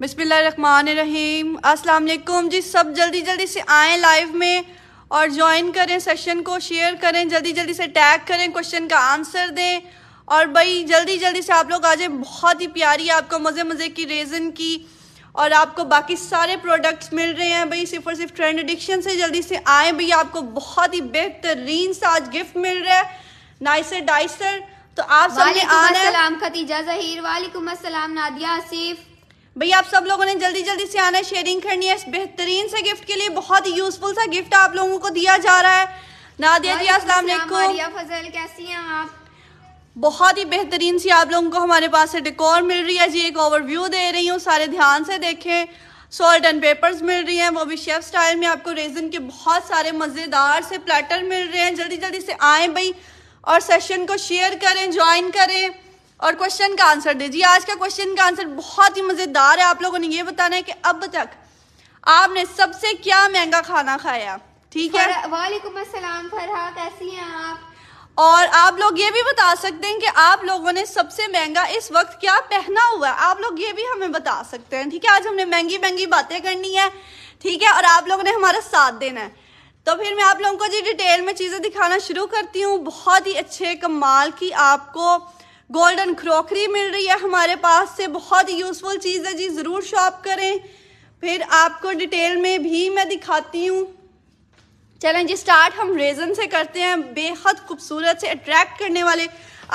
बिस्मिल्लाम अस्सलाम वालेकुम जी सब जल्दी जल्दी से आए लाइव में और ज्वाइन करें सेशन को शेयर करें जल्दी जल्दी से टैग करें क्वेश्चन का आंसर दें और भाई जल्दी जल्दी से आप लोग आ जाए बहुत ही प्यारी आपको मज़े मज़े की रेजन की और आपको बाकी सारे प्रोडक्ट्स मिल रहे हैं भाई सिर्फ और सिर्फ ट्रेंड एडिक्शन से जल्दी से आए भाई आपको बहुत ही बेहतरीन सा आज गिफ्ट मिल रहा है नाइसर डाइसर तो आप सबने आना सलाम खतीजा जहीर वालेकुम अस्सलाम नादिया आसिफ भैया आप सब लोगों ने जल्दी जल्दी से आना शेयरिंग करनी है इस बेहतरीन से गिफ्ट के लिए बहुत ही यूजफुल सा गिफ्ट आप लोगों को दिया जा रहा है नादिया जी असल फजल कैसी हैं आप बहुत ही बेहतरीन सी आप लोगों को हमारे पास से डेकोर मिल रही है जी एक ओवरव्यू दे रही हूँ सारे ध्यान से देखें सॉल्ट एंड पेपर्स मिल रही हैं वो भी शेफ स्टाइल में आपको रेजन के बहुत सारे मज़ेदार से प्लेटर मिल रहे हैं जल्दी जल्दी से आएँ भाई और सेशन को शेयर करें ज्वाइन करें और क्वेश्चन का आंसर दीजिए आज का क्वेश्चन का आंसर बहुत ही मज़ेदार है आप लोगों ने ये बताना है कि अब तक आपने सबसे क्या महंगा खाना खाया ठीक है वालेकुम अस्सलाम फरहा कैसी हैं आप और आप लोग ये भी बता सकते हैं कि आप लोगों ने सबसे महंगा इस वक्त क्या पहना हुआ है आप लोग ये भी हमें बता सकते हैं ठीक है आज हमने महंगी महंगी बातें करनी है ठीक है और आप लोगों ने हमारा साथ देना है तो फिर मैं आप लोगों को जी डिटेल में चीज़ें दिखाना शुरू करती हूँ बहुत ही अच्छे कमाल की आपको गोल्डन क्रॉकरी मिल रही है हमारे पास से बहुत यूज़फुल चीज़ है जी ज़रूर शॉप करें फिर आपको डिटेल में भी मैं दिखाती हूँ चलें जी स्टार्ट हम रेजन से करते हैं बेहद खूबसूरत से अट्रैक्ट करने वाले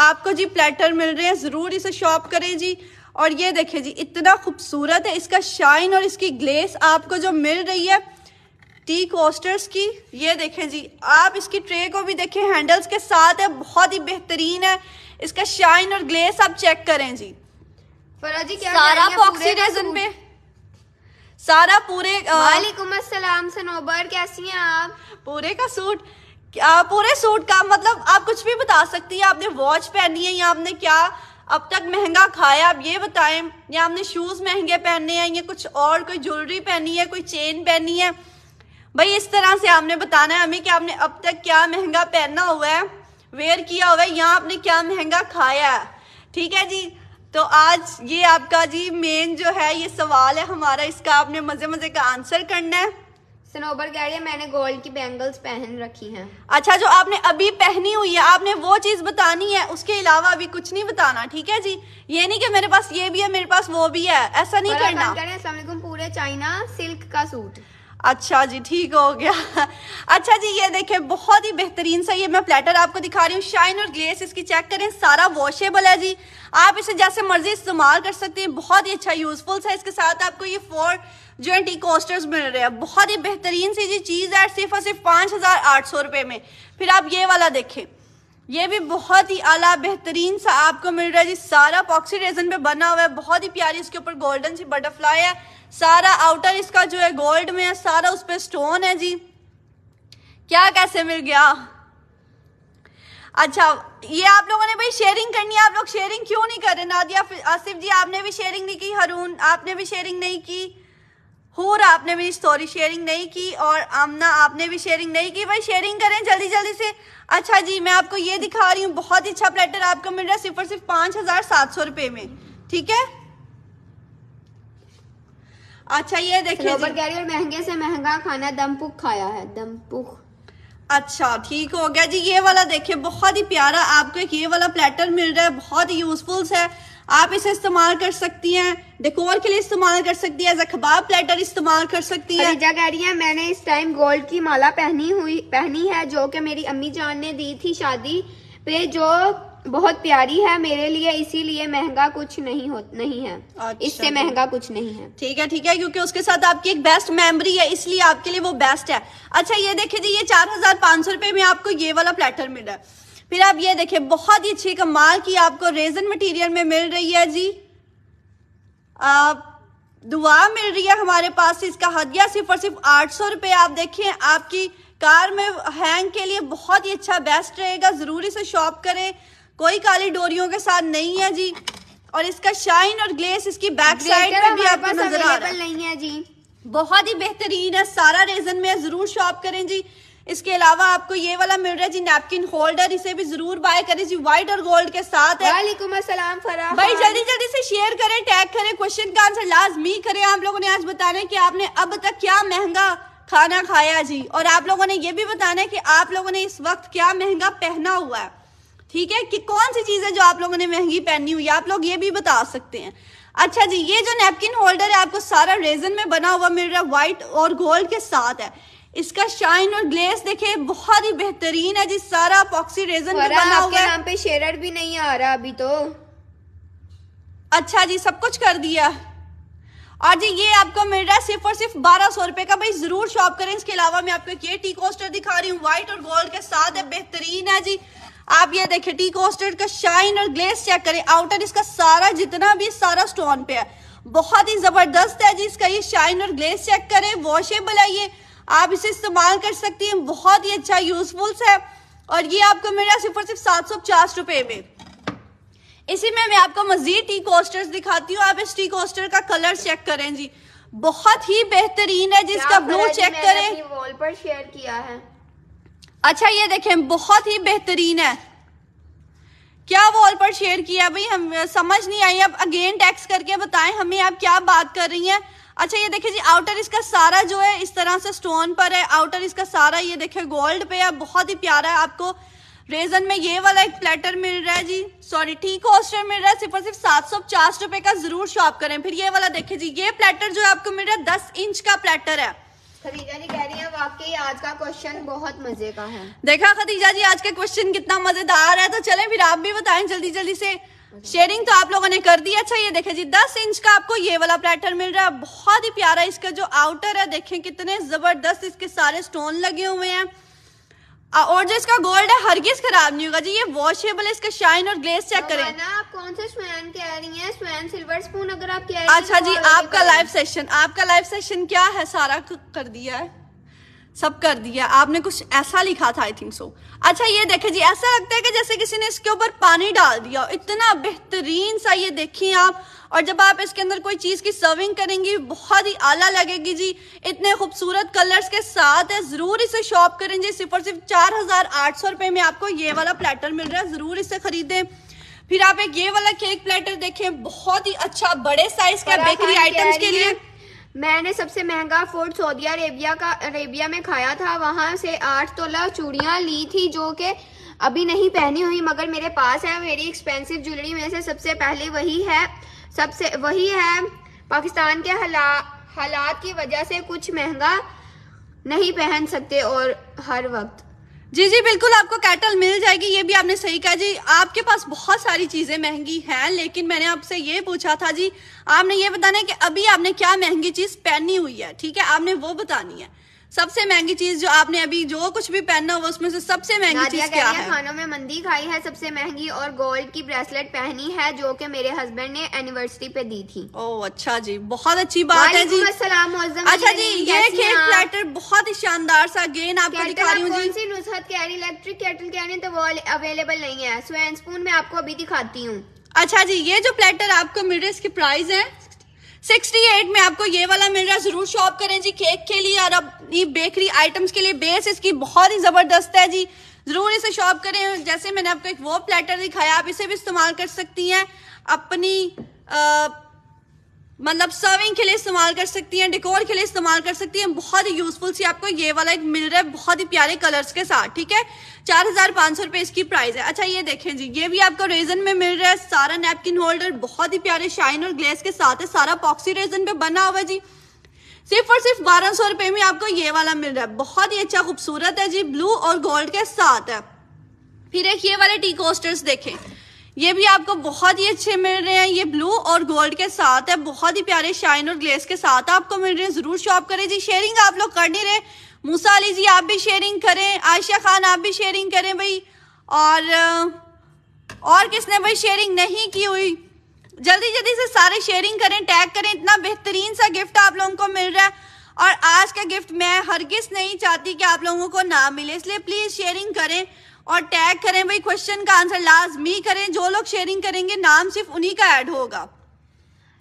आपको जी प्लेटर मिल रहे हैं ज़रूर इसे शॉप करें जी और ये देखें जी इतना खूबसूरत है इसका शाइन और इसकी ग्लेस आपको जो मिल रही है टी कोस्टर्स की ये देखें जी आप इसकी ट्रे को भी देखें हैंडल्स के साथ है बहुत ही बेहतरीन है इसका शाइन और ग्लेस आप चेक करें जी जी क्या सारा ऑक्सीडेशन पे सारा पूरे अस्सलाम सनोबर कैसी हैं आप पूरे का सूट क्या पूरे सूट का मतलब आप कुछ भी बता सकती हैं आपने वॉच पहनी है या आपने क्या अब तक महंगा खाया आप ये बताएं या आपने शूज महंगे पहने हैं या कुछ और कोई ज्वेलरी पहनी है कोई चेन पहनी है भाई इस तरह से आपने बताना है हमें कि आपने अब तक क्या महंगा पहना हुआ है वेयर किया हुआ यहाँ आपने क्या महंगा खाया है ठीक है जी तो आज ये आपका जी मेन जो है ये सवाल है हमारा इसका आपने मजे मजे का आंसर करना है सनोबर कह रही है मैंने गोल्ड की बैंगल्स पहन रखी हैं अच्छा जो आपने अभी पहनी हुई है आपने वो चीज बतानी है उसके अलावा अभी कुछ नहीं बताना ठीक है जी ये नहीं कि मेरे पास ये भी है मेरे पास वो भी है ऐसा नहीं करना पूरे चाइना सिल्क का सूट अच्छा जी ठीक हो गया अच्छा जी ये देखें बहुत ही बेहतरीन सा ये मैं प्लेटर आपको दिखा रही हूँ शाइन और ग्लेस इसकी चेक करें सारा वॉशेबल है जी आप इसे जैसे मर्जी इस्तेमाल कर सकते हैं बहुत ही अच्छा यूजफुल सा इसके साथ आपको ये फोर जॉइंट ई कोस्टर्स मिल रहे हैं बहुत ही बेहतरीन सी जी चीज़ है सिर्फ और सिर्फ पाँच हज़ार आठ सौ रुपये में फिर आप ये वाला देखें ये भी बहुत ही आला बेहतरीन सा आपको मिल रहा है जी सारा पॉक्सी रेजन पे बना हुआ है बहुत ही प्यारी इसके ऊपर गोल्डन सी बटरफ्लाई है सारा आउटर इसका जो है गोल्ड में है सारा उस पर स्टोन है जी क्या कैसे मिल गया अच्छा ये आप लोगों ने भाई शेयरिंग करनी है आप लोग शेयरिंग क्यों नहीं कर रहे नादिया आसिफ जी आपने भी शेयरिंग नहीं की हरून आपने भी शेयरिंग नहीं की हूर आपने मेरी स्टोरी शेयरिंग नहीं की और आमना आपने भी शेयरिंग नहीं की भाई शेयरिंग करें जल्दी जल्दी से अच्छा जी मैं आपको ये दिखा रही हूँ बहुत ही अच्छा प्लेटर आपको मिल रहा है सिर्फ और सिर्फ पाँच हज़ार सात सौ रुपये में ठीक है अच्छा ये देखिए महंगे से महंगा खाना दमपुख खाया है दमपुख अच्छा ठीक हो गया जी ये वाला देखिए बहुत ही प्यारा आपको एक ये वाला प्लेटर मिल रहा है बहुत ही यूजफुल है आप इसे इस्तेमाल कर सकती हैं डेकोर के लिए इस्तेमाल कर सकती है जखबाब प्लेटर इस्तेमाल कर सकती है रिजा कह रही है मैंने इस टाइम गोल्ड की माला पहनी हुई पहनी है जो कि मेरी अम्मी जान ने दी थी शादी पे जो बहुत प्यारी है मेरे लिए इसीलिए महंगा कुछ नहीं हो नहीं है अच्छा, इससे महंगा कुछ नहीं है ठीक है ठीक है क्योंकि उसके साथ आपकी एक बेस्ट मेमोरी है इसलिए आपके लिए वो बेस्ट है अच्छा ये देखिए जी ये चार हजार पाँच सौ रुपए में आपको ये वाला प्लेटर मिला है फिर आप ये देखिए बहुत ही अच्छी कमाल की आपको रेजन मटेरियल में मिल रही है जी आप दुआ मिल रही है हमारे पास इसका हदिया सिर्फ और सिर्फ आठ सौ रुपये आप देखिए आपकी कार में हैंग के लिए बहुत ही अच्छा बेस्ट रहेगा ज़रूर इसे शॉप करें कोई काली डोरियों के साथ नहीं है जी और इसका शाइन और ग्लेस इसकी बैक साइड पे भी आपको नजर आ रहा है नहीं है जी बहुत ही बेहतरीन है सारा रेजन में जरूर शॉप करें जी इसके अलावा आपको ये वाला मिल रहा है जी नैपकिन होल्डर इसे भी जरूर बाय करें जी व्हाइट और गोल्ड के साथ है असलम फराह भाई जल्दी जल्दी से शेयर करें टैग करें क्वेश्चन का आंसर लाजमी करें आप लोगों ने आज बताना है कि आपने अब तक क्या महंगा खाना खाया जी और आप लोगों ने ये भी बताना है कि आप लोगों ने इस वक्त क्या महंगा पहना हुआ है ठीक है कि कौन सी चीज है जो आप लोगों ने महंगी पहनी हुई है आप लोग ये भी बता सकते हैं अच्छा जी ये जो नैपकिन होल्डर है आपको सारा रेजन में बना हुआ मिल रहा है व्हाइट और गोल्ड के साथ है इसका शाइन और ग्लेस देखे बहुत ही बेहतरीन है जिस सारा पॉक्सी रेजन बना हुआ है पे शेडर भी नहीं आ रहा अभी तो अच्छा जी सब कुछ कर दिया और जी ये आपको मिल रहा है सिर्फ और सिर्फ बारह सौ रुपए का भाई जरूर शॉप करें इसके अलावा मैं आपको ये टी कोस्टर दिखा रही हूँ व्हाइट और गोल्ड के साथ है बेहतरीन है जी आप ये देखे टी कोस्टर का शाइन और ग्लेस चेक करें आउटर इसका सारा जितना भी सारा स्टोन पे है बहुत ही जबरदस्त है जी इसका ये शाइन और ग्लेस चेक करें वॉशेबल है ये आप इसे इस्तेमाल कर सकती हैं बहुत ही अच्छा यूजफुल है और ये आपको मिल रहा है सिर्फ और सिर्फ सात सौ पचास रुपए में इसी में मैं आपको मजीद टी कोस्टर्स दिखाती हूँ आप इस टी कोस्टर का कलर चेक करें जी बहुत ही बेहतरीन है जिसका ब्लू चेक करें वॉल पर शेयर किया है अच्छा ये देखें बहुत ही बेहतरीन है क्या वॉल पर शेयर किया भाई हम समझ नहीं आई अब अगेन टैक्स करके बताएं हमें आप क्या बात कर रही हैं अच्छा ये देखिए जी आउटर इसका सारा जो है इस तरह से स्टोन पर है आउटर इसका सारा ये देखिए गोल्ड पे है बहुत ही प्यारा है आपको रेजन में ये वाला एक प्लेटर मिल रहा है जी सॉरी ठीक होस्टर मिल रहा है सिर्फ और सिर्फ सात सौ पचास रुपए का जरूर शॉप करें फिर ये वाला देखिए जी ये प्लेटर जो है आपको मिल रहा है दस इंच का प्लेटर है खदीजा जी कह रही है वाकई आज का क्वेश्चन बहुत मजे का है देखा खदीजा जी आज का क्वेश्चन कितना मजेदार है तो चले फिर आप भी बताएं जल्दी जल्दी से शेयरिंग तो आप लोगों ने कर दी अच्छा ये देखे जी दस इंच का आपको ये वाला प्लेटर मिल रहा है बहुत ही प्यारा इसका जो आउटर है देखें कितने जबरदस्त इसके सारे स्टोन लगे हुए हैं और जो इसका गोल्ड है हरगिज खराब नहीं होगा जी ये वॉशेबल है इसका शाइन और ग्लेस चेक करें आप कौन से स्वैन कह रही हैं स्वैन सिल्वर स्पून अगर आप क्या अच्छा जी तो आपका लाइव सेशन आपका लाइव सेशन क्या है सारा कर दिया है सब कर दिया आपने कुछ ऐसा लिखा था आई थिंक सो अच्छा ये देखे जी ऐसा लगता है कि जैसे किसी ने इसके ऊपर पानी डाल दिया इतना बेहतरीन सा ये देखिए आप और जब आप इसके अंदर कोई चीज़ की सर्विंग करेंगी बहुत ही आला लगेगी जी इतने खूबसूरत कलर्स के साथ है ज़रूर इसे शॉप करें जी सिर्फ और सिर्फ चार हज़ार आठ सौ रुपए में आपको ये वाला प्लेटर मिल रहा है ज़रूर इसे खरीदें फिर आप एक ये वाला केक प्लेटर देखें बहुत ही अच्छा बड़े साइज का बेकरी आइटम्स के लिए मैंने सबसे महंगा फूड सऊदी अरेबिया का अरेबिया में खाया था वहाँ से आठ तोला चूड़ियाँ ली थी जो कि अभी नहीं पहनी हुई मगर मेरे पास है मेरी एक्सपेंसिव ज्वेलरी में से सबसे पहले वही है सबसे वही है पाकिस्तान के हला हालात की वजह से कुछ महंगा नहीं पहन सकते और हर वक्त जी जी बिल्कुल आपको कैटल मिल जाएगी ये भी आपने सही कहा जी आपके पास बहुत सारी चीज़ें महंगी हैं लेकिन मैंने आपसे ये पूछा था जी आपने ये बताना है कि अभी आपने क्या महंगी चीज़ पहनी हुई है ठीक है आपने वो बतानी है सबसे महंगी चीज जो आपने अभी जो कुछ भी पहना हुआ उसमें से सबसे महंगी चीज क्या है खानों में मंदी खाई है सबसे महंगी और गोल्ड की ब्रेसलेट पहनी है जो कि मेरे हस्बैंड ने एनिवर्सरी पे दी थी ओ अच्छा जी बहुत अच्छी बात है जी अच्छा जी ये केक प्लेटर बहुत ही शानदार सा गेन आपको दिखा रही हूँ जी नुसरत कह रही इलेक्ट्रिक केटल कह रही तो वो अवेलेबल नहीं है स्वेन स्पून में आपको अभी दिखाती हूँ अच्छा जी ये जो प्लेटर आपको मिल रहा है इसकी प्राइस है 68 में आपको ये वाला मिल रहा है जरूर शॉप करें जी केक के लिए और अपनी बेकरी आइटम्स के लिए बेस इसकी बहुत ही जबरदस्त है जी जरूर इसे शॉप करें जैसे मैंने आपको एक वो प्लेटर दिखाया आप इसे भी इस्तेमाल कर सकती हैं अपनी आ, मतलब सर्विंग के लिए इस्तेमाल कर सकती हैं डेकोर के लिए इस्तेमाल कर सकती हैं बहुत ही यूजफुल सी आपको ये वाला एक मिल रहा है बहुत ही प्यारे कलर्स के साथ ठीक है चार हजार पांच सौ रुपए इसकी प्राइस है अच्छा ये देखें जी ये भी आपको रेजन में मिल रहा है सारा नैपकिन होल्डर बहुत ही प्यारे शाइन और ग्लेस के साथ है सारा पॉक्सी रेजन पे बना हुआ जी सिर्फ और सिर्फ बारह सौ रुपये में आपको ये वाला मिल रहा है बहुत ही अच्छा खूबसूरत है जी ब्लू और गोल्ड के साथ है फिर एक ये वाले टी कोस्टर्स देखें ये भी आपको बहुत ही अच्छे मिल रहे हैं ये ब्लू और गोल्ड के साथ है बहुत ही प्यारे शाइन और ग्लेस के साथ आपको मिल रहे हैं जरूर शॉप करें जी शेयरिंग आप लोग कर नहीं रहे मूसा अली जी आप भी शेयरिंग करें आयशा खान आप भी शेयरिंग करें भाई और और किसने भाई शेयरिंग नहीं की हुई जल्दी जल्दी से सारे शेयरिंग करें टैग करें इतना बेहतरीन सा गिफ्ट आप लोगों को मिल रहा है और आज का गिफ्ट मैं किस नहीं चाहती कि आप लोगों को ना मिले इसलिए प्लीज़ शेयरिंग करें और टैग करें भाई क्वेश्चन का आंसर लाजमी करें जो लोग शेयरिंग करेंगे नाम सिर्फ उन्हीं का ऐड होगा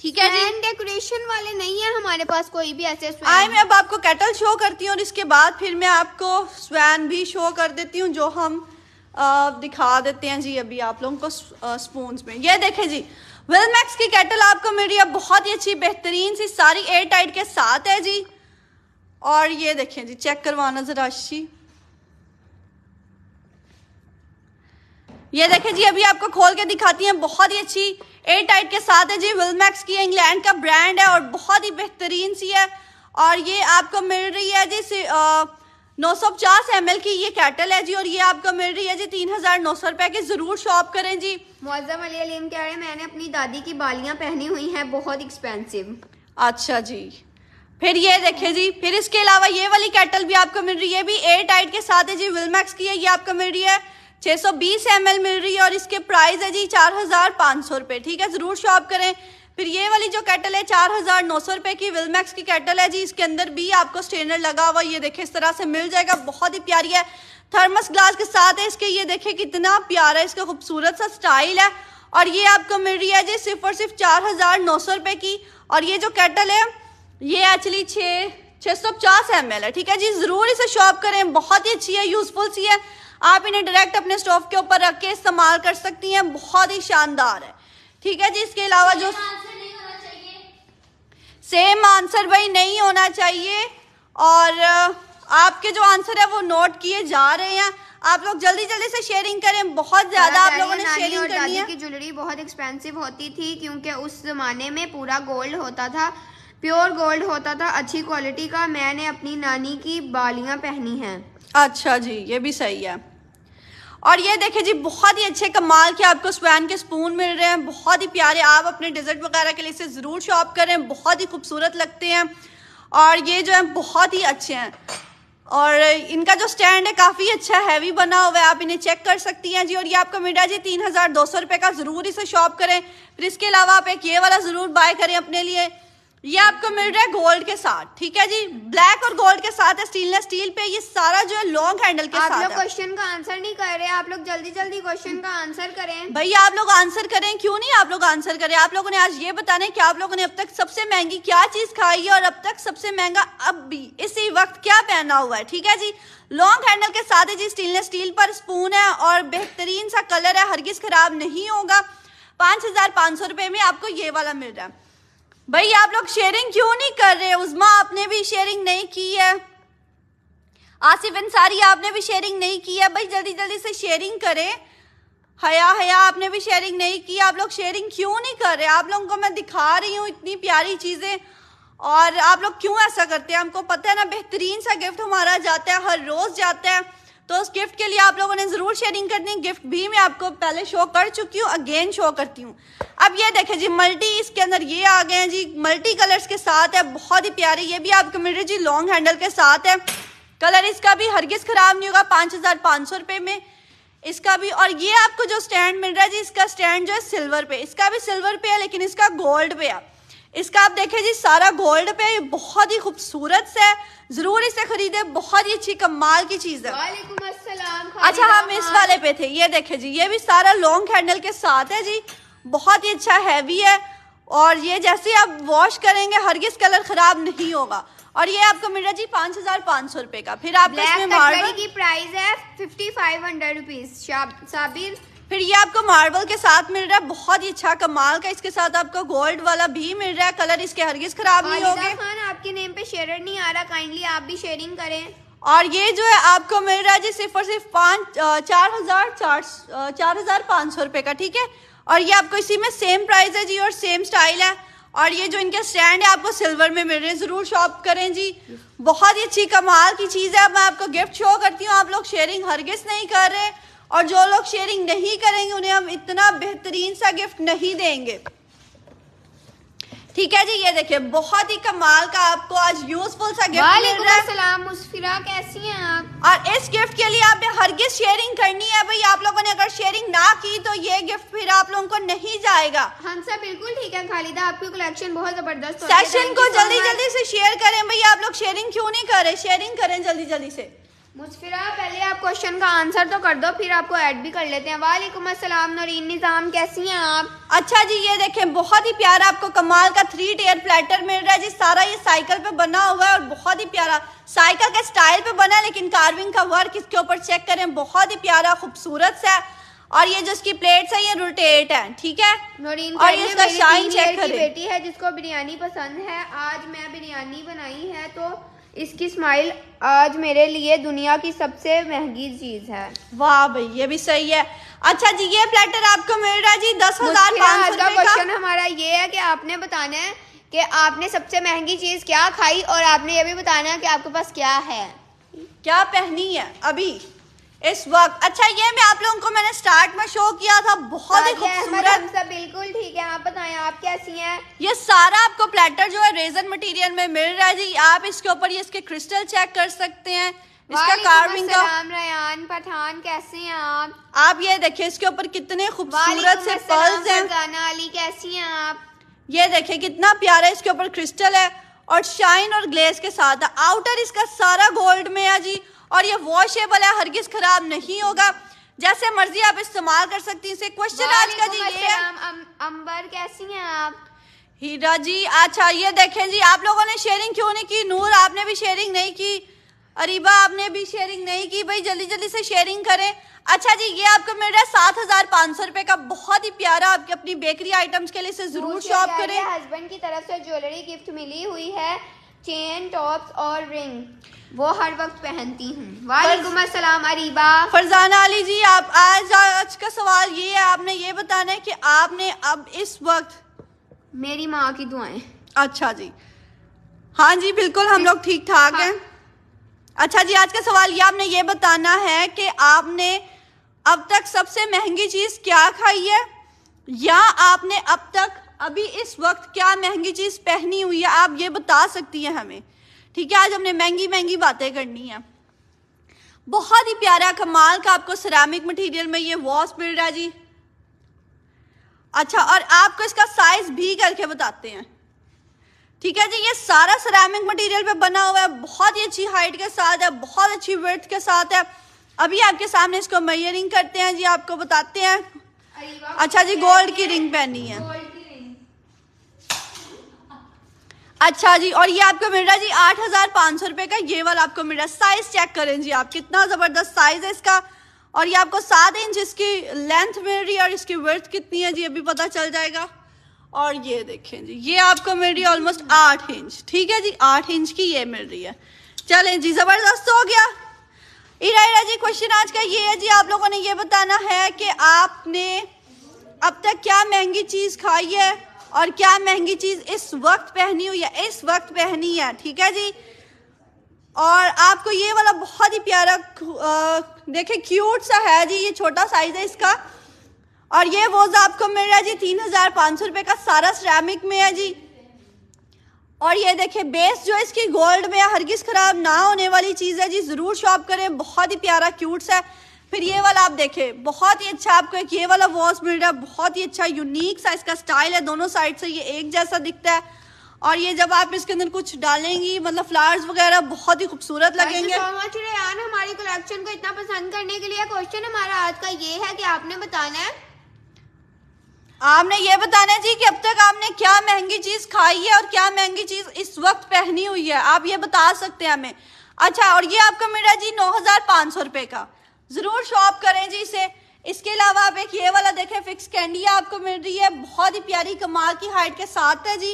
ठीक है जी डेकोरेशन वाले नहीं है हमारे पास कोई भी ऐसे आई मैं अब आपको कैटल शो करती हूँ और इसके बाद फिर मैं आपको स्वैन भी शो कर देती हूँ जो हम आ, दिखा देते हैं जी अभी आप लोगों को स्पून में ये देखें जी वेलमैक्स की कैटल आपको मिल रही है बहुत ही अच्छी बेहतरीन सी सारी एयर टाइट के साथ है जी और ये देखें जी चेक करवाना जरा अच्छी ये देखें जी अभी आपको खोल के दिखाती हैं बहुत ही अच्छी एयर टाइट के साथ है जी विलमैक्स की इंग्लैंड का ब्रांड है और बहुत ही बेहतरीन सी है और ये आपको मिल रही है जी नौ सौ पचास एम की ये कैटल है जी और ये आपको मिल रही है जी तीन हजार नौ सौ रुपए की जरूर शॉप करें जी मुआजम अली अलीम कह रहे हैं मैंने अपनी दादी की बालियां पहनी हुई हैं बहुत एक्सपेंसिव अच्छा जी फिर ये देखे जी फिर इसके अलावा ये वाली कैटल भी आपको मिल रही है भी ए टाइट के साथ है जी विलमैक्स की है ये आपको मिल रही है 620 ml मिल रही है और इसके प्राइस है जी चार हजार पाँच सौ रुपये ठीक है ज़रूर शॉप करें फिर ये वाली जो कैटल है चार हजार नौ सौ रुपए की विलमैक्स की कैटल है जी इसके अंदर भी आपको स्ट्रेनर लगा हुआ ये देखे इस तरह से मिल जाएगा बहुत ही प्यारी है थर्मस ग्लास के साथ है इसके ये देखे कितना प्यारा है इसका खूबसूरत सा स्टाइल है और ये आपको मिल रही है जी सिर्फ और सिर्फ चार हजार नौ सौ रुपये की और ये जो कैटल है ये एक्चुअली छः छः सौ पचास एम एल है ठीक है जी ज़रूर इसे शॉप करें बहुत ही अच्छी है यूज़फुल सी है आप इन्हें डायरेक्ट अपने स्टोव के ऊपर रख के इस्तेमाल कर सकती हैं बहुत ही शानदार है ठीक है जी इसके अलावा जो सेम आंसर भाई नहीं होना चाहिए और आपके जो आंसर है वो नोट किए जा रहे हैं आप लोग जल्दी जल्दी से शेयरिंग करें बहुत ज्यादा आप लोगों ने शेयरिंग करनी है की ज्वेलरी बहुत एक्सपेंसिव होती थी क्योंकि उस जमाने में पूरा गोल्ड होता था प्योर गोल्ड होता था अच्छी क्वालिटी का मैंने अपनी नानी की बालियां पहनी हैं अच्छा जी ये भी सही है और ये देखें जी बहुत ही अच्छे कमाल के आपको स्वैन के स्पून मिल रहे हैं बहुत ही प्यारे आप अपने डिज़र्ट वगैरह के लिए इसे ज़रूर शॉप करें बहुत ही खूबसूरत लगते हैं और ये जो है बहुत ही अच्छे हैं और इनका जो स्टैंड है काफ़ी अच्छा हैवी बना हुआ है आप इन्हें चेक कर सकती हैं जी और ये आपका मिडा जी तीन हज़ार दो सौ रुपये का ज़रूर इसे शॉप करें फिर इसके अलावा आप एक ये वाला ज़रूर बाय करें अपने लिए ये आपको मिल रहा है गोल्ड के साथ ठीक है जी ब्लैक और गोल्ड के साथ है स्टीलनेस स्टील पे ये सारा जो है लॉन्ग हैंडल के आप साथ लोग क्वेश्चन का आंसर नहीं कर रहे आप लोग जल्दी जल्दी क्वेश्चन का आंसर करें भैया आप लोग आंसर करें क्यों नहीं आप लोग आंसर करें आप लोगों ने आज ये बताने की आप लोगों ने अब तक सबसे महंगी क्या चीज खाई है और अब तक सबसे महंगा अब भी इसी वक्त क्या पहना हुआ है ठीक है जी लॉन्ग हैंडल के साथ है जी स्टीलनेस स्टील पर स्पून है और बेहतरीन सा कलर है हरगिज खराब नहीं होगा पांच हजार पांच सौ रुपए में आपको ये वाला मिल रहा है भाई आप लोग शेयरिंग क्यों नहीं कर रहे उजमा आपने भी शेयरिंग नहीं की है आसिफ अंसारी आपने भी शेयरिंग नहीं की है भाई जल्दी जल्दी से शेयरिंग करें हया हया आपने भी शेयरिंग नहीं की आप लोग शेयरिंग क्यों नहीं कर रहे आप लोगों को मैं दिखा रही हूँ इतनी प्यारी चीज़ें और आप लोग क्यों ऐसा करते हैं हमको पता है ना बेहतरीन सा गिफ्ट हमारा जाता है हर रोज़ जाता है तो उस गिफ्ट के लिए आप लोगों ने ज़रूर शेयरिंग करनी गिफ्ट भी मैं आपको पहले शो कर चुकी हूँ अगेन शो करती हूँ अब ये देखें जी मल्टी इसके अंदर ये आ गए हैं जी मल्टी कलर्स के साथ है बहुत ही प्यारे ये भी आपके मिल रही जी लॉन्ग हैंडल के साथ है कलर इसका भी हरगिज़ ख़राब नहीं होगा पाँच हज़ार पाँच सौ रुपये में इसका भी और ये आपको जो स्टैंड मिल रहा है जी इसका स्टैंड जो है सिल्वर पे इसका भी सिल्वर पे है लेकिन इसका गोल्ड पे है इसका आप देखें जी सारा गोल्ड पे बहुत ही खूबसूरत से जरूर इसे खरीदे बहुत ही अच्छी कमाल की चीज है अच्छा हम इस वाले पे थे ये देखे जी ये भी सारा लॉन्ग हैंडल के साथ है जी बहुत ही अच्छा हैवी है और ये जैसे आप वॉश करेंगे हर किस कलर खराब नहीं होगा और ये आपको मिल रहा जी पाँच हजार पाँच सौ रुपए का फिर आप इसमें की प्राइस है fifty five hundred rupees Sabir फिर ये आपको मार्बल के साथ मिल रहा है बहुत ही अच्छा कमाल का इसके साथ आपको गोल्ड वाला भी मिल रहा है कलर इसके हरगिज खराब नहीं होगा गए आपके नेम पे शेयर नहीं आ रहा काइंडली आप भी शेयरिंग करें और ये जो है आपको मिल रहा है जी सिर्फ और सिर्फ पाँच चार हजार चार चार हजार पाँच सौ रुपए का ठीक है और ये आपको इसी में सेम प्राइस है जी और सेम स्टाइल है और ये जो इनके स्टैंड है आपको सिल्वर में मिल रहे हैं ज़रूर शॉप करें जी बहुत ही अच्छी कमाल की चीज़ है मैं आपको गिफ्ट शो करती हूँ आप लोग शेयरिंग हरगिज नहीं कर रहे और जो लोग शेयरिंग नहीं करेंगे उन्हें हम इतना बेहतरीन सा गिफ्ट नहीं देंगे ठीक है जी ये देखिए बहुत ही कमाल का आपको आज यूजफुल सा गिफ्ट मिल रहा है सलाम मुस्फिरा कैसी हैं आप और इस गिफ्ट के लिए आपने हर हरगिज शेयरिंग करनी है भाई आप लोगों ने अगर शेयरिंग ना की तो ये गिफ्ट फिर आप लोगों को नहीं जाएगा हम सब बिल्कुल ठीक है खालिदा आपकी कलेक्शन बहुत जबरदस्त सेशन को जल्दी जल्दी से शेयर करें भाई आप लोग शेयरिंग क्यों नहीं करे शेयरिंग करें जल्दी जल्दी से मुस्फिरा पहले आप क्वेश्चन का आंसर तो कर दो फिर आपको ऐड भी कर लेते हैं वालेकुम अस्सलाम नौरीन निज़ाम कैसी हैं आप अच्छा जी ये देखें बहुत ही प्यारा आपको कमाल का थ्री टेयर प्लेटर मिल रहा है जी सारा ये साइकिल पे बना हुआ है और बहुत ही प्यारा साइकिल के स्टाइल पे बना है लेकिन कार्विंग का वर्क इसके ऊपर चेक करें बहुत ही प्यारा खूबसूरत सा है और ये जो इसकी प्लेट्स है ये रोटेट है ठीक है नौरीन और ये इसका शाइन चेक करें बेटी है जिसको बिरयानी पसंद है आज मैं बिरयानी बनाई है तो इसकी स्माइल आज मेरे लिए दुनिया की सबसे महंगी चीज है वाह भाई ये भी सही है अच्छा जी ये प्लेटर आपको मिल रहा है जी दस हजार आज का क्वेश्चन हमारा ये है कि आपने बताना है कि आपने सबसे महंगी चीज क्या खाई और आपने ये भी बताना है कि आपके पास क्या है क्या पहनी है अभी इस वक्त अच्छा ये मैं आप लोगों को मैंने स्टार्ट में शो किया था बहुत ही हाँ खूबसूरत बिल्कुल ठीक है आप बताएं आप कैसी हैं ये सारा आपको प्लेटर जो है रेजन मटेरियल में मिल रहा है जी आप इसके ऊपर ये इसके क्रिस्टल चेक कर सकते हैं इसका कार्विंग का रयान पठान कैसे हैं आप आप ये देखिए इसके ऊपर कितने खूबसूरत से पर्ल्स हैं अली कैसी हैं आप ये देखिए कितना प्यारा इसके ऊपर क्रिस्टल है और शाइन और ग्लेस के साथ आउटर इसका सारा गोल्ड में है जी और ये वॉशेबल है हरगिज खराब नहीं होगा जैसे मर्जी आप इस्तेमाल कर सकती हैं इसे क्वेश्चन आज का जी ये है अंबर कैसी हैं आप हीरा जी अच्छा ये देखें जी आप लोगों ने शेयरिंग क्यों नहीं की नूर आपने भी शेयरिंग नहीं की अरीबा आपने भी शेयरिंग नहीं की भाई जल्दी जल्दी से शेयरिंग करें अच्छा जी ये आपको मिल रहा है सात हजार पाँच सौ रुपए का बहुत ही प्यारा आपके अपनी बेकरी आइटम्स के लिए इसे जरूर शॉप करें हस्बैंड की तरफ से ज्वेलरी गिफ्ट मिली हुई है चेन टॉप्स और रिंग वो हर वक्त पहनती हूँ वालेकुम अस्सलाम अरीबा फरजाना अली जी आप आज आज का सवाल ये है आपने ये बताना है कि आपने अब इस वक्त मेरी माँ की दुआएं अच्छा जी हाँ जी बिल्कुल हम लोग ठीक ठाक हाँ। हैं अच्छा जी आज का सवाल ये आपने ये बताना है कि आपने अब तक सबसे महंगी चीज़ क्या खाई है या आपने अब तक अभी इस वक्त क्या महंगी चीज़ पहनी हुई है आप ये बता सकती हैं हमें ठीक है आज हमने महंगी महंगी बातें करनी है बहुत ही प्यारा कमाल का आपको सिरामिक मटेरियल में ये वॉश मिल रहा है जी अच्छा और आपको इसका साइज भी करके बताते हैं ठीक है जी ये सारा सिरामिक मटेरियल पे बना हुआ है बहुत ही अच्छी हाइट के साथ है बहुत अच्छी वर्थ के साथ है अभी आपके सामने इसको मेयरिंग करते हैं जी आपको बताते हैं अच्छा जी गोल्ड की रिंग पहनी है अच्छा जी और ये आपको मिल रहा है जी आठ हजार पाँच सौ रुपये का ये वाला आपको मिल रहा है साइज चेक करें जी आप कितना ज़बरदस्त साइज है इसका और ये आपको सात इंच इसकी लेंथ मिल रही है और इसकी वर्थ कितनी है जी अभी पता चल जाएगा और ये देखें जी ये आपको मिल रही है ऑलमोस्ट आठ इंच ठीक है जी आठ इंच की ये मिल रही है चलें जी ज़बरदस्त हो गया इरा इरा जी क्वेश्चन आज का ये है जी आप लोगों ने ये बताना है कि आपने अब तक क्या महंगी चीज़ खाई है और क्या महंगी चीज़ इस वक्त पहनी हुई है इस वक्त पहनी है ठीक है जी और आपको ये वाला बहुत ही प्यारा देखे क्यूट सा है जी ये छोटा साइज है इसका और ये वोज आपको मिल रहा है जी तीन हजार पाँच सौ रुपए का सारा स्टैमिक में है जी और ये देखे बेस जो इसकी गोल्ड में हर किस खराब ना होने वाली चीज़ है जी ज़रूर शॉप करें बहुत ही प्यारा क्यूट सा है फिर ये वाला आप देखें बहुत ही अच्छा आपको एक ये वाला वॉच मिल रहा है बहुत ही अच्छा यूनिक सा इसका स्टाइल है दोनों साइड से ये एक जैसा दिखता है और ये जब आप इसके अंदर कुछ डालेंगी मतलब फ्लावर्स वगैरह बहुत ही खूबसूरत लगेंगे यार हमारी कलेक्शन को इतना पसंद करने के लिए क्वेश्चन हमारा आज का ये है कि आपने बताना है आपने ये बताना जी कि अब तक आपने क्या महंगी चीज खाई है और क्या महंगी चीज इस वक्त पहनी हुई है आप ये बता सकते हैं हमें अच्छा और ये आपका मिला जी नौ हजार पाँच सौ रुपए का ज़रूर शॉप करें जी इसे इसके अलावा आप एक ये वाला देखें फिक्स कैंडी आपको मिल रही है बहुत ही प्यारी कमाल की हाइट के साथ है जी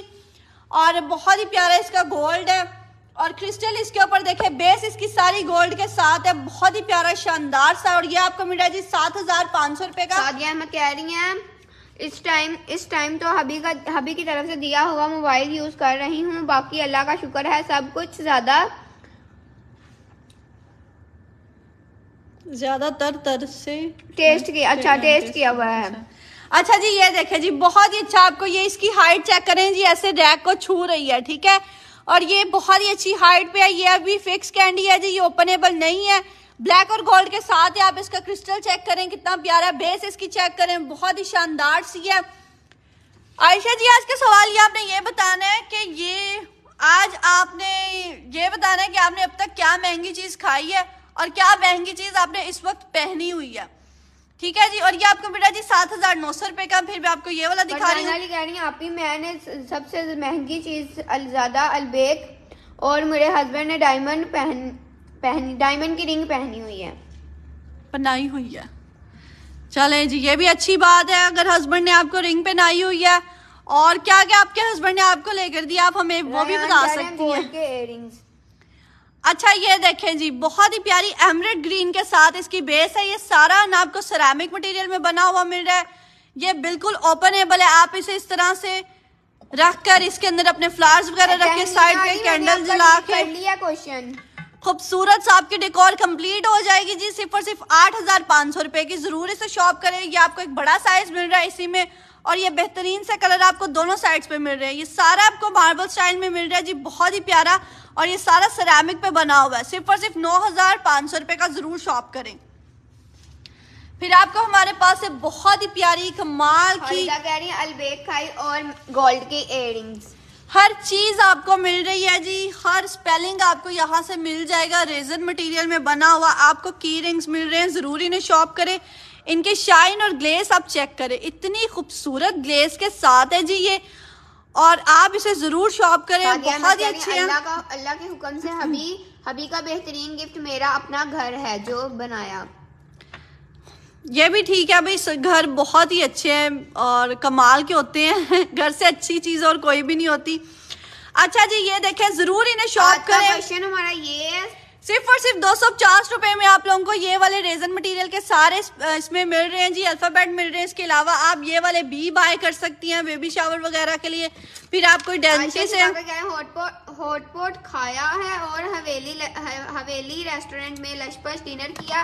और बहुत ही प्यारा इसका गोल्ड है और क्रिस्टल इसके ऊपर देखें बेस इसकी सारी गोल्ड के साथ है बहुत ही प्यारा शानदार सा और ये आपको मिल रहा है जी सात हजार पाँच सौ रुपये का सादिया मैं कह रही हैं इस टाइम इस टाइम तो हबी का हबी की तरफ से दिया हुआ मोबाइल यूज़ कर रही हूँ बाकी अल्लाह का शुक्र है सब कुछ ज़्यादा ज्यादातर तर से टेस्ट किया हाँ, अच्छा टेस्ट किया हुआ है अच्छा।, अच्छा जी ये देखे जी बहुत ही अच्छा आपको ये इसकी हाइट चेक करें जी ऐसे रैक को छू रही है ठीक है और ये बहुत ही अच्छी हाइट पे है ये अभी फिक्स कैंडी है जी ये ओपनेबल नहीं है ब्लैक और गोल्ड के साथ है आप इसका क्रिस्टल चेक करें कितना प्यारा बेस इसकी चेक करें बहुत ही शानदार सी है आयशा जी आज का सवाल ये आपने ये बताना है कि ये आज आपने ये बताना है कि आपने अब तक क्या महंगी चीज खाई है और क्या महंगी चीज आपने इस वक्त पहनी हुई है ठीक है जी और ये आपको बेटा जी सात हजार नौ सौ रुपए का फिर मैं आपको ये वाला दिखा रही हूँ कह रही आप ही मैंने सबसे महंगी चीज अलजादा अलबेक और मेरे हस्बैंड ने डायमंड पहन पहनी डायमंड की रिंग पहनी हुई है पहनाई हुई है चले जी ये भी अच्छी बात है अगर हस्बैंड ने आपको रिंग पहनाई हुई है और क्या क्या आपके हस्बैंड ने आपको लेकर दिया आप हमें वो भी बता सकती हैं अच्छा ये देखें जी बहुत ही प्यारी एमरेड ग्रीन के साथ इसकी बेस है ये सारा ना आपको सरामिक मटेरियल में बना हुआ मिल रहा है ये बिल्कुल ओपनेबल है आप इसे इस तरह से रख कर इसके अंदर अपने फ्लावर्स वगैरह रख के साइड पे कैंडल जला के क्वेश्चन खूबसूरत सा आपकी डेकोर कंप्लीट हो जाएगी जी सिर्फ और सिर्फ आठ हजार पाँच सौ रुपए की जरूर इसे शॉप करें ये आपको एक बड़ा साइज मिल रहा है इसी में और ये बेहतरीन सा कलर आपको दोनों साइड्स पे मिल रहे हैं ये सारा आपको मार्बल स्टाइल में मिल रहा है जी बहुत ही प्यारा और ये सारा सरामिक पे बना हुआ है सिर्फ और सिर्फ नौ हज़ार पाँच सौ रुपए का ज़रूर शॉप करें फिर आपको हमारे पास है बहुत ही प्यारी कमाल की कह रही और गोल्ड की एयरिंग हर चीज़ आपको मिल रही है जी हर स्पेलिंग आपको यहाँ से मिल जाएगा रेजन मटेरियल में बना हुआ आपको की रिंग्स मिल रहे हैं जरूरी ने शॉप करें इनके शाइन और ग्लेस आप चेक करें इतनी खूबसूरत ग्लेस के साथ है जी ये और आप इसे जरूर शॉप करें हाँ, बहुत ही अच्छे हैं अल्लाह का अल्लाह के हुक्म से हम्म। हबी हबी का बेहतरीन गिफ्ट मेरा अपना घर है जो बनाया ये भी ठीक है भाई घर बहुत ही अच्छे हैं और कमाल के होते हैं घर से अच्छी चीज़ और कोई भी नहीं होती अच्छा जी ये देखें ज़रूर इन्हें शॉप करें क्वेश्चन हमारा ये है सिर्फ और सिर्फ दो सौ पचास रुपए में आप लोगों को ये वाले रेजन मटेरियल के सारे इसमें मिल रहे हैं जी अल्फाबेट मिल रहे हैं इसके अलावा आप ये वाले भी बाय कर सकती हैं बेबी शावर वगैरह के लिए फिर आप कोई डेंटिस्ट है हॉटपॉट खाया है और हवेली हवेली रेस्टोरेंट में लशपश डिनर किया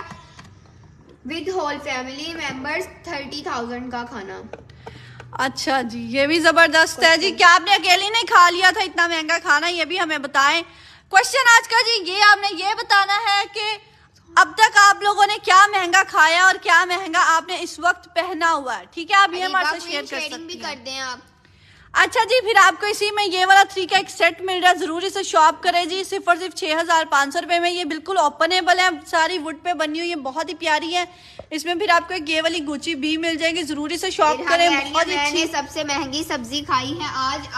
with whole family members thirty thousand का खाना अच्छा जी ये भी जबरदस्त है जी क्या आपने अकेले नहीं खा लिया था इतना महंगा खाना ये भी हमें बताएं क्वेश्चन आज का जी ये आपने ये बताना है कि अब तक आप लोगों ने क्या महंगा खाया और क्या महंगा आपने इस वक्त पहना हुआ है ठीक है आप ये हमारे साथ शेयर कर सकते कर दें आप अच्छा जी फिर आपको इसी में ये वाला थ्री का एक सेट मिल रहा है जरूरी से शॉप करें जी सिर्फ और सिर्फ छः हज़ार पाँच सौ रुपये में ये बिल्कुल ओपनेबल है सारी वुड पे बनी हुई है बहुत ही प्यारी है इसमें फिर आपको एक ये वाली गुची भी मिल जाएगी जरूरी से शॉप करें बहुत अच्छी सबसे महंगी सब्जी खाई है आज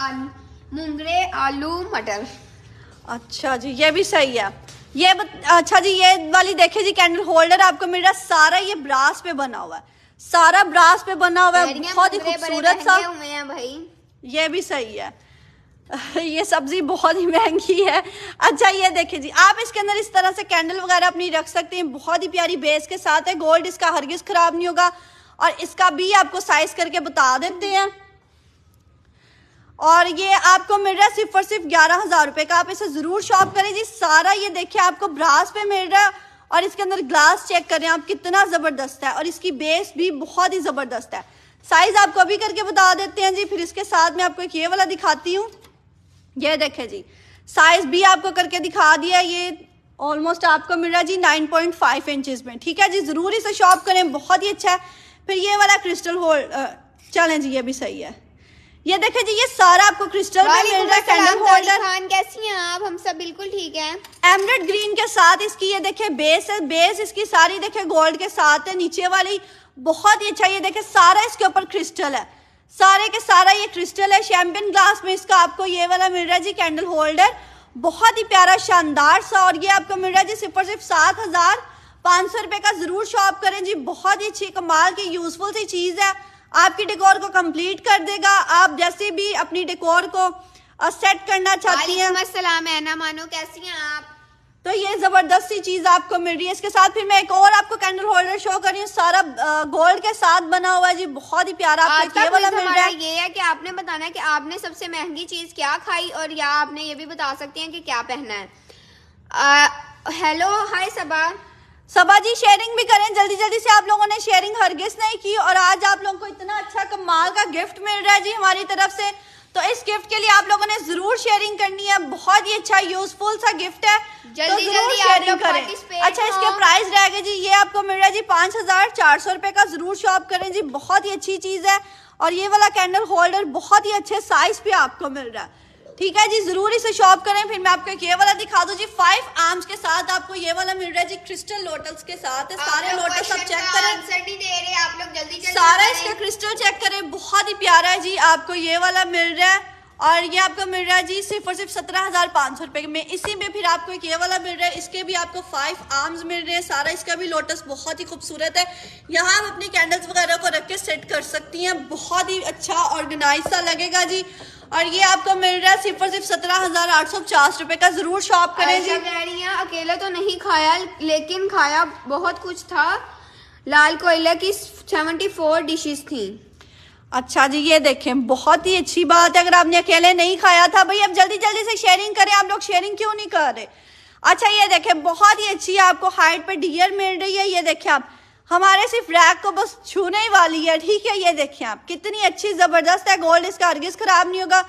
मूंगरे आलू मटर अच्छा जी ये भी सही है ये बत, अच्छा जी ये वाली देखिए जी कैंडल होल्डर आपको मिल रहा है सारा ये ब्रास पे बना हुआ है सारा ब्रास पे बना हुआ है बहुत ही खूबसूरत सा भाई ये भी सही है ये सब्जी बहुत ही महंगी है अच्छा ये देखिए जी आप इसके अंदर इस तरह से कैंडल वगैरह अपनी रख सकते हैं बहुत ही प्यारी बेस के साथ है गोल्ड इसका हरगिज खराब नहीं होगा और इसका भी आपको साइज करके बता देते हैं और ये आपको मिल रहा है सिर्फ और सिर्फ ग्यारह हज़ार रुपये का आप इसे ज़रूर शॉप करें जी सारा ये देखिए आपको ब्रास पे मिल रहा है और इसके अंदर ग्लास चेक करें आप कितना ज़बरदस्त है और इसकी बेस भी बहुत ही ज़बरदस्त है साइज़ आपको अभी करके बता देते हैं जी फिर इसके साथ में आपको एक ये वाला दिखाती हूँ ये देखें जी साइज़ भी आपको करके दिखा दिया ये ऑलमोस्ट आपको मिल रहा है जी नाइन पॉइंट फाइव इंचज़ में ठीक है जी ज़रूर इसे शॉप करें बहुत ही अच्छा है फिर ये वाला क्रिस्टल होल्ड चलें जी ये भी सही है ये देखे जी ये सारा आपको क्रिस्टल में मिल रहा है होल्डर तो खान कैसी हैं आप हम सब बिल्कुल ठीक है एमरेड ग्रीन के साथ इसकी ये देखे बेस है बेस इसकी सारी देखे गोल्ड के साथ है नीचे वाली बहुत ही अच्छा ये देखे सारा इसके ऊपर क्रिस्टल है सारे के सारा ये क्रिस्टल है शैम्पियन ग्लास में इसका आपको ये वाला मिल रहा है जी कैंडल होल्डर बहुत ही प्यारा शानदार सा और ये आपको मिल रहा है जी सिर्फ और सिर्फ सात हजार पाँच सौ रुपए का ज़रूर शॉप करें जी बहुत ही अच्छी कमाल की यूज़फुल सी चीज़ है आपकी डेकोर को कंप्लीट कर देगा आप जैसे भी अपनी डेकोर को सेट करना चाहती हैं सलाम है ना मानो कैसी हैं आप तो ये ज़बरदस्त सी चीज़ आपको मिल रही है इसके साथ फिर मैं एक और आपको कैंडल होल्डर शो कर रही हूँ सारा गोल्ड के साथ बना हुआ है जी बहुत ही प्यारा आपका ये वाला मिल रहा है ये है कि आपने बताना है कि आपने सबसे महंगी चीज़ क्या खाई और या आपने ये भी बता सकती हैं कि क्या पहना है हेलो हाय सबा सभा जी शेयरिंग भी करें जल्दी जल्दी से आप लोगों ने शेयरिंग हरगिज नहीं की और आज आप लोगों को इतना अच्छा कमाल का गिफ्ट मिल रहा है जी हमारी तरफ से तो इस गिफ्ट के लिए आप लोगों ने जरूर शेयरिंग करनी है बहुत ही अच्छा यूजफुल सा गिफ्ट है जल्दी तो जल्दी शेयरिंग करें हाँ। अच्छा इसके प्राइस रहेगा जी ये आपको मिल रहा है जी पांच हजार चार सौ रुपए का जरूर शॉप करें जी बहुत ही अच्छी चीज है और ये वाला कैंडल होल्डर बहुत ही अच्छे साइज पे आपको मिल रहा है ठीक है जी जरूर इसे शॉप करें फिर मैं आपको ये वाला दिखा दूँ जी फाइव आर्म्स के साथ आपको ये वाला मिल रहा है जी क्रिस्टल लोटस के साथ सारे लोटस आप चेक करें आप लोग जल्दी सारा इसका क्रिस्टल चेक करें बहुत ही प्यारा है जी आपको ये वाला मिल रहा है और ये आपको मिल रहा है जी सिर्फ और सिर्फ सत्रह हज़ार पाँच सौ रुपये में इसी में फिर आपको एक ये वाला मिल रहा है इसके भी आपको फाइव आर्म्स मिल रहे हैं सारा इसका भी लोटस बहुत ही खूबसूरत है यहाँ आप अपनी कैंडल्स वगैरह को रख के सेट कर सकती हैं बहुत ही अच्छा ऑर्गेनाइज सा लगेगा जी और ये आपको मिल रहा है सिर्फ और सिर्फ सत्रह हजार आठ सौ पचास रुपए का जरूर शॉप करें अच्छा, जी अकेले तो नहीं खाया लेकिन खाया बहुत कुछ था लाल कोयला की सेवेंटी फोर डिशेज थी अच्छा जी ये देखें बहुत ही अच्छी बात है अगर आपने अकेले नहीं खाया था भाई अब जल्दी जल्दी से शेयरिंग करें आप लोग शेयरिंग क्यों नहीं कर रहे अच्छा ये देखें बहुत ही अच्छी आपको हाइट पे डियर मिल रही है ये देखें आप हमारे सिर्फ रैक को बस छूने ही वाली है ठीक है ये देखें आप कितनी अच्छी ज़बरदस्त है गोल्ड इसका अर्गिस ख़राब नहीं होगा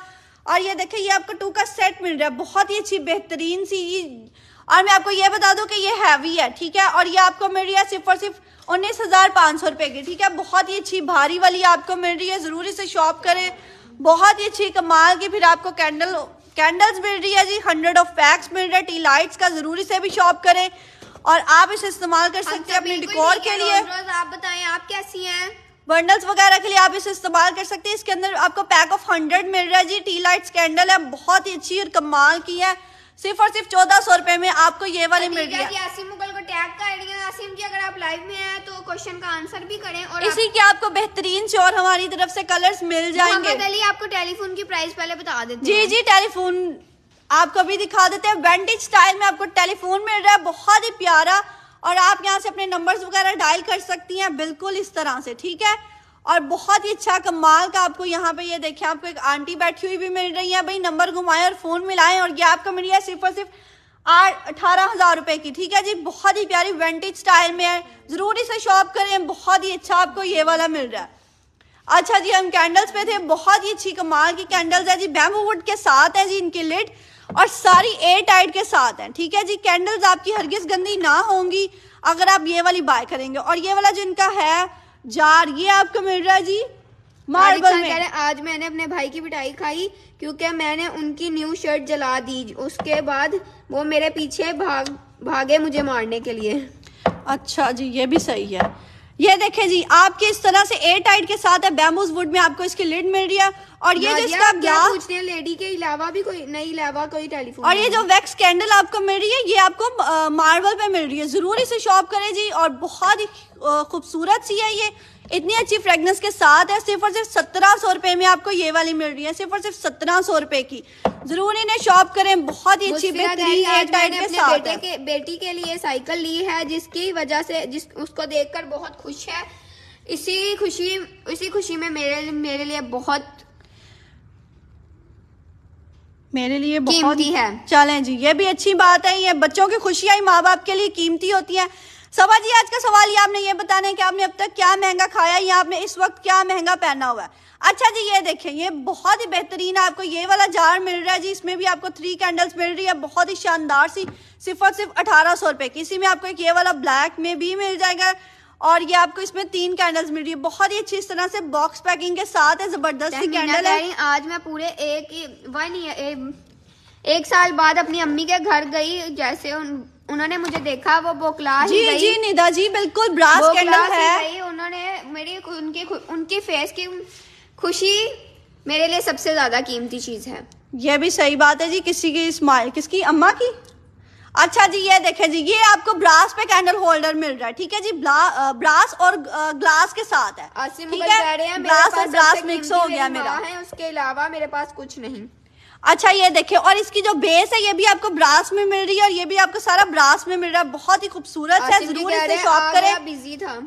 और ये देखें ये आपको टू का सेट मिल रहा है बहुत ही अच्छी बेहतरीन सी और मैं आपको ये बता दूं कि ये हैवी है ठीक है और ये आपको मिल रही है सिर्फ और सिर्फ उन्नीस हज़ार पाँच सौ रुपये की ठीक है बहुत ही अच्छी भारी वाली आपको मिल रही है जरूरी से शॉप करें बहुत ही अच्छी कमाल की फिर आपको कैंडल कैंडल्स मिल रही है जी हंड्रेड ऑफ पैक्स मिल रहा है टी लाइट्स का जरूरी से भी शॉप करें और आप इसे इस्तेमाल कर हाँ सकते हैं अपने डिकोर के लिए आप बताएं आप कैसी हैं बंडल्स वगैरह के लिए आप इसे इस्तेमाल कर सकते हैं इसके अंदर आपको पैक ऑफ हंड्रेड मिल रहा है जी टी लाइट्स कैंडल है बहुत ही अच्छी और कमाल की है सिर्फ और सिर्फ चौदह सौ रुपए में आपको ये वाले मिल गया मुगल को टैग जी अगर आप लाइव में हैं तो क्वेश्चन का आंसर भी करें और इसी के आपको बेहतरीन चोर हमारी तरफ से कलर्स मिल जाएंगे आपको टेलीफोन की प्राइस पहले बता देते जी जी टेलीफोन आपको भी दिखा देते हैं बैंडेज स्टाइल में आपको टेलीफोन मिल रहा है बहुत ही प्यारा और आप यहाँ से अपने नंबर्स वगैरह डायल कर सकती हैं बिल्कुल इस तरह से ठीक है और बहुत ही अच्छा कमाल का आपको यहाँ पे ये यह देखिए आपको एक आंटी बैठी हुई भी मिल रही है भाई नंबर घुमाएं और फ़ोन मिलाएं और ये आपको मिल रहा है सिर्फ और सिर्फ आठ अठारह हज़ार रुपए की ठीक है जी बहुत ही प्यारी वेंटेज स्टाइल में है ज़रूर इसे शॉप करें बहुत ही अच्छा आपको ये वाला मिल रहा है अच्छा जी हम कैंडल्स पे थे बहुत ही अच्छी कमाल की कैंडल्स है जी बैम्बू वुड के साथ है जी इनकी लिट और सारी ए टाइट के साथ है ठीक है जी कैंडल्स आपकी हरगिज गंदी ना होंगी अगर आप ये वाली बाय करेंगे और ये वाला जो इनका है जार ये आपको मिल रहा है जी मार्बल में आज मैंने अपने भाई की मिठाई खाई क्योंकि मैंने उनकी न्यू शर्ट जला दी उसके बाद वो मेरे पीछे भाग भागे मुझे मारने के लिए अच्छा जी ये भी सही है ये देखे जी आपके इस तरह से एयर टाइट के साथ है बैम्बूज वुड में आपको इसकी लिड मिल रही है और ये जो इसका क्या लेडी के अलावा भी कोई नहीं अलावा कोई टेलीफोन और ये जो वैक्स कैंडल आपको मिल रही है ये आपको मार्बल पे मिल रही है जरूर इसे शॉप करें जी और बहुत ही खूबसूरत सी है ये इतनी अच्छी फ्रेगनेंस के साथ है सिर्फ और सिर्फ सत्रह सौ रुपए में आपको ये वाली मिल रही है सिर्फ और सिर्फ सत्रह सौ रुपए की जरूर इन्हें शॉप करें बहुत ही अच्छी बेहतरीन बेटे के बेटी के लिए साइकिल ली है जिसकी वजह से जिस उसको देखकर बहुत खुश है इसी खुशी इसी खुशी में मेरे मेरे लिए बहुत मेरे लिए बहुत है चलें जी ये भी अच्छी बात है ये बच्चों की खुशियां ही माँ बाप के लिए कीमती होती हैं सभा जी आज का सवाल ये आपने ये बताना है कि आपने अब तक क्या महंगा खाया या आपने इस वक्त क्या महंगा पहना हुआ है अच्छा जी ये देखें ये बहुत ही बेहतरीन आपको ये वाला जार मिल रहा है जी इसमें भी आपको थ्री कैंडल्स मिल रही है बहुत ही शानदार सी सिर्फ और सिर्फ अठारह सौ रुपये की इसी में आपको एक ये वाला ब्लैक में भी मिल जाएगा और ये आपको इसमें तीन कैंडल्स मिल रही है बहुत ही अच्छी इस तरह से बॉक्स पैकिंग के साथ है जबरदस्त कैंडल है आज मैं पूरे एक वन एक साल बाद अपनी अम्मी के घर गई जैसे उन्होंने मुझे देखा वो बोकला जी ही जी निदा जी बिल्कुल ब्रास कैंडल है उन्होंने मेरी उनके उनके फेस की खुशी मेरे लिए सबसे ज्यादा कीमती चीज है यह भी सही बात है जी किसी की स्माइल किसकी अम्मा की अच्छा जी ये देखे जी ये आपको ब्रास पे कैंडल होल्डर मिल रहा है ठीक है जी ब्ला, ब्रास और ग्लास के साथ है ठीक है ब्रास और ब्रास मिक्स हो गया मेरा है उसके अलावा मेरे पास कुछ नहीं अच्छा ये देखिए और इसकी जो बेस है ये भी आपको ब्रास में मिल रही है और ये भी आपको सारा ब्रास में मिल रहा है बहुत ही खूबसूरत है जरूर इसे शॉप करें बिजी था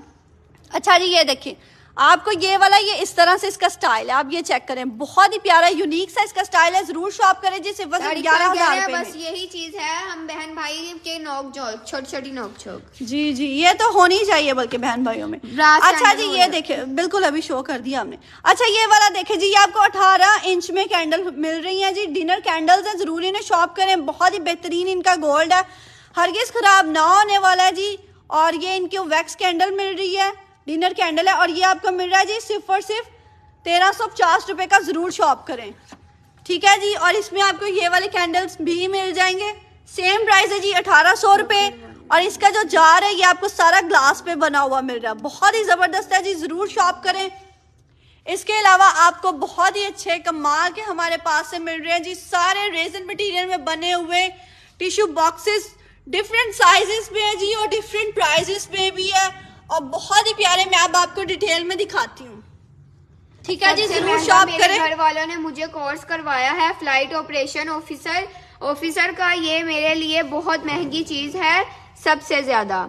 अच्छा जी ये देखिए आपको ये वाला ये इस तरह से इसका स्टाइल है आप ये चेक करें बहुत ही प्यारा यूनिक सा इसका स्टाइल है जरूर शॉप करें जी ग्यारह हजार बस यही चीज है हम बहन भाई के नोक झोंक छोटी छोटी नोक झोंक जी जी ये तो होनी चाहिए बल्कि बहन भाइयों में अच्छा जी ये देखे बिल्कुल अभी शो कर दिया हमने अच्छा ये वाला देखे जी ये आपको अठारह इंच में कैंडल मिल रही है जी डिनर कैंडल्स है जरूर इन्हें शॉप करें बहुत ही बेहतरीन इनका गोल्ड है हर खराब ना होने वाला है जी और ये इनके वैक्स कैंडल मिल रही है डिनर कैंडल है और ये आपको मिल रहा है जी सिर्फ और सिर्फ तेरह सौ पचास रुपये का ज़रूर शॉप करें ठीक है जी और इसमें आपको ये वाले कैंडल्स भी मिल जाएंगे सेम प्राइस है जी अठारह सौ रुपये और इसका जो जार है ये आपको सारा ग्लास पे बना हुआ मिल रहा है बहुत ही ज़बरदस्त है जी ज़रूर शॉप करें इसके अलावा आपको बहुत ही अच्छे कमाल के हमारे पास से मिल रहे हैं जी सारे रेजन मटेरियल में बने हुए टिश्यू बॉक्सेस डिफरेंट साइजेस में है जी और डिफरेंट प्राइजेस में भी है और बहुत ही प्यारे मैं अब आपको डिटेल में दिखाती हूँ ठीक है जी जरूर शॉप करें घर वालों ने मुझे कोर्स करवाया है फ्लाइट ऑपरेशन ऑफिसर ऑफिसर का ये मेरे लिए बहुत महंगी चीज है सबसे ज्यादा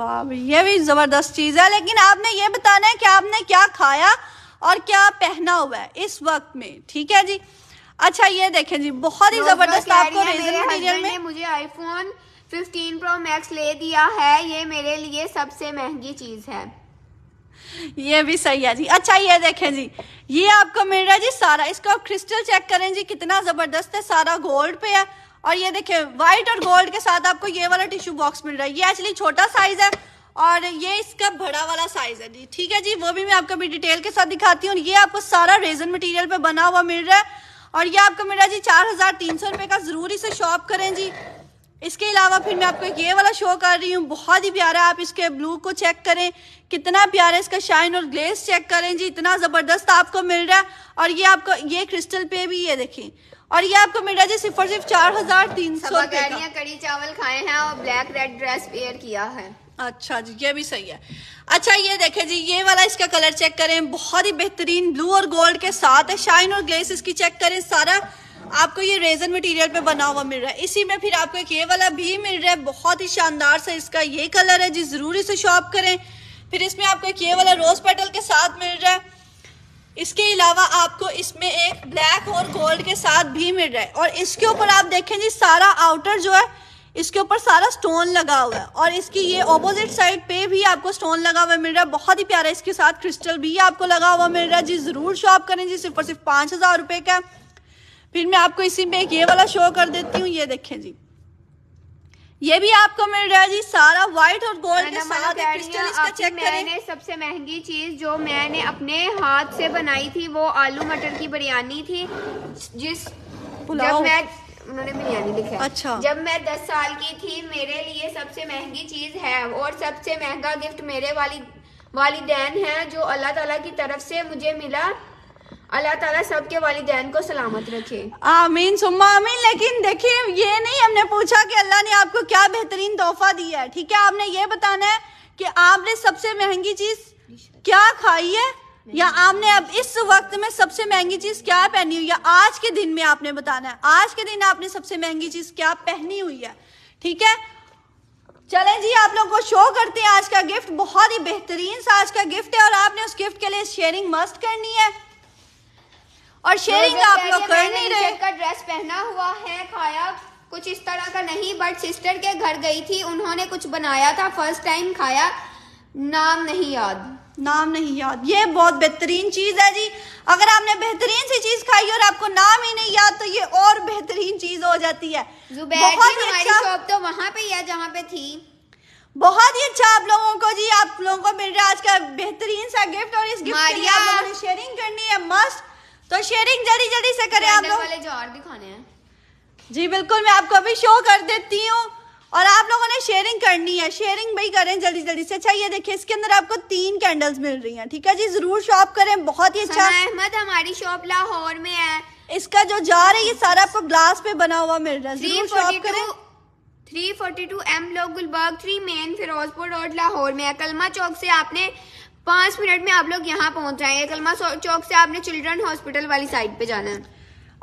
वाह ये भी जबरदस्त चीज है लेकिन आपने ये बताना है कि आपने क्या खाया और क्या पहना हुआ है इस वक्त में ठीक है जी अच्छा ये देखें जी बहुत ही जबरदस्त आपको रीजन मुझे आईफोन फिफ्टीन प्रो मैक्स ले दिया है ये मेरे लिए सबसे महंगी चीज़ है ये भी सही है जी अच्छा ये देखें जी ये आपको मिल रहा है जी सारा इसको आप क्रिस्टल चेक करें जी कितना ज़बरदस्त है सारा गोल्ड पे है और ये देखें वाइट और गोल्ड के साथ आपको ये वाला टिश्यू बॉक्स मिल रहा है ये एक्चुअली छोटा साइज है और ये इसका बड़ा वाला साइज है जी ठीक है जी वो भी मैं आपको भी डिटेल के साथ दिखाती हूँ ये आपको सारा रेजन मटेरियल पे बना हुआ मिल रहा है और ये आपको मिल रहा है जी चार हजार तीन सौ रुपए का जरूर इसे शॉप करें जी इसके अलावा फिर मैं आपको एक ये वाला शो कर रही हूँ बहुत ही प्यारा आप इसके ब्लू को चेक करें कितना प्यारा इसका शाइन और ग्लेस चेक करें जी इतना ज़बरदस्त आपको मिल रहा है और ये आपको ये क्रिस्टल पे भी ये देखें और ये आपको मिल रहा है सिर्फ और सिर्फ चार हजार तीन सौ कड़ी चावल खाए हैं और ब्लैक रेड ड्रेस वेयर किया है अच्छा जी ये भी सही है अच्छा ये देखे जी ये वाला इसका कलर चेक करें बहुत ही बेहतरीन ब्लू और गोल्ड के साथ है शाइन और ग्लेस इसकी चेक करें सारा आपको ये रेजन मटेरियल पे बना हुआ मिल रहा है इसी में फिर आपको एक ये वाला भी मिल रहा है बहुत ही शानदार सा इसका ये कलर है जी ज़रूर इसे शॉप करें फिर इसमें आपको एक ये वाला रोज़ पेटल के साथ मिल रहा है इसके अलावा आपको इसमें एक ब्लैक और गोल्ड के साथ भी मिल रहा है और इसके ऊपर आप देखें जी सारा आउटर जो है इसके ऊपर सारा स्टोन लगा हुआ है और इसकी ये ऑपोजिट साइड पे भी आपको स्टोन लगा हुआ मिल रहा है बहुत ही प्यारा इसके साथ क्रिस्टल भी आपको लगा हुआ मिल रहा है जी ज़रूर शॉप करें जी सिर्फ और सिर्फ पाँच हज़ार रुपये का फिर मैं आपको इसी में एक ये वाला शो कर देती हूँ ये देखें जी ये भी आपको मिल रहा है जी सारा व्हाइट और गोल्ड के साथ क्रिस्टल इसका चेक करें सबसे महंगी चीज जो मैंने अपने हाथ से बनाई थी वो आलू मटर की बिरयानी थी जिस जब मैं उन्होंने बिरयानी लिखा अच्छा जब मैं दस साल की थी मेरे लिए सबसे महंगी चीज है और सबसे महंगा गिफ्ट मेरे वाली वालिदैन है जो अल्लाह तला की तरफ से मुझे मिला अल्लाह ताला सबके वालिदैन को सलामत रखे आमीन सुम्मा आमीन लेकिन देखिए ये नहीं हमने पूछा कि अल्लाह ने आपको क्या बेहतरीन तोहफा दिया है ठीक है आपने ये बताना है कि आपने सबसे महंगी चीज क्या खाई है या आपने अब इस वक्त में सबसे महंगी चीज क्या पहनी हुई है आज के दिन में आपने बताना है आज के दिन आपने सबसे महंगी चीज क्या पहनी हुई है ठीक है चलें जी आप लोग को शो करते हैं आज का गिफ्ट बहुत ही बेहतरीन सा आज का गिफ्ट है और आपने उस गिफ्ट के लिए शेयरिंग मस्त करनी है और शेयरिंग आप लोग कर नहीं रहे का ड्रेस पहना हुआ है खाया कुछ इस तरह का नहीं बट सिस्टर के घर गई थी उन्होंने कुछ बनाया था फर्स्ट टाइम खाया नाम नहीं याद नाम नहीं याद ये बहुत बेहतरीन चीज़ है जी अगर आपने बेहतरीन सी चीज़ खाई और आपको नाम ही नहीं याद तो ये और बेहतरीन चीज़ हो जाती है बहुत शॉप अच्छा- तो वहां पे ही है जहाँ पे थी बहुत ही अच्छा आप लोगों को जी आप लोगों को मिल है आज का बेहतरीन सा गिफ्ट और इस गिफ्ट के लिए आप लोगों ने शेयरिंग करनी है मस्ट तो शेयरिंग जल्दी जल्दी से करें आप लोग वाले जो और दिखाने हैं जी बिल्कुल मैं आपको अभी शो कर देती हूँ और आप लोगों ने शेयरिंग करनी है शेयरिंग भाई करें जल्दी जल्दी से अच्छा ये देखिए इसके अंदर आपको तीन कैंडल्स मिल रही हैं ठीक है जी जरूर शॉप करें बहुत ही अच्छा अहमद हमारी शॉप लाहौर में है इसका जो जार है ये सारा आपको ग्लास पे बना हुआ मिल रहा है जरूर शॉप करें three forty two M block Gulberg three main Ferozepur road Lahore में है कलमा चौक से आपने पांच मिनट में आप लोग यहाँ पहुंच जाएंगे कलमा चौक से आपने चिल्ड्रन हॉस्पिटल वाली साइड पे जाना है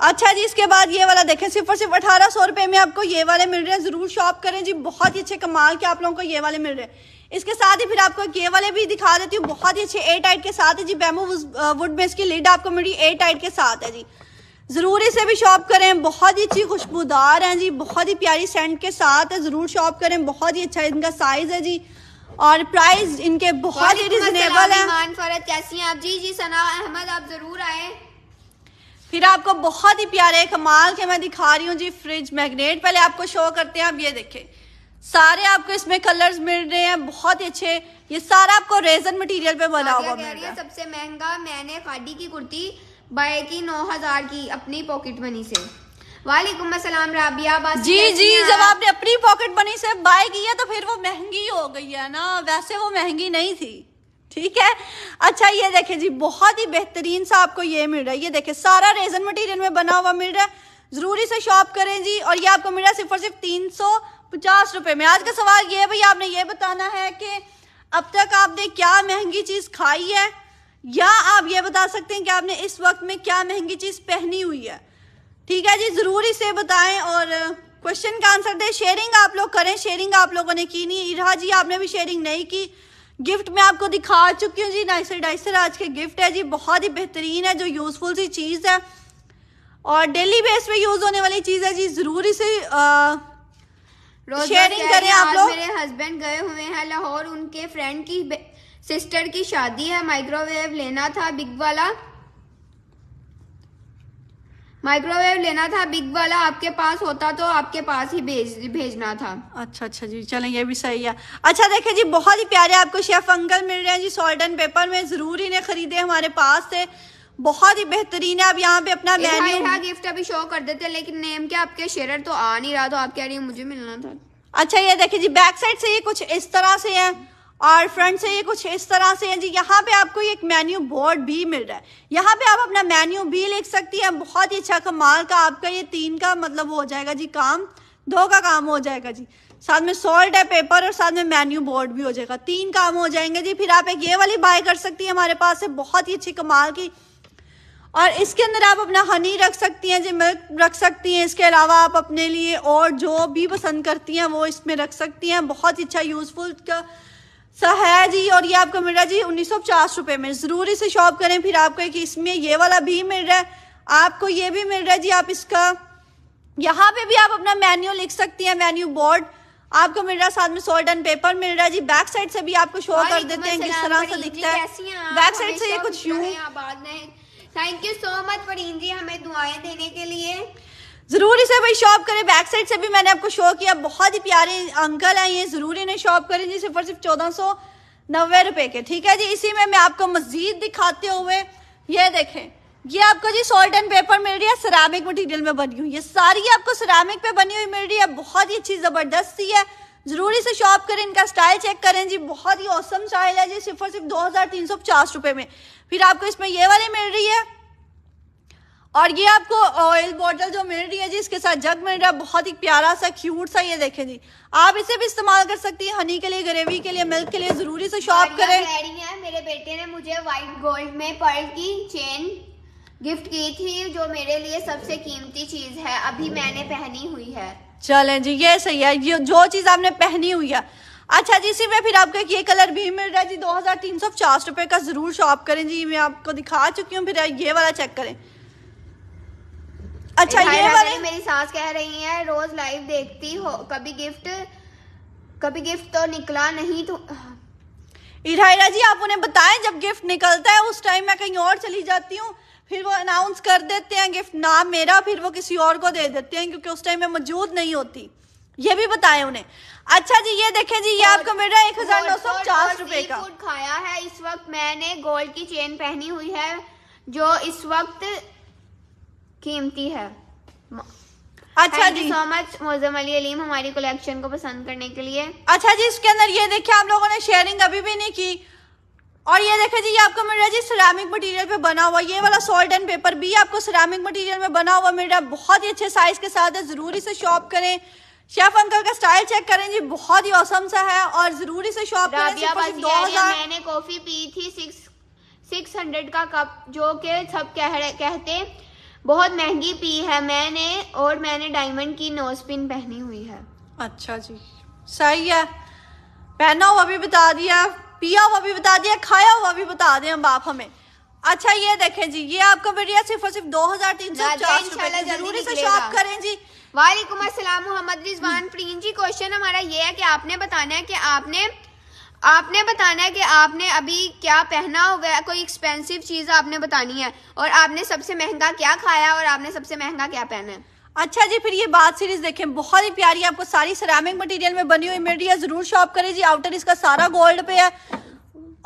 अच्छा जी इसके बाद ये वाला देखें सिर्फ और सिर्फ अठारह सौ रुपए में आपको ये वाले मिल रहे हैं ज़रूर शॉप करें जी बहुत ही अच्छे कमाल के आप लोगों को ये वाले मिल रहे हैं इसके साथ ही फिर आपको ये वाले भी दिखा देती हूँ बहुत ही अच्छे ए टाइट के साथ है जी बेमो वुड में इसकी लीड आपको मिल रही एयर टाइट के साथ है जी ज़रूर इसे भी शॉप करें बहुत ही अच्छी खुशबूदार है जी बहुत ही प्यारी सेंट के साथ है ज़रूर शॉप करें बहुत ही अच्छा इनका साइज़ है जी और प्राइस इनके बहुत ही रिजनेबल है आप जी जी सना अहमद आप जरूर आए फिर आपको बहुत ही प्यारे कमाल के मैं दिखा रही हूँ जी फ्रिज मैग्नेट पहले आपको शो करते हैं आप ये देखें सारे आपको इसमें कलर्स मिल रहे हैं बहुत ही अच्छे ये सारा आपको रेजन मटेरियल पे बना हुआ मिल रहा है सबसे महंगा मैंने खादी की कुर्ती बाय की नौ हजार की अपनी पॉकेट मनी से वालेकुम असलम राबिया जी जी जब आपने अपनी पॉकेट मनी से बाय किया तो फिर वो महंगी हो गई है ना वैसे वो महंगी नहीं थी ठीक है अच्छा ये देखे जी बहुत ही बेहतरीन सा आपको ये मिल रहा है ये देखे सारा रेजन मटेरियल में बना हुआ मिल रहा है जरूरी से शॉप करें जी और ये आपको मिल रहा है सिर्फ और सिर्फ तीन सौ पचास रुपये में आज का सवाल ये भाई आपने ये बताना है कि अब तक आपने क्या महंगी चीज़ खाई है या आप ये बता सकते हैं कि आपने इस वक्त में क्या महंगी चीज़ पहनी हुई है ठीक है जी ज़रूर इसे बताएं और क्वेश्चन का आंसर दें शेयरिंग आप लोग करें शेयरिंग आप लोगों ने की नहीं इरा जी आपने भी शेयरिंग नहीं की गिफ्ट मैं आपको दिखा चुकी हूँ जी नाइसर डाइसर आज के गिफ्ट है जी बहुत ही बेहतरीन है जो यूज़फुल सी चीज़ है और डेली बेस पे यूज़ होने वाली चीज़ है जी ज़रूर इसे शेयरिंग करें आप लोग मेरे हस्बैंड गए हुए हैं लाहौर उनके फ्रेंड की सिस्टर की शादी है माइक्रोवेव लेना था बिग वाला माइक्रोवेव लेना था बिग वाला आपके पास होता तो आपके पास ही भेज भेजना था अच्छा अच्छा जी चलें ये भी सही है अच्छा देखें जी बहुत ही प्यारे आपको शेफ अंकल मिल रहे हैं जी सॉल्ट एंड पेपर में ज़रूर इन्हें खरीदे हमारे पास से बहुत ही बेहतरीन है आप यहाँ पे अपना मेन्यू गिफ्ट अभी शो कर देते लेकिन नेम के आपके शेयर तो आ नहीं रहा तो आप कह रही है मुझे मिलना था अच्छा ये देखिए जी बैक साइड से ये कुछ इस तरह से है और फ्रंट से ये कुछ इस तरह से है जी यहाँ पे आपको एक मेन्यू बोर्ड भी मिल रहा है यहाँ पे आप अपना मेन्यू भी लिख सकती हैं बहुत ही अच्छा कमाल का आपका ये तीन का मतलब हो जाएगा जी काम दो का काम हो जाएगा जी साथ में सॉल्ट है पेपर और साथ में मेन्यू बोर्ड भी हो जाएगा तीन काम हो जाएंगे जी फिर आप एक ये वाली बाय कर सकती हैं हमारे पास है बहुत ही अच्छी कमाल की और इसके अंदर आप अपना हनी रख सकती हैं जी मिल्क रख सकती हैं इसके अलावा आप अपने लिए और जो भी पसंद करती हैं वो इसमें रख सकती हैं बहुत ही अच्छा यूज़फुल का सा है जी और ये आपको मिल रहा है जी उन्नीस सौ पचास में जरूरी से शॉप करें फिर आपको एक इसमें ये वाला भी मिल रहा है आपको ये भी मिल रहा है जी आप इसका यहाँ पे भी आप अपना मेन्यू लिख सकती हैं मेन्यू बोर्ड आपको मिल रहा है साथ में सोल्ड एंड पेपर मिल रहा है जी बैक साइड से भी आपको शो कर देते हैं किस तरह से दिखता है बैक साइड से ये कुछ यूं thank you so much for जी हमें दुआएं देने के लिए ज़रूर इसे भाई शॉप करें बैक साइड से भी मैंने आपको शो किया बहुत ही प्यारे अंकल हैं ये ज़रूर इन्हें शॉप करें जी सिर्फ और सिर्फ चौदह सौ नब्बे रुपये के ठीक है जी इसी में मैं आपको मज़ीद दिखाते हुए ये देखें ये आपको जी सॉल्ट एंड पेपर मिल रही है सरामिक मटीरियल में बनी हुई ये सारी आपको सरामिक पे बनी हुई मिल रही है बहुत ही अच्छी ज़बरदस्त सी है ज़रूर इसे शॉप करें इनका स्टाइल चेक करें जी बहुत ही औसम स्टाइल है जी सिर्फ और सिर्फ दो हज़ार तीन सौ पचास रुपये में फिर आपको इसमें ये वाली मिल रही है और ये आपको ऑयल बॉटल जो मिल रही है जी इसके साथ जग मिल रहा है बहुत ही प्यारा सा क्यूट सा ये देखें जी आप इसे भी इस्तेमाल कर सकती हैं हनी के लिए ग्रेवी के लिए मिल्क के लिए जरूरी से शॉप करें है मेरे बेटे ने मुझे व्हाइट गोल्ड में पर्ल की चेन गिफ्ट की थी जो मेरे लिए सबसे कीमती चीज है अभी मैंने पहनी हुई है चले जी ये सही है ये जो चीज आपने पहनी हुई है अच्छा जी इसी में फिर आपको ये कलर भी मिल रहा है जी दो हजार तीन सौ पचास रुपए का जरूर शॉप करें जी मैं आपको दिखा चुकी हूँ फिर ये वाला चेक करें अच्छा ये वाले मेरी सास कह रही है रोज लाइव देखती हो कभी गिफ्ट कभी गिफ्ट तो निकला नहीं तो इधायरा जी आप उन्हें बताएं जब गिफ्ट निकलता है उस टाइम मैं कहीं और चली जाती हूँ फिर वो अनाउंस कर देते हैं गिफ्ट ना मेरा फिर वो किसी और को दे देते हैं क्योंकि उस टाइम मैं मौजूद नहीं होती ये भी बताएं उन्हें अच्छा जी ये देखें जी ये आपको मिल रहा है एक हजार नौ सौ पचास रुपए का खाया है इस वक्त मैंने गोल्ड की चेन पहनी हुई है जो इस वक्त कीमती है अच्छा जी सो मच मोजम अली अलीम हमारी कलेक्शन को पसंद करने के लिए अच्छा जी इसके अंदर ये देखिए आप लोगों ने शेयरिंग अभी भी नहीं की और ये देखे जी ये आपको मिल रहा है जी सिरामिक मटेरियल पे बना हुआ ये वाला सोल्ट एंड पेपर भी आपको सिरामिक मटेरियल में बना हुआ मिल रहा है बहुत ही अच्छे साइज के साथ है जरूरी से शॉप करें शेफ अंकल का स्टाइल चेक करें जी बहुत ही औसम सा है और जरूरी से शॉप करें दो मैंने कॉफी पी थी सिक्स सिक्स हंड्रेड का कप जो के सब कह रहे कहते बहुत महंगी पी है मैंने और मैंने डायमंड की नोज पिन पहनी हुई है अच्छा जी सही है पहना हुआ भी बता दिया पिया हुआ भी बता दिया खाया हुआ भी बता दें हम बाप हमें अच्छा ये देखें जी ये आपका बढ़िया सिर्फ और सिर्फ दो हजार तीन सौ जरूरी से शॉप करें जी वालेकुम असलम मोहम्मद रिजवान प्रीन जी क्वेश्चन हमारा ये है कि आपने बताना है कि आपने आपने बताना है कि आपने अभी क्या पहना हुआ है कोई एक्सपेंसिव चीज़ आपने बतानी है और आपने सबसे महंगा क्या खाया और आपने सबसे महंगा क्या पहना है अच्छा जी फिर ये बात सीरीज देखें बहुत ही प्यारी आपको सारी सरामिक मटेरियल में बनी हुई मेडिया है ज़रूर शॉप करें जी आउटर इसका सारा गोल्ड पे है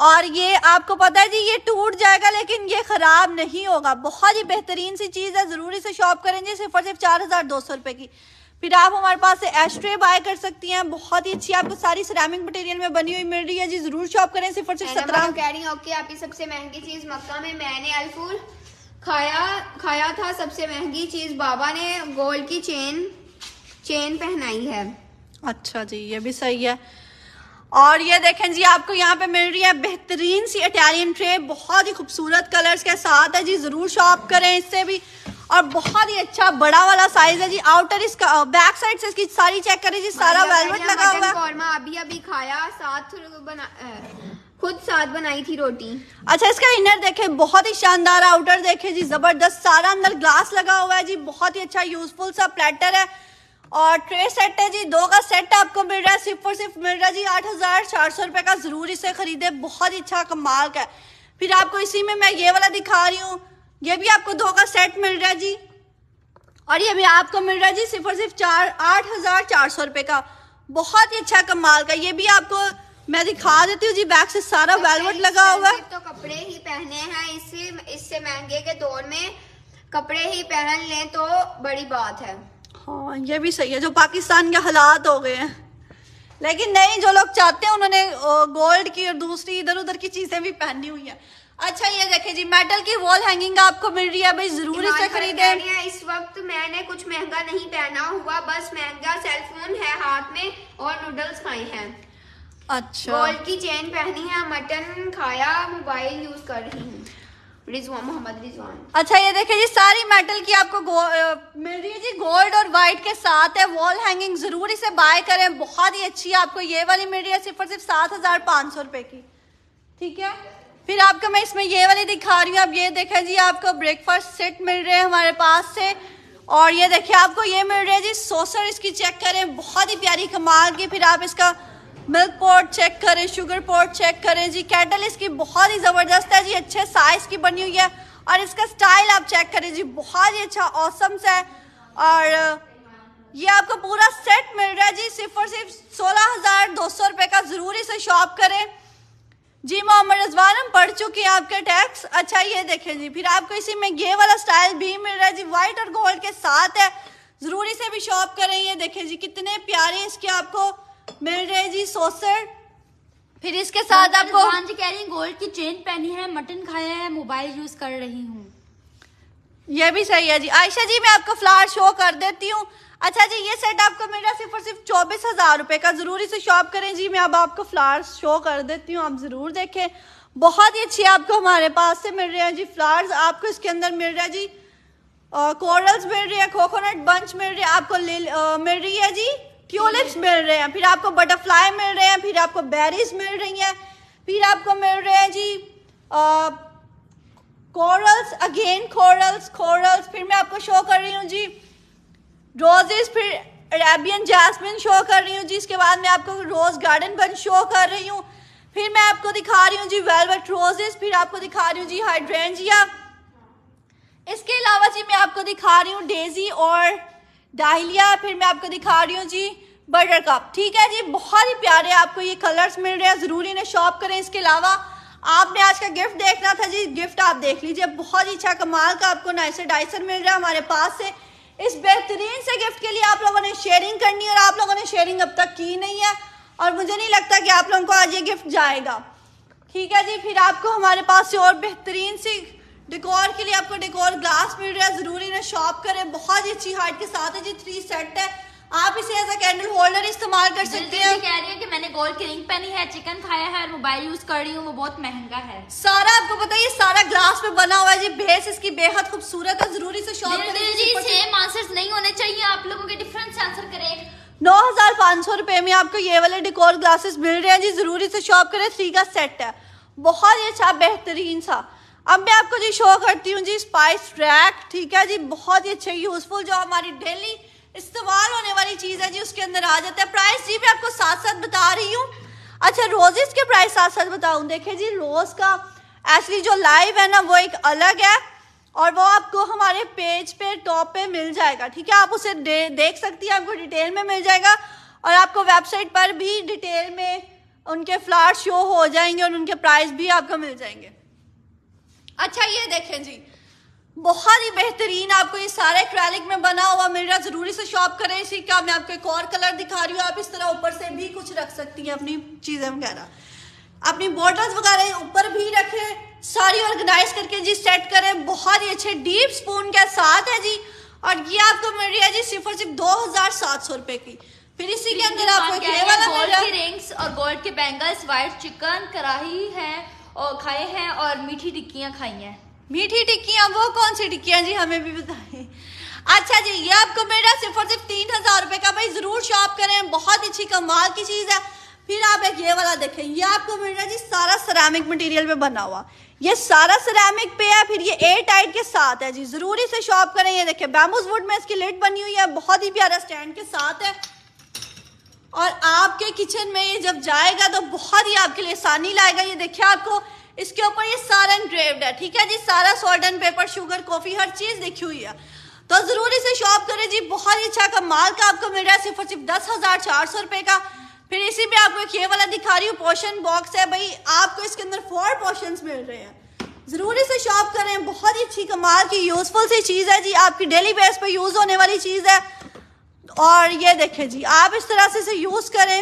और ये आपको पता है जी ये टूट जाएगा लेकिन ये ख़राब नहीं होगा बहुत ही बेहतरीन सी चीज़ है ज़रूर इसे शॉप करें जी सिर्फ और सिर्फ चार हज़ार दो सौ रुपए की फिर आप हमारे पास से एस्ट्रे बाय कर सकती हैं बहुत ही अच्छी आपको सारी सिरेमिक मटेरियल में बनी हुई मिल रही है जी जरूर शॉप करें सिर्फ और सिर्फ सत्रह तो कह रही हूँ ओके आपकी सबसे महंगी चीज मक्का में मैंने अलफूल खाया खाया था सबसे महंगी चीज बाबा ने गोल्ड की चेन चेन पहनाई है अच्छा जी ये भी सही है और ये देखें जी आपको यहाँ पे मिल रही है बेहतरीन सी इटालियन ट्रे बहुत ही खूबसूरत कलर्स के साथ है जी जरूर शॉप करें इससे भी और बहुत ही अच्छा बड़ा वाला साइज है जी आउटर इसका बैक साइड से इसकी सारी चेक करें जी सारा वेलवेट लगा हुआ है अभी अभी खाया साथ बना खुद साथ बनाई थी रोटी अच्छा इसका इनर देखें बहुत ही शानदार आउटर देखें जी जबरदस्त सारा अंदर ग्लास लगा हुआ है जी बहुत ही अच्छा यूजफुल सा प्लेटर है और ट्रे सेट है जी दो का सेट आपको मिल रहा है सिर्फ और सिर्फ मिल रहा है जी आठ हजार चार सौ रुपए का जरूर इसे खरीदे बहुत ही अच्छा कमाल का है फिर आपको इसी में मैं ये वाला दिखा रही हूँ ये भी आपको दो का सेट मिल रहा है जी और ये भी आपको मिल रहा है जी सिर्फ और सिर्फ चार आठ हजार चार सौ रुपए का बहुत ही अच्छा कमाल का ये भी आपको मैं दिखा देती हूँ जी बैग से सारा वेलवेट लगा हुआ है तो कपड़े ही पहने हैं इससे इससे महंगे के दौर में कपड़े ही पहन लें तो बड़ी बात है हाँ ये भी सही है जो पाकिस्तान के हालात हो गए हैं लेकिन नहीं जो लोग चाहते हैं उन्होंने गोल्ड की और दूसरी इधर उधर की चीजें भी पहनी हुई है अच्छा ये देखे जी मेटल की वॉल हैंगिंग आपको मिल रही है भाई जरूर इसे खरीदे इस वक्त मैंने कुछ महंगा नहीं पहना हुआ बस महंगा सेलफोन है हाथ में और नूडल्स खाए हैं अच्छा वॉल की चेन पहनी है मटन खाया मोबाइल यूज कर रही हूँ रिजवान अच्छा ये देखिए जी सारी मेटल की आपको मिल रही है जी गोल्ड और व्हाइट के साथ है वॉल हैंगिंग जरूर इसे बाय करें बहुत ही अच्छी है आपको ये वाली मिल रही है सिर्फ और सिर्फ सात हजार पाँच सौ रुपए की ठीक है फिर आपको मैं इसमें ये वाली दिखा रही हूँ आप ये देखें जी आपको ब्रेकफास्ट सेट मिल रहे हैं हमारे पास से और ये देखिए आपको ये मिल रहा है जी सोसर इसकी चेक करें बहुत ही प्यारी कमाल की फिर आप इसका मिल्क पोर्ट चेक करें शुगर पोर्ट चेक करें जी कैटल इसकी बहुत ही ज़बरदस्त है जी अच्छे साइज़ की बनी हुई है और इसका स्टाइल आप चेक करें जी बहुत ही अच्छा औसम सा है और ये आपको पूरा सेट मिल रहा है जी सिर्फ और सिर्फ सोलह हज़ार दो सौ रुपये का ज़रूर इसे शॉप करें जी मोहम्मद रजवान हम पढ़ चुके हैं आपके टैक्स अच्छा ये देखें जी फिर आपको इसी में ये वाला स्टाइल भी मिल रहा है जी वाइट और गोल्ड के साथ है ज़रूरी से भी शॉप करें ये देखें जी कितने प्यारे इसके आपको मिल रहे जी सोसर फिर इसके साथ आपको जी कह रही गोल्ड की चेन पहनी है मटन खाया है मोबाइल यूज कर रही हूँ ये भी सही है जी आयशा जी मैं आपको फ्लावर शो कर देती हूँ अच्छा जी ये सेट आपको मिल रहा सिर्फ और सिर्फ चौबीस हज़ार रुपए का ज़रूरी से शॉप करें जी मैं अब आपको फ्लावर्स शो कर देती हूँ आप ज़रूर देखें बहुत ही अच्छे आपको हमारे पास से मिल रहे हैं जी फ्लावर्स आपको इसके अंदर मिल रहा है जी कोरल्स मिल रही है कोकोनट बंच मिल रही है आपको मिल रही है जी ट्यूलिप्स मिल रहे हैं फिर आपको बटरफ्लाई मिल रहे हैं फिर आपको बेरीज मिल रही है फिर आपको मिल रहे हैं जी कोरल्स अगेन कोरल्स कोरल्स फिर मैं आपको शो कर रही हूँ जी रोजेस फिर अरेबियन जैस्मिन शो कर रही हूँ जी इसके बाद मैं आपको रोज़ गार्डन बन शो कर रही हूँ फिर मैं आपको दिखा रही हूँ जी वेलवेट रोजेस फिर आपको दिखा रही हूँ जी हाइड्रेंजिया इसके अलावा जी मैं आपको दिखा रही हूँ डेजी और डाहलिया फिर मैं आपको दिखा रही हूँ जी बटर कप ठीक है जी बहुत ही प्यारे आपको ये कलर्स मिल रहे हैं जरूरी इन्हें शॉप करें इसके अलावा आपने आज का गिफ्ट देखना था जी गिफ्ट आप देख लीजिए बहुत ही अच्छा कमाल का आपको नाइसर डाइसर मिल रहा है हमारे पास से इस बेहतरीन से गिफ्ट के लिए आप लोगों ने शेयरिंग करनी है और आप लोगों ने शेयरिंग अब तक की नहीं है और मुझे नहीं लगता कि आप लोगों को आज ये गिफ्ट जाएगा ठीक है जी फिर आपको हमारे पास से और बेहतरीन सी डिकोर के लिए आपको डिकोर ग्लास मिल रहा है जरूरी ना शॉप करें बहुत ही अच्छी हार्ट के साथ है जी थ्री सेट है आप इसे एज अ कैंडल होल्डर इस्तेमाल कर सकते हैं कह रही है कि मैंने गोल्ड की रिंग पहनी है चिकन खाया है और मोबाइल यूज कर रही हूँ वो बहुत महंगा है सारा आपको पता है ये सारा ग्लास में बना हुआ है जी बेस इसकी बेहद खूबसूरत है जरूरी से शॉप सेम आंसर नहीं होने चाहिए आप लोगों के डिफरेंट आंसर करे नौ हजार पाँच सौ रुपए में आपको ये वाले डिकोर ग्लासेस मिल रहे हैं जी जरूरी से शॉप करें थ्री का सेट है बहुत ही अच्छा बेहतरीन सा अब मैं आपको जी शो करती हूँ जी स्पाइस रैक ठीक है जी बहुत ही अच्छे यूजफुल जो हमारी डेली इस्तेमाल होने वाली चीज़ है जी उसके अंदर आ जाता है प्राइस जी मैं आपको साथ साथ बता रही हूँ अच्छा रोजेज के प्राइस साथ साथ बताऊँ देखे जी रोज़ का एक्चुअली जो लाइव है ना वो एक अलग है और वो आपको हमारे पेज पे टॉप पे मिल जाएगा ठीक है आप उसे दे, देख सकती है आपको डिटेल में मिल जाएगा और आपको वेबसाइट पर भी डिटेल में उनके फ्लावर शो हो जाएंगे और उनके प्राइस भी आपको मिल जाएंगे अच्छा ये देखें जी बहुत ही बेहतरीन आपको ये सारे क्रैलिक में बना हुआ मिल रहा ज़रूरी से शॉप करें इसी का मैं आपको एक और कलर दिखा रही हूँ आप इस तरह ऊपर से भी कुछ रख सकती हैं अपनी चीज़ें वगैरह अपनी बॉटल्स वगैरह ऊपर भी रखें सारी ऑर्गेनाइज करके जी सेट करें बहुत ही अच्छे डीप स्पून के साथ है जी और ये आपको मिल रही है जी सिर्फ सिर्फ दो हज़ार सात सौ रुपए की फिर इसी के अंदर आपको ये वाला की रिंग्स और गोल्ड के बैंगल्स वाइट चिकन कराही है और खाए हैं और मीठी टिक्कियाँ खाई हैं मीठी टिक्कियाँ वो कौन सी टिक्कियाँ जी हमें भी बताएं अच्छा जी ये आपको मेरा सिर्फ और सिर्फ तीन हज़ार रुपए का भाई ज़रूर शॉप करें बहुत अच्छी कमाल की चीज़ है फिर आप एक ये वाला देखें ये आपको मिल रहा है जी सारा सरामिक मटेरियल पे बना हुआ ये सारा सरामिक पे है फिर ये एयर टाइट के साथ है जी ज़रूरी से शॉप करें ये देखें बैम्बूज वुड में इसकी लिट बनी हुई है बहुत ही प्यारा स्टैंड के साथ है और आपके किचन में ये जब जाएगा तो बहुत ही आपके लिए आसानी लाएगा ये देखिए आपको इसके ऊपर ये सारा एनग्रेव्ड है ठीक है जी सारा salt and pepper sugar coffee हर चीज लिखी हुई है तो जरूर इसे शॉप करें जी बहुत ही अच्छा का माल का आपको मिल रहा है सिर्फ और सिर्फ दस हजार चार सौ रुपए का फिर इसी पे आपको एक ये वाला दिखा रही हूँ पोर्शन बॉक्स है भाई आपको इसके अंदर फोर पोर्शन मिल रहे हैं ज़रूर इसे शॉप करें बहुत ही अच्छी कमाल की यूज़फुल सी चीज़ है जी आपकी डेली बेस पर यूज़ होने वाली चीज़ है और ये देखें जी आप इस तरह से इसे यूज़ करें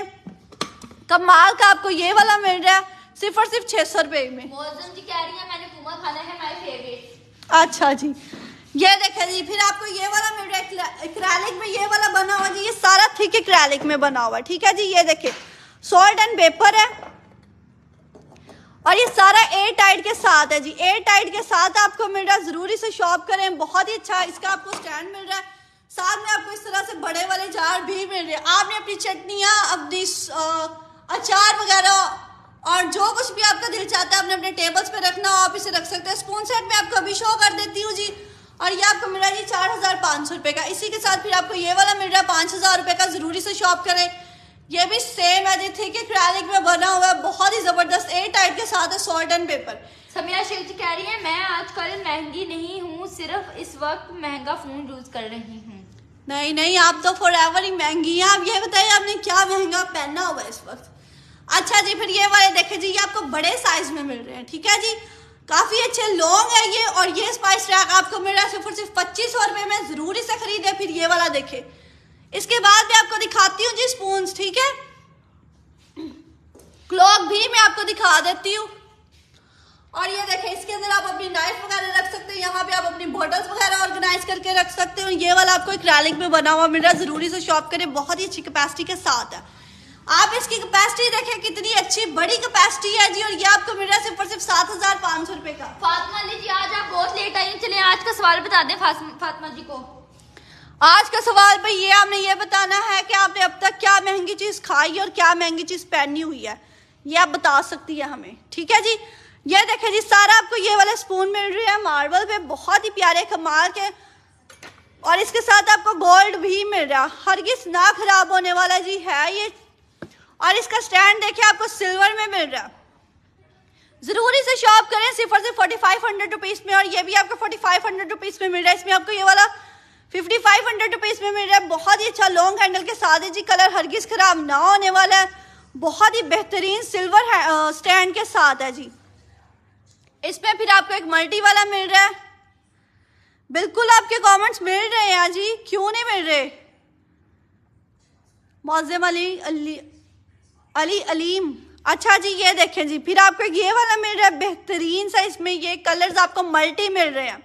कमाल का आपको ये वाला मिल रहा है सिर्फ और सिर्फ छह सौ रुपए में जी कह रही है मैंने पुमा खाना है माय फेवरेट अच्छा जी ये देखा जी फिर आपको ये वाला मिल रहा है में ये वाला बना हुआ जी ये सारा थिक इक्रालिक में बना हुआ है ठीक है जी ये देखे सोल्ट एंड पेपर है और ये सारा एयर टाइट के साथ है जी एयर टाइट के साथ आपको मिल रहा है ज़रूरी से शॉप करें बहुत ही अच्छा इसका आपको स्टैंड मिल रहा है साथ में आपको इस तरह से बड़े वाले जार भी मिल रहे हैं आपने अपनी चटनियाँ अपनी अचार वगैरह और जो कुछ भी आपका दिल चाहता है अपने अपने टेबल्स पे रखना हो आप इसे रख सकते हैं स्पून सेट में आपको अभी शो कर देती हूँ जी और ये आपको मिल रहा है जी चार हज़ार पाँच सौ रुपये का इसी के साथ फिर आपको ये वाला मिल रहा है पाँच हज़ार रुपये का ज़रूरी से शॉप करें ये भी सेम है जी ठीक है क्रैलिक में बना हुआ है बहुत ही ज़बरदस्त ए टाइप के साथ है salt and pepper Sameera Shiv ji कह रही है मैं आजकल महंगी नहीं हूँ सिर्फ इस वक्त महंगा फ़ोन यूज़ कर रही हूँ नहीं नहीं आप तो फॉर एवर ही महंगी हैं आप ये बताइए आपने क्या महंगा पहना हुआ है इस वक्त अच्छा जी फिर ये वाले देखे जी ये आपको बड़े साइज में मिल रहे हैं ठीक है जी काफ़ी अच्छे लॉन्ग है ये और ये स्पाइस ट्रैक आपको मिल रहा है सिर्फ और सिर्फ पच्चीस सौ रुपए में ज़रूर इसे खरीदे फिर ये वाला देखे इसके बाद मैं आपको दिखाती हूँ जी स्पून ठीक है क्लॉक भी मैं आपको दिखा देती हूँ और ये देखे इसके अंदर आप अपनी नाइफ वगैरह रख सकते हैं यहाँ पे आप अपनी बॉटल्स वगैरह ऑर्गेनाइज करके रख सकते हो ये वाला आपको एक रैलिंग में बना हुआ मिल रहा है ज़रूरी से शॉप करें बहुत ही अच्छी कैपेसिटी के साथ है आप इसकी कैपेसिटी देखें कितनी अच्छी बड़ी कैपेसिटी है जी और ये आपको मिल रहा है सिर्फ और सिर्फ सात हजार पाँच सौ रुपए का फातिमा जी आज आप बहुत लेट आई चले आज का सवाल बता दें फातिमा जी को आज का सवाल पर ये आपने ये बताना है कि आपने अब तक क्या महंगी चीज खाई और क्या महंगी चीज पहनी हुई है ये आप बता सकती है हमें ठीक है जी ये देखे जी सारा आपको ये वाला स्पून मिल रही है मार्बल पे बहुत ही प्यारे कमाल के और इसके साथ आपको गोल्ड भी मिल रहा हर किस ना खराब होने वाला जी है ये और इसका स्टैंड देखिए आपको सिल्वर में मिल रहा है ज़रूरी से शॉप करें सिर्फ और सिर्फ फोर्टी फाइव हंड्रेड रुपीज़ में और ये भी आपको फोर्टी फाइव हंड्रेड रुपीज़ में मिल रहा है इसमें आपको ये वाला फिफ्टी फाइव हंड्रेड रुपीज़ में मिल रहा है बहुत ही अच्छा लॉन्ग हैंडल के सादे जी कलर हर किस ख़राब ना होने वाला है बहुत ही बेहतरीन सिल्वर स्टैंड के साथ है जी इसमें फिर आपको एक मल्टी वाला मिल रहा है बिल्कुल आपके कॉमेंट्स मिल रहे हैं जी क्यों नहीं मिल रहे मौजम अली अली अली अलीम अच्छा जी ये देखें जी फिर आपको ये वाला मिल रहा है बेहतरीन सा इसमें ये कलर्स आपको मल्टी मिल रहे हैं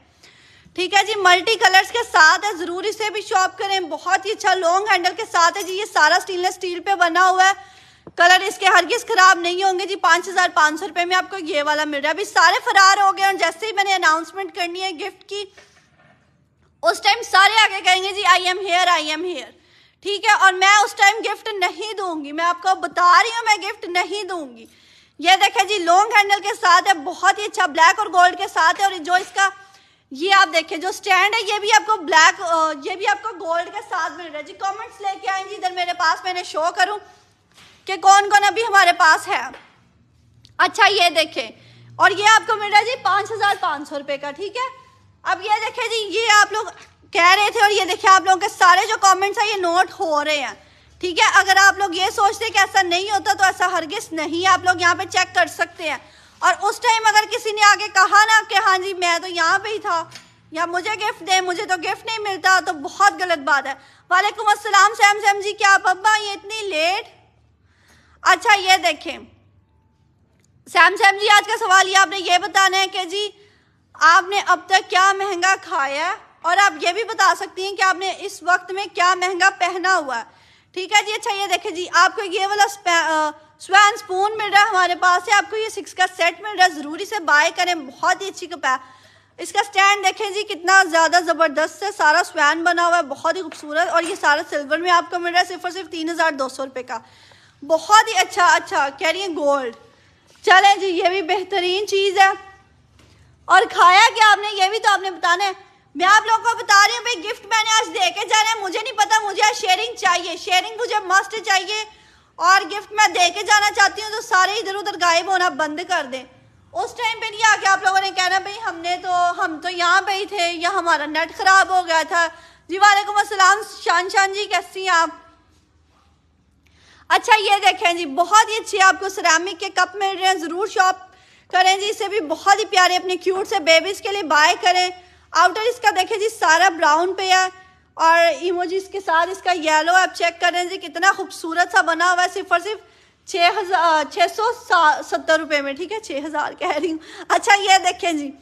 ठीक है जी मल्टी कलर्स के साथ है ज़रूर इसे भी शॉप करें बहुत ही अच्छा लॉन्ग हैंडल के साथ है जी ये सारा स्टेनलेस स्टील पे बना हुआ है कलर इसके हर किस ख़राब नहीं होंगे जी पाँच हज़ार पाँच सौ रुपये में आपको ये वाला मिल रहा है अभी सारे फरार हो गए और जैसे ही मैंने अनाउंसमेंट करनी है गिफ्ट की उस टाइम सारे आगे कहेंगे जी I am here I am here ठीक है और मैं उस टाइम गिफ्ट नहीं दूंगी मैं आपको बता रही हूँ मैं गिफ्ट नहीं दूंगी ये देखे जी लॉन्ग हैंडल के साथ है बहुत ही अच्छा ब्लैक और गोल्ड के साथ है और जो इसका ये आप देखे जो स्टैंड है ये भी आपको ब्लैक ये भी आपको गोल्ड के साथ मिल रहा है जी कॉमेंट्स लेके आएंगे इधर मेरे पास मैंने शो करूँ कि कौन कौन अभी हमारे पास है अच्छा ये देखे और ये आपको मिल रहा है जी पाँच हज़ार पाँच सौ रुपये का ठीक है अब ये देखे जी ये आप लोग कह रहे थे और ये देखिए आप लोगों के सारे जो कमेंट्स हैं ये नोट हो रहे हैं ठीक है अगर आप लोग ये सोचते कि ऐसा नहीं होता तो ऐसा हरगिज नहीं आप लोग यहाँ पे चेक कर सकते हैं और उस टाइम अगर किसी ने आगे कहा ना कि हाँ जी मैं तो यहाँ पे ही था या मुझे गिफ्ट दें मुझे तो गिफ्ट नहीं मिलता तो बहुत गलत बात है वालेकुम अस्सलाम सैम सैम जी क्या पब्बा ये इतनी लेट अच्छा ये देखें सैम सैम जी आज का सवाल ये आपने ये बताना है कि जी आपने अब तक क्या महंगा खाया और आप ये भी बता सकती हैं कि आपने इस वक्त में क्या महंगा पहना हुआ है ठीक है जी अच्छा ये देखें जी आपको ये वाला स्वैन स्पून मिल रहा है हमारे पास है आपको ये सिक्स का सेट मिल रहा है ज़रूरी से बाय करें बहुत ही अच्छी कपा इसका स्टैंड देखें जी कितना ज़्यादा ज़बरदस्त है सारा स्वैन बना हुआ है बहुत ही खूबसूरत और ये सारा सिल्वर में आपको मिल रहा है सिर्फ और सिर्फ तीन हज़ार दो सौ रुपये का बहुत ही अच्छा अच्छा कह रही है गोल्ड चलें जी ये भी बेहतरीन चीज़ है और खाया क्या आपने ये भी तो आपने बताना है मैं आप लोगों को बता रही हूँ भाई गिफ्ट मैंने आज दे के जाना है मुझे नहीं पता मुझे आज शेयरिंग चाहिए शेयरिंग मुझे मस्ट चाहिए और गिफ्ट मैं दे के जाना चाहती हूँ तो सारे इधर उधर गायब होना बंद कर दें उस टाइम पे नहीं आके आप लोगों ने कहना भाई हमने तो हम तो यहाँ पे ही थे या हमारा नेट ख़राब हो गया था जी वालेकुम असलम शान शान जी कैसी हैं आप अच्छा ये देखें जी बहुत ही अच्छे आपको सरामिक के कप मिल रहे हैं ज़रूर शॉप करें जी इसे भी बहुत ही प्यारे अपने क्यूट से बेबीज़ के लिए बाय करें आउटर इसका देखें जी सारा ब्राउन पे है और इमोजीज के साथ इसका येलो आप चेक करें जी कितना खूबसूरत सा बना हुआ है सिर्फ और सिर्फ छः हज़ार छः सौ सत्तर रुपये में ठीक है छः हज़ार कह रही हूँ अच्छा ये देखें जी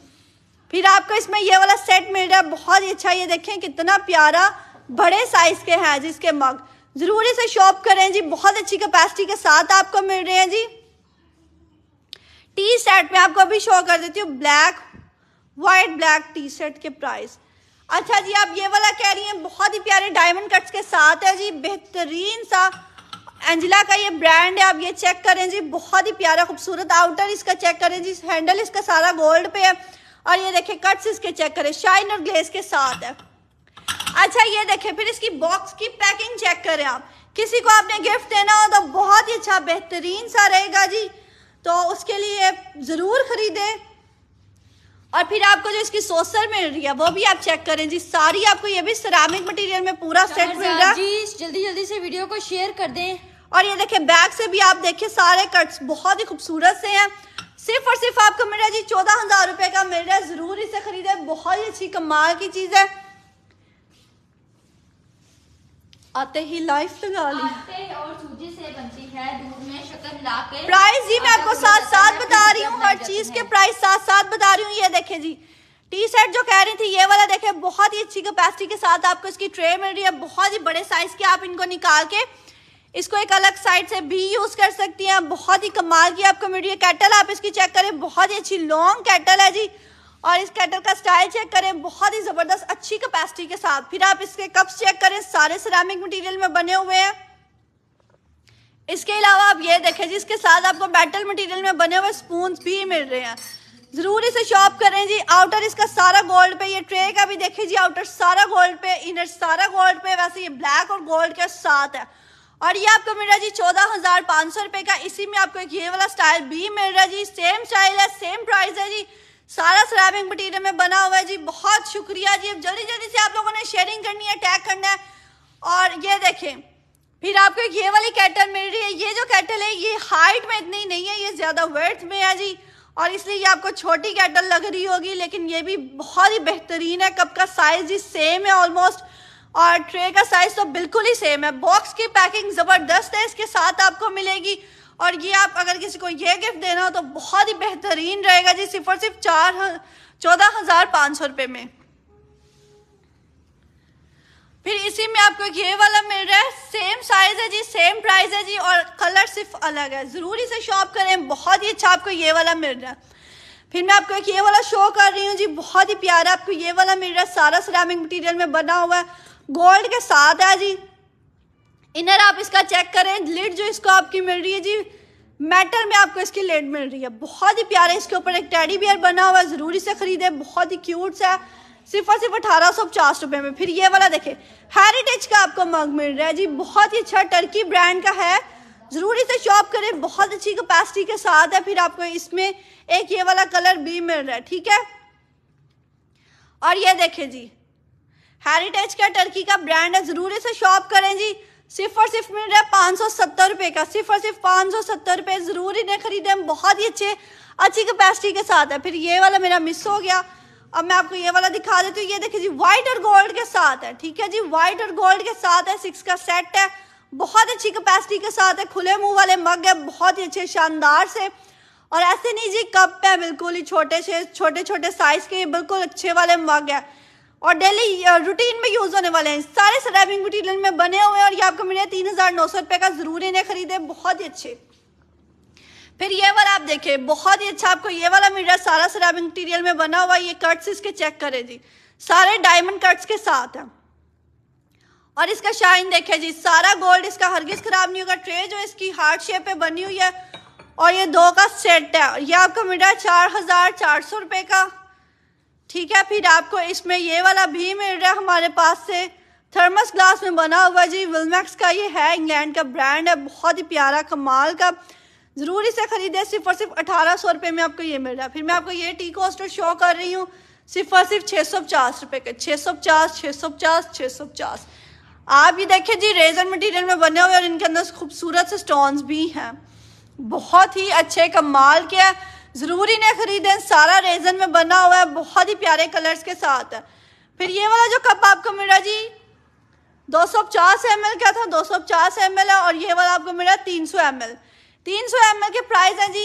फिर आपको इसमें ये वाला सेट मिल रहा है बहुत ही अच्छा ये देखें कितना प्यारा बड़े साइज़ के हैं जिसके मग ज़रूर इसे शॉप करें जी बहुत अच्छी कैपेसिटी के साथ आपको मिल रहे हैं जी टी सेट में आपको अभी शो कर देती हूँ black white black T shirt के प्राइस अच्छा जी आप ये वाला कह रही हैं बहुत ही प्यारे डायमंड कट्स के साथ है जी बेहतरीन सा एंजिला का ये ब्रांड है आप ये चेक करें जी बहुत ही प्यारा खूबसूरत आउटर इसका चेक करें जी हैंडल इसका सारा गोल्ड पे है और ये देखें कट्स इसके चेक करें शाइन और ग्लेस के साथ है अच्छा ये देखें फिर इसकी बॉक्स की पैकिंग चेक करें आप किसी को आपने गिफ्ट देना हो तो बहुत ही अच्छा बेहतरीन सा रहेगा जी तो उसके लिए ज़रूर ख़रीदें और फिर आपको जो इसकी सोसर मिल रही है वो भी आप चेक करें जी सारी आपको ये भी सरामिक मटेरियल में पूरा सेट मिल रहा है जी जल्दी जल्दी से वीडियो को शेयर कर दें और ये देखे बैक से भी आप देखिए सारे कट्स बहुत ही खूबसूरत से हैं सिर्फ और सिर्फ आपको मिल रहा है जी चौदह हजार रुपए का मिल रहा है जरूर इसे खरीदे बहुत ही अच्छी कमाल की चीज है आते ही लाइफ लगा ली और सूजी से बनती है दूध में शक्कर मिलाकर प्राइस जी मैं आपको साथ साथ बता रही हूँ हर चीज के प्राइस साथ साथ बता रही हूँ ये देखें जी टी शर्ट जो कह रही थी ये वाला देखें बहुत ही अच्छी कैपेसिटी के साथ आपको इसकी ट्रे मिल रही है बहुत ही बड़े साइज की आप इनको निकाल के इसको एक अलग साइड से भी यूज कर सकती हैं बहुत ही कमाल की आपको मिल रही है कैटल आप इसकी चेक करें बहुत ही अच्छी लॉन्ग कैटल है जी और इस कैटल का स्टाइल चेक करें बहुत ही ज़बरदस्त अच्छी कैपेसिटी के साथ फिर आप इसके कप्स चेक करें सारे सिरामिक मटेरियल में बने हुए हैं इसके अलावा आप ये देखें जी इसके साथ आपको मेटल मटेरियल में बने हुए स्पून भी मिल रहे हैं ज़रूर इसे शॉप करें जी आउटर इसका सारा गोल्ड पे ये ट्रे का भी देखें जी आउटर सारा गोल्ड पे इनर सारा गोल्ड पे वैसे ये ब्लैक और गोल्ड के साथ है और ये आपको मिल रहा है जी चौदह हज़ार पांच सौ रुपए का इसी में आपको एक ये वाला स्टाइल भी मिल रहा है जी सेम स्टाइल है सेम प्राइस है जी सारा सराबिंग मटीरियल में बना हुआ है जी बहुत शुक्रिया जी अब जल्दी जल्दी से आप लोगों ने शेयरिंग करनी है टैग करना है और ये देखें फिर आपको एक ये वाली कैटल मिल रही है ये जो कैटल है ये हाइट में इतनी नहीं है ये ज़्यादा वर्थ में है जी और इसलिए ये आपको छोटी कैटल लग रही होगी लेकिन ये भी बहुत ही बेहतरीन है कप का साइज़ ही सेम है ऑलमोस्ट और ट्रे का साइज़ तो बिल्कुल ही सेम है बॉक्स की पैकिंग ज़बरदस्त है इसके साथ आपको मिलेगी और ये आप अगर किसी को ये गिफ्ट देना हो तो बहुत ही बेहतरीन रहेगा जी सिर्फ और सिर्फ चार चौदह हजार पाँच सौ रुपये में फिर इसी में आपको ये वाला मिल रहा है सेम साइज है जी सेम प्राइस है जी और कलर सिर्फ अलग है ज़रूरी से शॉप करें बहुत ही अच्छा आपको ये वाला मिल रहा है फिर मैं आपको एक ये वाला शो कर रही हूँ जी बहुत ही प्यारा आपको ये वाला मिल रहा है सारा सिरामिक मटेरियल में बना हुआ है गोल्ड के साथ है जी इनर आप इसका चेक करें लिड जो इसको आपकी मिल रही है जी मैटर में आपको इसकी लेड मिल रही है बहुत ही प्यारा इसके ऊपर एक टेडी बियर बना हुआ है ज़रूरी से खरीदे बहुत ही क्यूट सा सिर्फ और सिर्फ अठारह सौ पचास रुपये में फिर ये वाला देखें हेरिटेज का आपको मग मिल रहा है जी बहुत ही अच्छा टर्की ब्रांड का है जरूरी से शॉप करें बहुत अच्छी कैपेसिटी के साथ है फिर आपको इसमें एक ये वाला कलर भी मिल रहा है ठीक है और ये देखें जी हेरिटेज का टर्की का ब्रांड है जरूरी से शॉप करें जी सिर्फ और सिर्फ मिल रहा है पाँच सौ सत्तर रुपये का सिर्फ और सिर्फ पाँच सौ सत्तर रुपये ज़रूर इन्हें खरीदे हम बहुत ही अच्छे अच्छी कैपेसिटी के साथ है फिर ये वाला मेरा मिस हो गया अब मैं आपको ये वाला दिखा देती हूँ ये देखिए जी वाइट और गोल्ड के साथ है ठीक है जी वाइट और गोल्ड के साथ है सिक्स का सेट है बहुत अच्छी कैपेसिटी के साथ है खुले मुँह वाले मग है बहुत ही अच्छे शानदार से और ऐसे नहीं जी कप है बिल्कुल ही छोटे से छोटे छोटे साइज के बिल्कुल अच्छे वाले मग है और डेली रूटीन में यूज़ होने वाले हैं सारे सराइविंग मटीरियल में बने हुए हैं और ये आपको मिले तीन हज़ार नौ सौ रुपए का ज़रूर इन्हें ख़रीदे बहुत ही अच्छे फिर ये वाला आप देखें बहुत ही अच्छा आपको ये वाला मिल रहा है सारा सराइविंग मटीरियल में बना हुआ ये कट्स इसके चेक करें जी सारे डायमंड कट्स के साथ हैं और इसका शाइन देखे जी सारा गोल्ड इसका हरगिज खराब नहीं होगा ट्रे जो इसकी हार्ट शेप पे बनी हुई है और ये दो का सेट है ये आपको मिल रहा है चार हजार चार सौ रुपए का ठीक है फिर आपको इसमें ये वाला भी मिल रहा है हमारे पास से थर्मस ग्लास में बना हुआ जी विलमैक्स का ये है इंग्लैंड का ब्रांड है बहुत ही प्यारा कमाल का ज़रूर इसे ख़रीदे सिर्फ और सिर्फ अठारह सौ रुपये में आपको ये मिल रहा है फिर मैं आपको ये टी कोस्टर शो कर रही हूँ सिर्फ और सिर्फ छः सौ पचास रुपये का छः सौ पचास छः सौ पचास छः सौ पचास आप ये देखिए जी रेजर मटेरियल में बने हुए और इनके अंदर खूबसूरत से स्टोन्स भी हैं बहुत ही अच्छे कमाल के है ज़रूरी नहीं ख़रीदें सारा रेजन में बना हुआ है बहुत ही प्यारे कलर्स के साथ फिर ये वाला जो कप आपको मिला जी 250 सौ पचास एम एल का था 250 सौ पचास एम एल है और ये वाला आपको मिला तीन सौ एम एल तीन सौ एम एल के प्राइस हैं जी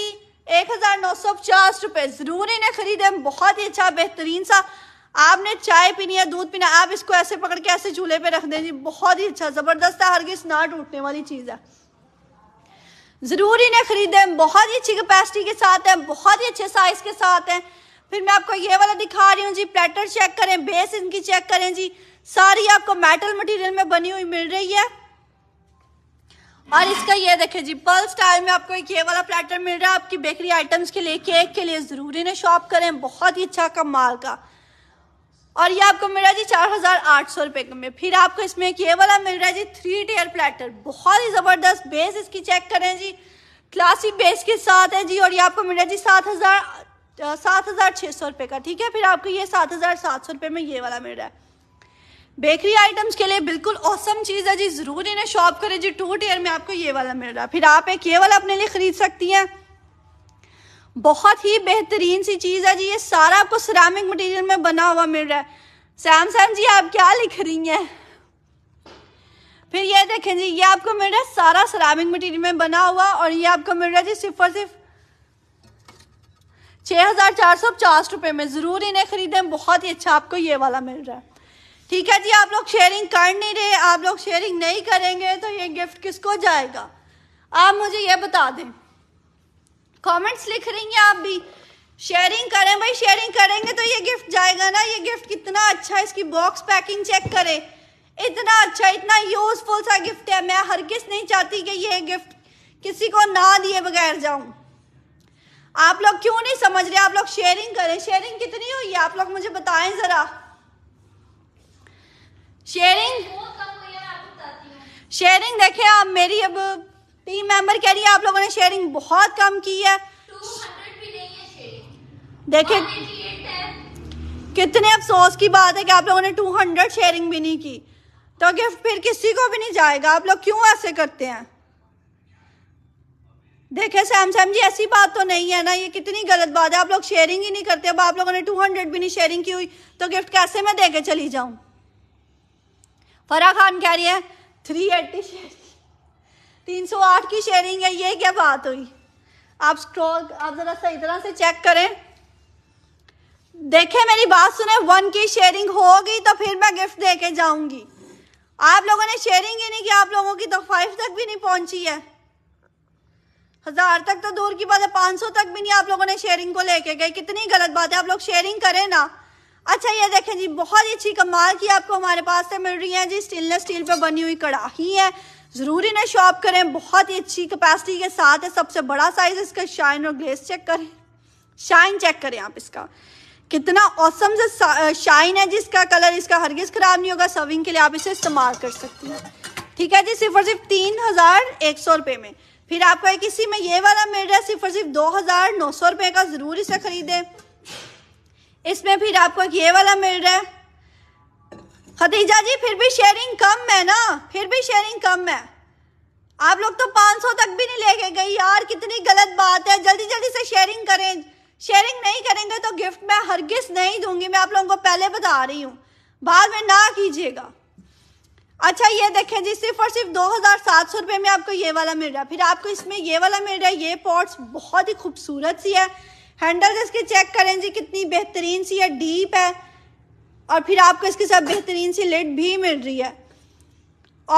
एक हज़ार नौ सौ पचास रुपये ज़रूरी इन्हें ख़रीदें बहुत ही अच्छा बेहतरीन सा आपने चाय पीनी है दूध पीना आप इसको ऐसे पकड़ के ऐसे चूल्हे पे रख दें जी बहुत ही अच्छा ज़बरदस्त है हर किस ना टूटने वाली चीज़ है ज़रूर इन्हें ख़रीदें बहुत ही अच्छी कैपेसिटी के साथ हैं बहुत ही अच्छे साइज़ के साथ हैं फिर मैं आपको ये वाला दिखा रही हूँ जी प्लेटर चेक करें बेस इनकी चेक करें जी सारी आपको मेटल मटेरियल में बनी हुई मिल रही है और इसका ये देखें जी पर्ल स्टाइल में आपको एक ये वाला प्लेटर मिल रहा है आपकी बेकरी आइटम्स के लिए केक के लिए ज़रूर इन्हें शॉप करें बहुत ही अच्छा कमाल का और ये आपको मिल रहा है जी चार हजार आठ सौ रुपए में फिर आपको इसमें एक ये वाला मिल रहा है जी थ्री टेयर प्लेटर बहुत ही जबरदस्त बेस इसकी चेक करें जी क्लासिक बेस के साथ है जी और ये आपको मिल रहा है जी सात हजार सात हजार छः सौ रुपये का ठीक है फिर आपको ये सात हजार सात सौ रुपये में ये वाला मिल रहा है बेकरी आइटम्स के लिए बिल्कुल औसम चीज़ है जी ज़रूर इन्हें शॉप करें जी टू टेयर में आपको ये वाला मिल रहा है फिर आप एक ये वाला अपने लिए ख़रीद सकती हैं बहुत ही बेहतरीन सी चीज़ है जी ये सारा आपको सरामिक मटेरियल में बना हुआ मिल रहा है सैम सैम जी आप क्या लिख रही हैं फिर ये देखें जी ये आपको मिल रहा है सारा सरामिक मटेरियल में बना हुआ और ये आपको मिल रहा है जी सिर्फ और सिर्फ छह हज़ार चार सौ पचास रुपए में ज़रूर इन्हें ख़रीदें बहुत ही अच्छा आपको ये वाला मिल रहा है ठीक है जी आप लोग शेयरिंग कर नहीं रहे आप लोग शेयरिंग नहीं करेंगे तो ये गिफ्ट किसको जाएगा आप मुझे ये बता दें कमेंट्स लिख रही हैं आप भी शेयरिंग करें भाई शेयरिंग करेंगे तो ये गिफ्ट जाएगा ना ये गिफ्ट कितना अच्छा है इसकी बॉक्स पैकिंग चेक करें इतना अच्छा इतना यूजफुल सा गिफ्ट है मैं हर किस नहीं चाहती कि ये गिफ्ट किसी को ना दिए बगैर जाऊं आप लोग क्यों नहीं समझ रहे आप लोग शेयरिंग करें शेयरिंग कितनी हुई है आप लोग मुझे बताएं जरा शेयरिंग शेयरिंग देखें आप मेरी अब टीम मेंबर कह रही है आप लोगों ने शेयरिंग बहुत कम की है देखिए कितने अफसोस की बात है कि आप लोगों ने 200 शेयरिंग भी नहीं की तो गिफ्ट फिर किसी को भी नहीं जाएगा आप लोग क्यों ऐसे करते हैं देखे सैम जी ऐसी बात तो नहीं है ना ये कितनी गलत बात है आप लोग शेयरिंग ही नहीं करते अब आप लोगों ने 200 भी नहीं शेयरिंग की हुई तो गिफ्ट कैसे मैं दे चली जाऊँ फराह खान कह रही है थ्री एट्टी शेयर 308 की शेयरिंग है ये क्या बात हुई आप स्क्रॉल आप ज़रा सही तरह से चेक करें देखें मेरी बात सुने वन की शेयरिंग होगी तो फिर मैं गिफ्ट दे के जाऊंगी आप लोगों ने शेयरिंग ही नहीं की आप लोगों की तो फाइव तक भी नहीं पहुँची है हज़ार तक तो दूर की बात है पाँच सौ तक भी नहीं आप लोगों ने शेयरिंग को लेके गए कितनी गलत बात है आप लोग शेयरिंग करें ना अच्छा ये देखें जी बहुत ही अच्छी कमाल की आपको हमारे पास से मिल रही है जी स्टेनलेस स्टील पे बनी हुई कड़ाही है ज़रूरी ना शॉप करें बहुत ही अच्छी कैपेसिटी के साथ है सबसे बड़ा साइज इसका शाइन और ग्लेस चेक करें शाइन चेक करें आप इसका कितना औसम से शाइन है जिसका कलर इसका हरगिज़ ख़राब नहीं होगा सर्विंग के लिए आप इसे इस्तेमाल कर सकती हैं ठीक है जी सिर्फ और सिर्फ तीन हज़ार एक सौ रुपये में फिर आपको एक इसी में ये वाला मिल रहा है सिर्फ और सिर्फ दो हज़ार नौ सौ रुपये का ज़रूर इसे ख़रीदें इसमें फिर आपको ये वाला मिल रहा है खतीजा जी फिर भी शेयरिंग कम है ना फिर भी शेयरिंग कम है आप लोग तो 500 तक भी नहीं लेके गई यार कितनी गलत बात है जल्दी जल्दी से शेयरिंग करें शेयरिंग नहीं करेंगे तो गिफ्ट मैं किस नहीं दूंगी मैं आप लोगों को पहले बता रही हूँ बाद में ना कीजिएगा अच्छा ये देखें जी सिर्फ और सिर्फ दो हज़ार सात सौ रुपये में आपको ये वाला मिल रहा है फिर आपको इसमें ये वाला मिल रहा है ये पॉट्स बहुत ही खूबसूरत सी है हैंडल्स इसके चेक करें जी कितनी बेहतरीन सी या डीप है और फिर आपको इसके साथ बेहतरीन सी लिड भी मिल रही है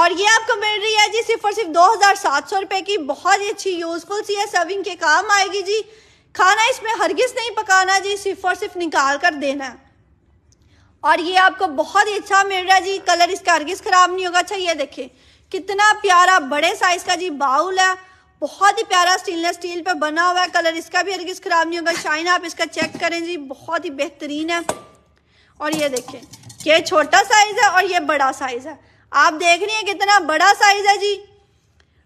और ये आपको मिल रही है जी सिर्फ और सिर्फ दो हज़ार सात सौ रुपये की बहुत ही अच्छी यूज़फुल सी है सर्विंग के काम आएगी जी खाना इसमें हरगिज नहीं पकाना जी सिर्फ और सिर्फ निकाल कर देना है और ये आपको बहुत ही अच्छा मिल रहा है जी कलर इसका हरगिज ख़राब नहीं होगा अच्छा ये देखें कितना प्यारा बड़े साइज़ का जी बाउल है बहुत ही प्यारा स्टेनलेस स्टील पे बना हुआ है कलर इसका भी हरगिज ख़राब नहीं होगा शाइन आप इसका चेक करें जी बहुत ही बेहतरीन है और ये देखें ये छोटा साइज़ है और ये बड़ा साइज़ है आप देख रही हैं कितना बड़ा साइज़ है जी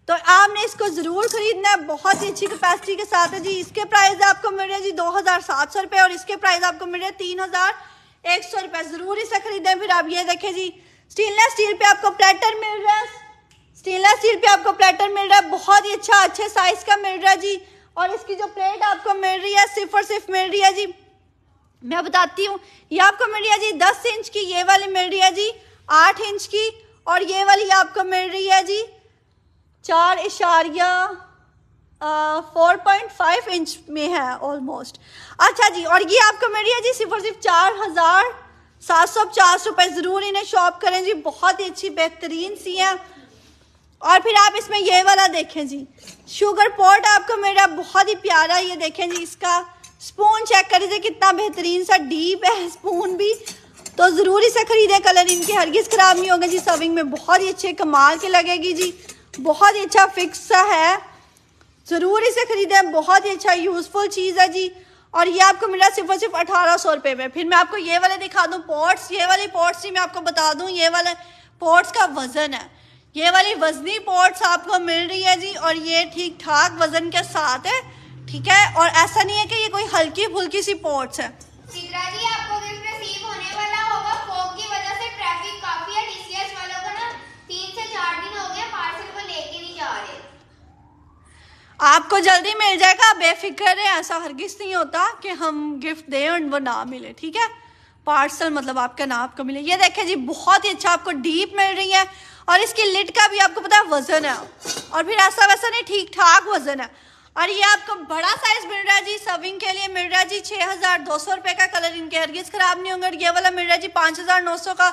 तो आपने इसको ज़रूर ख़रीदना है बहुत ही अच्छी कैपेसिटी के साथ है जी इसके प्राइस आपको मिल रहे हैं जी दो हज़ार सात सौ रुपये और इसके प्राइस आपको मिल रहे हैं तीन हज़ार एक सौ रुपये ज़रूर इसे ख़रीदें फिर आप ये देखें जी स्टेनलेस स्टील पे आपको प्लेटर मिल रहा है स्टेनलेस स्टील पे आपको प्लेटर मिल रहा है बहुत ही अच्छा अच्छे साइज का मिल रहा है जी और इसकी जो प्लेट आपको मिल रही है सिर्फ और सिर्फ मिल रही है जी मैं बताती हूँ ये आपको मिल रही है जी दस इंच की ये वाली मिल रही है जी आठ इंच की और ये वाली आपको मिल रही है जी चार इशारिया फोर पॉइंट फाइव इंच में है ऑलमोस्ट अच्छा जी और ये आपको मिल रही है जी सिर्फ और सिर्फ चार हज़ार सात सौ पचास रुपये ज़रूर इन्हें शॉप करें जी बहुत ही अच्छी बेहतरीन सी हैं और फिर आप इसमें ये वाला देखें जी शुगर पॉट आपको मेरा बहुत ही प्यारा ये देखें जी इसका स्पून चेक करिए कितना बेहतरीन सा डीप है स्पून भी तो ज़रूर इसे ख़रीदें कलर इनके हरगिज़ ख़राब नहीं होगा जी सर्विंग में बहुत ही अच्छे कमाल के लगेगी जी बहुत ही अच्छा फिक्स सा है ज़रूर इसे ख़रीदें बहुत ही अच्छा यूज़फुल चीज़ है जी और ये आपको मिला सिर्फ और सिर्फ अठारह सौ रुपये में फिर मैं आपको ये वाले दिखा दूँ पॉट्स ये वाले पॉट्स जी मैं आपको बता दूँ ये वाले पॉट्स का वज़न है ये वाली वजनी पॉट्स आपको मिल रही है जी और ये ठीक ठाक वजन के साथ है ठीक है और ऐसा नहीं है कि ये कोई हल्की फुल्की सी पॉट्स है आपको आपको जल्दी मिल जाएगा बेफिक्र है ऐसा हरगिज नहीं होता कि हम गिफ्ट दें और वो ना मिले ठीक है पार्सल मतलब आपका ना आपको मिले ये देखें जी बहुत ही अच्छा आपको डीप मिल रही है और इसकी लिड का भी आपको पता है वजन है और फिर ऐसा वैसा नहीं ठीक ठाक वजन है और ये आपको बड़ा साइज मिल रहा है जी सर्विंग के लिए मिल रहा है जी छः हज़ार दो सौ रुपये का कलर इनके हरगिज़ ख़राब नहीं होंगे ये वाला मिल रहा है जी पाँच हज़ार नौ सौ का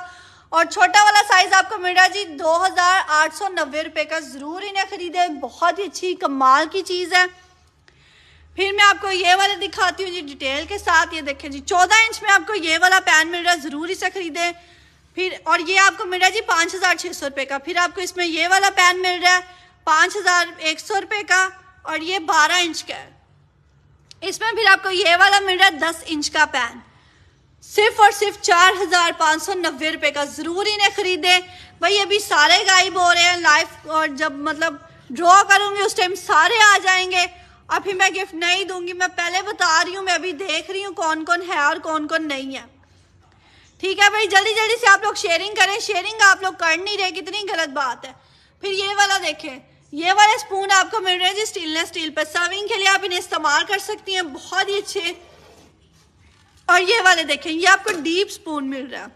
और छोटा वाला साइज आपको मिल रहा है जी दो हज़ार आठ सौ नब्बे रुपये का ज़रूर इन्हें ख़रीदे बहुत ही अच्छी कमाल की चीज़ है फिर मैं आपको ये वाला दिखाती हूँ जी डिटेल के साथ ये देखें जी चौदह इंच में आपको ये वाला पैन मिल रहा है ज़रूर इसे ख़रीदें फिर और ये आपको मिल रहा है जी पाँच हज़ार छः सौ रुपये का फिर आपको इसमें ये वाला पैन मिल रहा है पाँच हज़ार एक सौ रुपये का और ये बारह इंच का है इसमें फिर आपको ये वाला मिल रहा है दस इंच का पैन सिर्फ और सिर्फ चार हजार पाँच सौ नब्बे रुपये का ज़रूर इन्हें ख़रीदें भाई अभी सारे गायब हो रहे हैं लाइफ और जब मतलब ड्रॉ करूँगी उस टाइम सारे आ जाएंगे अभी मैं गिफ्ट नहीं दूंगी मैं पहले बता रही हूँ मैं अभी देख रही हूँ कौन कौन है और कौन कौन नहीं है ठीक है भाई जल्दी जल्दी से आप लोग शेयरिंग करें शेयरिंग आप लोग कर नहीं रहे कितनी गलत बात है फिर ये वाला देखें ये वाला स्पून आपको मिल रहा है जी स्टीलनेस स्टील पर सर्विंग के लिए आप इन्हें इस्तेमाल कर सकती हैं बहुत ही अच्छे और ये वाले देखें ये आपको डीप स्पून मिल रहा है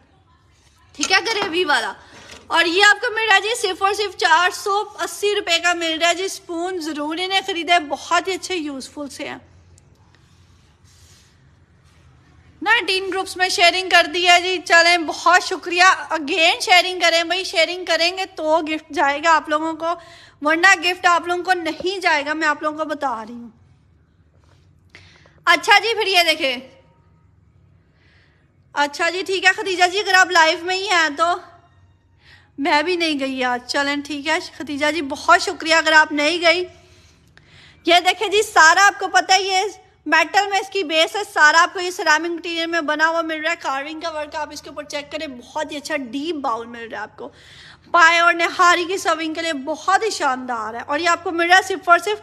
ठीक है ग्रेवी वाला और ये आपको मिल रहा है जी सिर्फ और सिर्फ चार सौ अस्सी रुपये का मिल रहा है जी स्पून ज़रूर इन्हें खरीदे बहुत ही अच्छे यूज़फुल से हैं ना टीन ग्रुप्स में शेयरिंग कर दी है जी चलें बहुत शुक्रिया अगेन शेयरिंग करें भाई शेयरिंग करेंगे तो गिफ्ट जाएगा आप लोगों को वरना गिफ्ट आप लोगों को नहीं जाएगा मैं आप लोगों को बता रही हूँ अच्छा जी फिर ये देखें अच्छा जी ठीक है खदीजा जी अगर आप लाइव में ही हैं तो मैं भी नहीं गई आज चलें ठीक है खदीजा जी बहुत शुक्रिया अगर आप नहीं गई ये देखें जी सारा आपको पता ही ये मेटल में इसकी बेस है सारा आपको ये सरामिक मटीरियल में बना हुआ मिल रहा है कार्विंग का वर्क आप इसके ऊपर चेक करें बहुत ही अच्छा डीप बाउल मिल रहा है आपको पाए और निहारी की सर्विंग के लिए बहुत ही शानदार है और ये आपको मिल रहा है सिर्फ और सिर्फ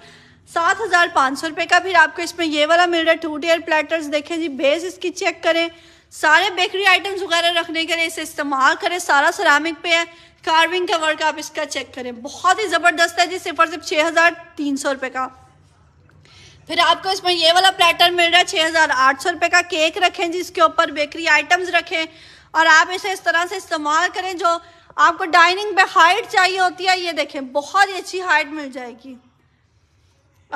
सात हज़ार पाँच सौ रुपये का फिर आपको इसमें ये वाला मिल रहा है टू टेयर प्लेटर्स देखें जी बेस इसकी चेक करें सारे बेकरी आइटम्स वगैरह रखने के लिए इसे इस्तेमाल करें सारा सरामिक पे है कार्विंग का वर्क आप इसका चेक करें बहुत ही ज़बरदस्त है जी सिर्फ और सिर्फ छः हज़ार तीन सौ रुपये का फिर आपको इसमें ये वाला प्लेटर मिल रहा है छः हज़ार आठ सौ रुपये का केक रखें जिसके ऊपर बेकरी आइटम्स रखें और आप इसे इस तरह से इस्तेमाल करें जो आपको डाइनिंग पे हाइट चाहिए होती है ये देखें बहुत ही अच्छी हाइट मिल जाएगी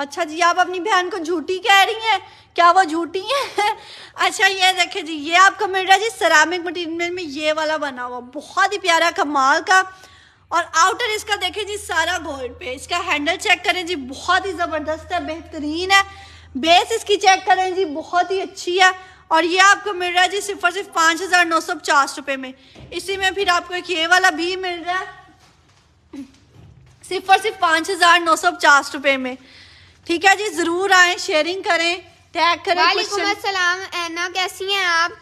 अच्छा जी आप अपनी बहन को झूठी कह रही हैं क्या वो झूठी है अच्छा ये देखें जी ये आपको मिल रहा है जी सरामिक मटेरियल में ये वाला बना हुआ बहुत ही प्यारा कमाल का और आउटर इसका देखें जी सारा गोल्ड पे इसका हैंडल चेक करें जी बहुत ही ज़बरदस्त है बेहतरीन है बेस इसकी चेक करें जी बहुत ही अच्छी है और ये आपको मिल रहा है जी सिर्फ और सिर्फ पाँच हज़ार नौ सौ पचास रुपये में इसी में फिर आपको एक ये वाला भी मिल रहा है सिर्फ और सिर्फ पाँच हज़ार नौ सौ पचास रुपये में ठीक है जी ज़रूर आए शेयरिंग करें टैग करें वालेकुम अस्सलाम ऐना कैसी हैं आप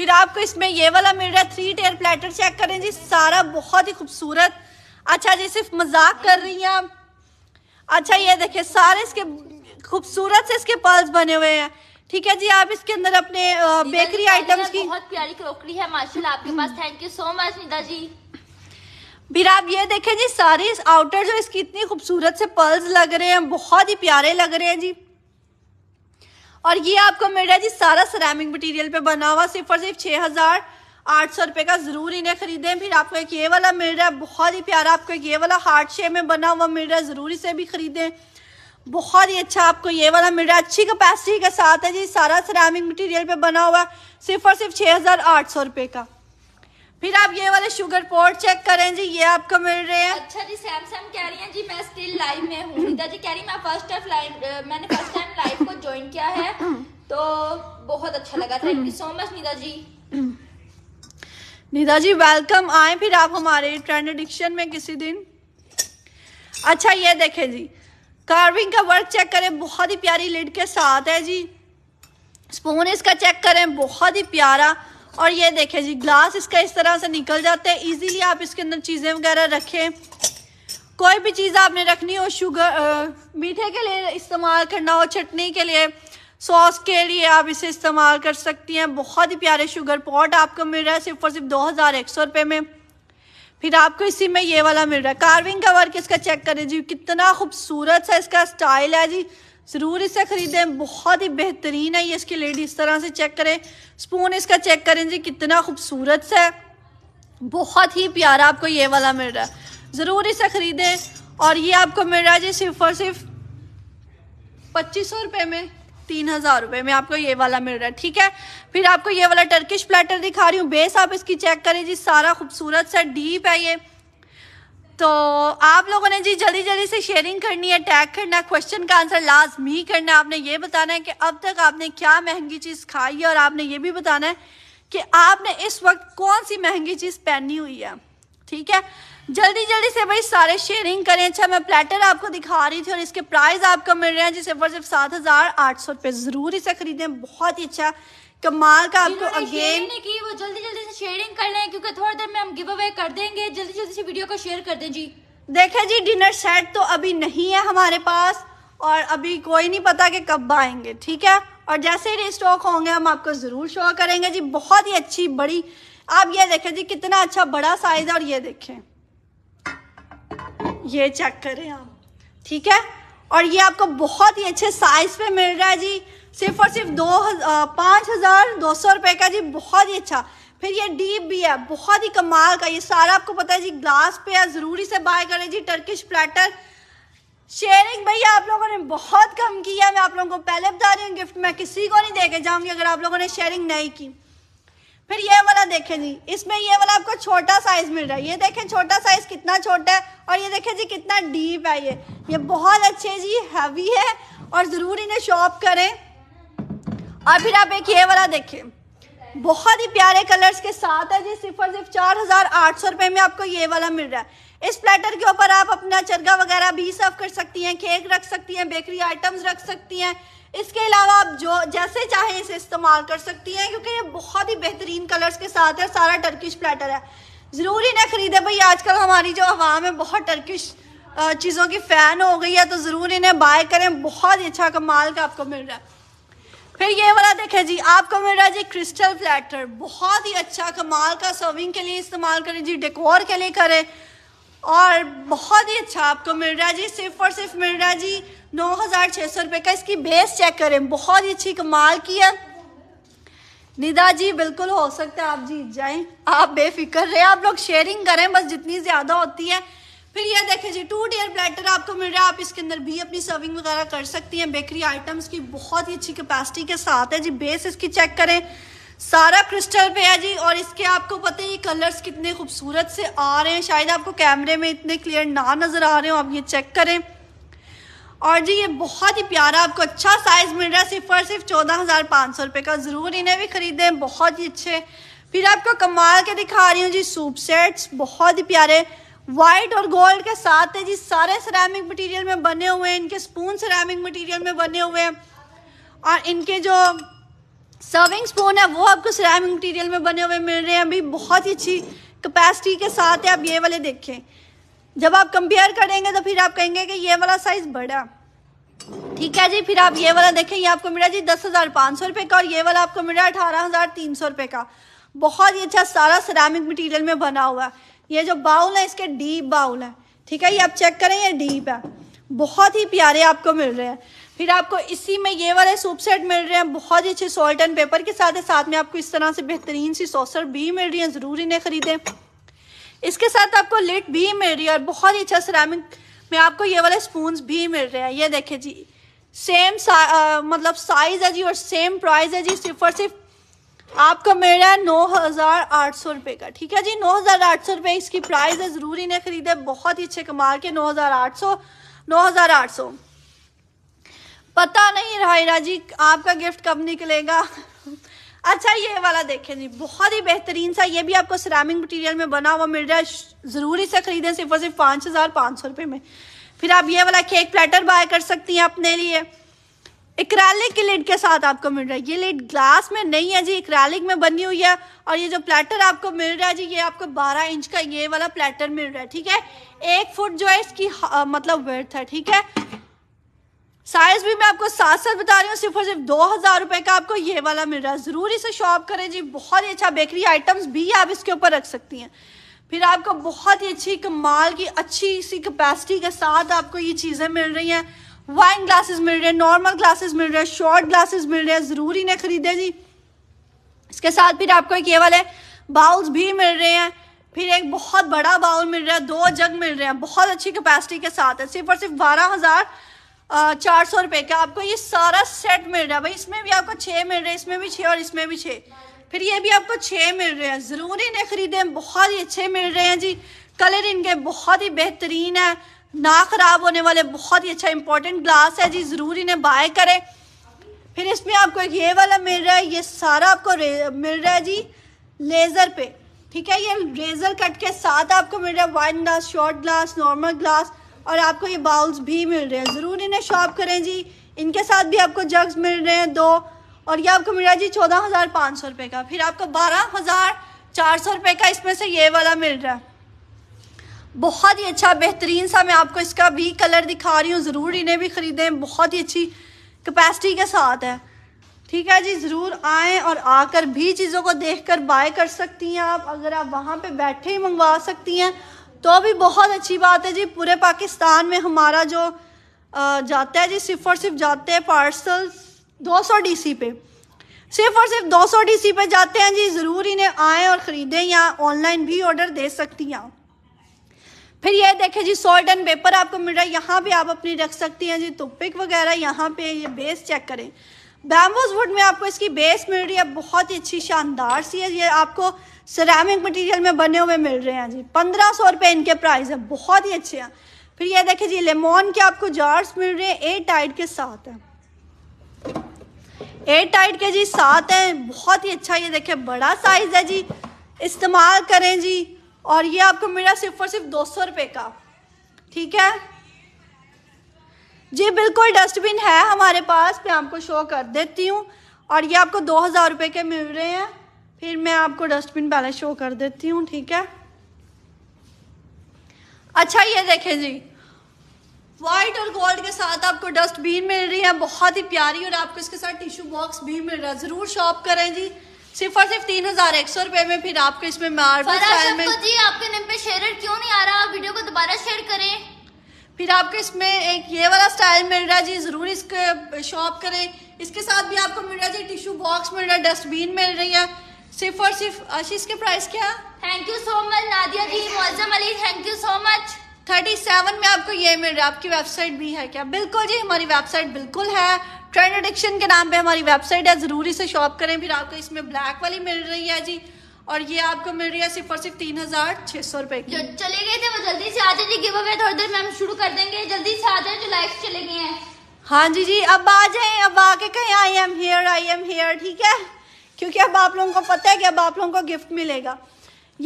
फिर आपको इसमें ये वाला मिल रहा है थ्री टेयर प्लेटर चेक करें जी सारा बहुत ही खूबसूरत अच्छा जी सिर्फ मजाक कर रही हैं आप अच्छा ये देखिए सारे इसके खूबसूरत से इसके पर्ल्स बने हुए हैं ठीक है जी आप इसके अंदर अपने बेकरी आइटम्स की बहुत प्यारी क्रोकरी है माशाल्लाह आपके पास thank you so much Nida ji फिर आप ये देखें जी सारी आउटर जो इसकी इतनी खूबसूरत से पर्ल्स लग रहे हैं बहुत ही प्यारे लग रहे हैं जी और ये आपको मिल रहा है जी सारा सरामिक मटेरियल पे बना हुआ सिर्फ और सिर्फ छः हज़ार आठ सौ रुपये का ज़रूर इन्हें ख़रीदें फिर आपको एक ये वाला मिल रहा है बहुत ही प्यारा आपको एक ये वाला हार्ट शेप में बना हुआ मिल रहा है ज़रूर इसे भी ख़रीदें बहुत ही अच्छा आपको ये वाला मिल रहा है अच्छी कैपेसिटी के साथ है जी सारा सरामिक मटीरियल पर बना हुआ सिर्फ और सिर्फ छः हज़ार आठ सौ रुपये का फिर आप ये वाले शुगर पोर्ट चेक करें जी ये आपको मिल रहे हैं अच्छा जी सैमसंग कह रही हैं जी मैं स्टिल लाइव में हूँ रीता जी कह रही मैं फर्स्ट टाइम लाइव मैंने फर्स्ट टाइम लाइव को ज्वाइन किया है तो बहुत अच्छा लगा thank you so much Nita ji Nita ji welcome आए फिर आप हमारे ट्रेंड एडिक्शन में किसी दिन अच्छा ये देखें जी कार्विंग का वर्क चेक करें बहुत ही प्यारी लिड के साथ है जी स्पून इसका चेक करें बहुत ही प्यारा और ये देखें जी ग्लास इसका इस तरह से निकल जाता है इजीली आप इसके अंदर चीज़ें वगैरह रखें कोई भी चीज़ आपने रखनी हो शुगर आ, मीठे के लिए इस्तेमाल करना हो चटनी के लिए सॉस के लिए आप इसे इस्तेमाल कर सकती हैं बहुत ही प्यारे शुगर पॉट आपको मिल रहा है सिर्फ और सिर्फ दो हज़ार एक सौ रुपये में फिर आपको इसी में ये वाला मिल रहा है कार्विंग का वर्क इसका चेक करें जी कितना खूबसूरत सा इसका स्टाइल है जी ज़रूर इसे ख़रीदें बहुत ही बेहतरीन है ये इसकी लेडी इस तरह से चेक करें स्पून इसका चेक करें जी कितना खूबसूरत सा है बहुत ही प्यारा आपको ये वाला मिल रहा है ज़रूर इसे ख़रीदें और ये आपको मिल रहा है जी सिर्फ और सिर्फ पच्चीस सौ रुपये में तीन हज़ार रुपये में आपको ये वाला मिल रहा है ठीक है फिर आपको ये वाला टर्किश प्लेटर दिखा रही हूँ बेस आप इसकी चेक करें जी सारा खूबसूरत सा डीप है ये तो आप लोगों ने जी जल्दी जल्दी से शेयरिंग करनी है टैग करना क्वेश्चन का आंसर लाजमी करना है आपने ये बताना है कि अब तक आपने क्या महंगी चीज़ खाई है और आपने ये भी बताना है कि आपने इस वक्त कौन सी महंगी चीज़ पहनी हुई है ठीक है जल्दी जल्दी से भाई सारे शेयरिंग करें अच्छा मैं प्लेटर आपको दिखा रही थी और इसके प्राइस आपको मिल रहे हैं जिसे सिर्फ सात हज़ार आठ सौ रुपये ज़रूर इसे ख़रीदें बहुत ही अच्छा कमाल का आपको अगेन नहीं की वो जल्दी जल्दी से शेयरिंग कर लें क्योंकि थोड़ी देर में हम गिव अवे कर देंगे जल्दी जल्दी से वीडियो को शेयर कर दें जी देखे जी डिनर सेट तो अभी नहीं है हमारे पास और अभी कोई नहीं पता कि कब आएंगे ठीक है और जैसे ही स्टॉक होंगे हम आपको ज़रूर शो करेंगे जी बहुत ही अच्छी बड़ी आप ये देखें जी कितना अच्छा बड़ा साइज है और ये देखें ये चेक करें आप ठीक है और ये आपको बहुत ही अच्छे साइज पे मिल रहा है जी सिर्फ और सिर्फ दो पाँच हज़ार दो सौ रुपये का जी बहुत ही अच्छा फिर ये डीप भी है बहुत ही कमाल का ये सारा आपको पता है जी ग्लास पे है ज़रूरी से बाय करें जी टर्किश प्लेटर शेयरिंग भैया आप लोगों ने बहुत कम की है मैं आप लोगों को पहले बता रही हूँ गिफ्ट मैं किसी को नहीं देके जाऊँगी अगर आप लोगों ने शेयरिंग नहीं की फिर ये वाला देखें जी इसमें ये वाला आपको छोटा साइज मिल रहा है ये देखें छोटा साइज कितना छोटा है और ये देखें जी कितना डीप है ये ये बहुत अच्छे जी हैवी है और ज़रूर इन्हें शॉप करें और फिर आप एक ये वाला देखिए बहुत ही प्यारे कलर्स के साथ है जी सिर्फ और सिर्फ चार हजार आठ सौ रुपये में आपको ये वाला मिल रहा है इस प्लेटर के ऊपर आप अपना चरगा वगैरह भी सर्व कर सकती हैं केक रख सकती हैं बेकरी आइटम्स रख सकती हैं इसके अलावा आप जो जैसे चाहें इसे इस्तेमाल कर सकती हैं क्योंकि ये बहुत ही बेहतरीन कलर्स के साथ है सारा टर्किश प्लेटर है ज़रूरी ना ख़रीदे भाई आजकल हमारी जो आवाम है बहुत टर्किश चीज़ों की फ़ैन हो गई है तो ज़रूर इन्हें बाय करें बहुत ही अच्छा कमाल का आपको मिल रहा है फिर ये वाला देखें जी आपको मिल रहा है जी क्रिस्टल प्लेटर बहुत ही अच्छा कमाल का सर्विंग के लिए इस्तेमाल करें जी डेकोर के लिए करें और बहुत ही अच्छा आपको मिल रहा है जी सिर्फ और सिर्फ मिल रहा है जी नौ हज़ार छः सौ रुपये का इसकी बेस चेक करें बहुत ही अच्छी कमाल की है निदा जी बिल्कुल हो सकता है आप जीत जाएं आप बेफिक्र रहे आप लोग शेयरिंग करें बस जितनी ज़्यादा होती है फिर ये देखें जी टू टीयर प्लेटर आपको मिल रहा है आप इसके अंदर भी अपनी सर्विंग वगैरह कर सकती हैं बेकरी आइटम्स की बहुत ही अच्छी कैपेसिटी के साथ है जी बेस इसकी चेक करें सारा क्रिस्टल पे है जी और इसके आपको पता है ये कलर्स कितने खूबसूरत से आ रहे हैं शायद आपको कैमरे में इतने क्लियर ना नज़र आ रहे हो आप ये चेक करें और जी ये बहुत ही प्यारा आपको अच्छा साइज़ मिल रहा है सिर्फ और सिर्फ चौदह हज़ार पाँच सौ रुपये का ज़रूर इन्हें भी ख़रीदें बहुत ही अच्छे फिर आपको कमाल के दिखा रही हूँ जी सूप सेट्स बहुत ही प्यारे वाइट और गोल्ड के साथ है जी सारे सरामिक मटेरियल में बने हुए हैं इनके स्पून सरामिक मटेरियल में बने हुए हैं और इनके जो सर्विंग स्पून है वो आपको सरामिक मटेरियल में बने हुए मिल रहे हैं अभी बहुत ही अच्छी कैपेसिटी के साथ है आप ये वाले देखें जब आप कंपेयर करेंगे तो फिर आप कहेंगे कि ये वाला साइज़ बड़ा ठीक है जी फिर आप ये वाला देखें ये आपको मिला जी दस हज़ार पाँच सौ रुपये का और ये वाला आपको मिला अठारह हज़ार तीन सौ रुपये का बहुत ही अच्छा सारा सरामिक मटेरियल में बना हुआ है ये जो बाउल है इसके डीप बाउल है ठीक है ये आप चेक करें ये डीप है बहुत ही प्यारे आपको मिल रहे हैं फिर आपको इसी में ये वाले सूप सेट मिल रहे हैं बहुत ही अच्छे सॉल्ट एंड पेपर के साथ है साथ में आपको इस तरह से बेहतरीन सी सॉसर भी मिल रही है ज़रूर इन्हें ख़रीदें इसके साथ आपको लिट भी मिल रही है और बहुत ही अच्छा सरामिक में आपको ये वाले स्पून भी मिल रहे हैं ये देखे जी सेम सा, आ, मतलब साइज़ है जी और सेम प्राइस है जी सिर्फ और सिर्फ आपका मेरा नौ हज़ार आठ सौ रुपये का ठीक है जी नौ हज़ार आठ सौ रुपये इसकी प्राइस है ज़रूर इन्हें ख़रीदे बहुत ही अच्छे कमाल के नौ हज़ार आठ सौ नौ हज़ार आठ सौ पता नहीं रहा जी आपका गिफ्ट कब निकलेगा अच्छा ये वाला देखें जी बहुत ही बेहतरीन सा ये भी आपको सरामिंग मटीरियल में बना हुआ मिल रहा है ज़रूरी से ख़रीदें सिर्फ और सिर्फ पाँच हज़ार पाँच सौ रुपये में फिर आप ये वाला केक प्लेटर बाय कर सकती हैं अपने लिए इक्रैलिक की लिड के साथ आपको मिल रहा है ये लिड ग्लास में नहीं है जी इक्रैलिक में बनी हुई है और ये जो प्लेटर आपको मिल रहा है जी ये आपको 12 इंच का ये वाला प्लेटर मिल रहा है ठीक है एक फुट जो है इसकी आ, मतलब वर्थ है ठीक है साइज भी मैं आपको साथ साथ बता रही हूँ सिर्फ और सिर्फ दो हज़ार रुपए का आपको ये वाला मिल रहा है ज़रूर इसे शॉप करें जी बहुत ही अच्छा बेकरी आइटम्स भी आप इसके ऊपर रख सकती हैं फिर आपको बहुत ही अच्छी कमाल की अच्छी सी कैपेसिटी के साथ आपको ये चीज़ें मिल रही हैं वाइन ग्लासेस मिल रहे हैं नॉर्मल ग्लासेस मिल रहे हैं शॉर्ट ग्लासेस मिल रहे हैं ज़रूरी इन्हें खरीदे जी इसके साथ फिर आपको एक ये वाले बाउल्स भी मिल रहे हैं फिर एक बहुत बड़ा बाउल मिल रहा है दो जग मिल रहे हैं बहुत अच्छी कैपेसिटी के साथ है सिर्फ और सिर्फ बारह हज़ार चार सौ रुपये का आपको ये सारा सेट मिल रहा है भाई इसमें भी आपको छः मिल रहे हैं इसमें भी छः और इसमें भी छः फिर ये भी आपको छः मिल रहे हैं ज़रूरी ने खरीदें बहुत ही अच्छे मिल रहे हैं जी कलर इनके बहुत ही बेहतरीन है ना ख़राब होने वाले बहुत ही अच्छा इंपॉर्टेंट ग्लास है जी ज़रूर इन्हें बाय करें फिर इसमें आपको एक ये वाला मिल रहा है ये सारा आपको मिल रहा है जी लेज़र पे ठीक है ये लेज़र कट के साथ आपको मिल रहा है wine glass short glass normal glass और आपको ये बाउल्स भी मिल रहे हैं ज़रूर इन्हें शॉप करें जी इनके साथ भी आपको जग्स मिल रहे हैं दो और ये आपको मिल रहा है जी चौदह हज़ार पाँच सौ रुपये का फिर आपको बारह हज़ार चार सौ रुपये का इसमें से ये वाला मिल रहा है बहुत ही अच्छा बेहतरीन सा मैं आपको इसका भी कलर दिखा रही हूँ ज़रूर इन्हें भी ख़रीदें बहुत ही अच्छी कैपेसिटी के साथ है ठीक है जी ज़रूर आएँ और आकर भी चीज़ों को देख कर बाय कर सकती हैं आप अगर आप वहाँ पर बैठे ही मंगवा सकती हैं तो भी बहुत अच्छी बात है जी पूरे पाकिस्तान में हमारा जो जाता है जी सिर्फ और सिर्फ जाते हैं पार्सल डी सी पे सिर्फ और सिर्फ 200 डीसी पे जाते हैं जी ज़रूर इन्हें आएँ और ख़रीदें या ऑनलाइन भी ऑर्डर दे सकती हैं आप फिर ये देखें जी सॉल्ट एंड पेपर आपको मिल रहा है यहाँ भी आप अपनी रख सकती हैं जी टुपिक वगैरह यहाँ पे ये बेस चेक करें बैम्बोज वुड में आपको इसकी बेस मिल रही है बहुत ही अच्छी शानदार सी है ये आपको सरामिक मटेरियल में बने हुए मिल रहे हैं जी पंद्रह सौ रुपये इनके प्राइस है बहुत ही अच्छे हैं फिर ये देखें जी लेमोन के आपको जार्स मिल रहे हैं ए टाइट के साथ हैं ए टाइट के जी साथ हैं बहुत ही अच्छा ये देखें बड़ा साइज़ है जी इस्तेमाल करें जी और ये आपको मिला सिर्फ और सिर्फ दो सौ रुपये का ठीक है जी बिल्कुल डस्टबिन है हमारे पास मैं आपको शो कर देती हूँ और ये आपको दो हज़ार रुपये के मिल रहे हैं फिर मैं आपको डस्टबिन पहले शो कर देती हूँ ठीक है अच्छा ये देखें जी वाइट और गोल्ड के साथ आपको डस्टबिन मिल रही है बहुत ही प्यारी और आपको इसके साथ टिश्यू बॉक्स भी मिल रहा है ज़रूर शॉप करें जी सिर्फ और सिर्फ तीन हजार एक सौ रुपए में फिर आपके इसमें में जी आपके नेम पे शेयर क्यों नहीं आ रहा वीडियो को दोबारा शेयर करें फिर आपको इसमें एक ये वाला स्टाइल मिल रहा है जी ज़रूर इसके शॉप करें इसके साथ भी आपको मिल रहा है जी टिश्यू बॉक्स मिल रहा है डस्टबिन मिल रही है सिर्फ और सिर्फ आशीष के प्राइस क्या है thank you so much Nadia ji Muazzam Ali thank you so much thirty seven में आपको ये मिल रहा है आपकी वेबसाइट भी है क्या बिल्कुल जी हमारी वेबसाइट बिल्कुल है ट्रेंड एडिक्शन के नाम पे हमारी वेबसाइट है ज़रूरी से शॉप करें फिर आपको इसमें ब्लैक वाली मिल रही है जी और ये आपको मिल रही है सिर्फ और सिर्फ तीन हजार छह सौ रुपए की चले गए थे वो जल्दी से आते जी गिव अवे थोड़ी देर में हम शुरू कर देंगे जल्दी से आते हैं जो लाइक चले गए हैं हाँ जी जी अब आ जाए अब आके कहें I am here I am here ठीक है क्योंकि अब आप लोगों को पता है कि अब आप लोगों को गिफ्ट मिलेगा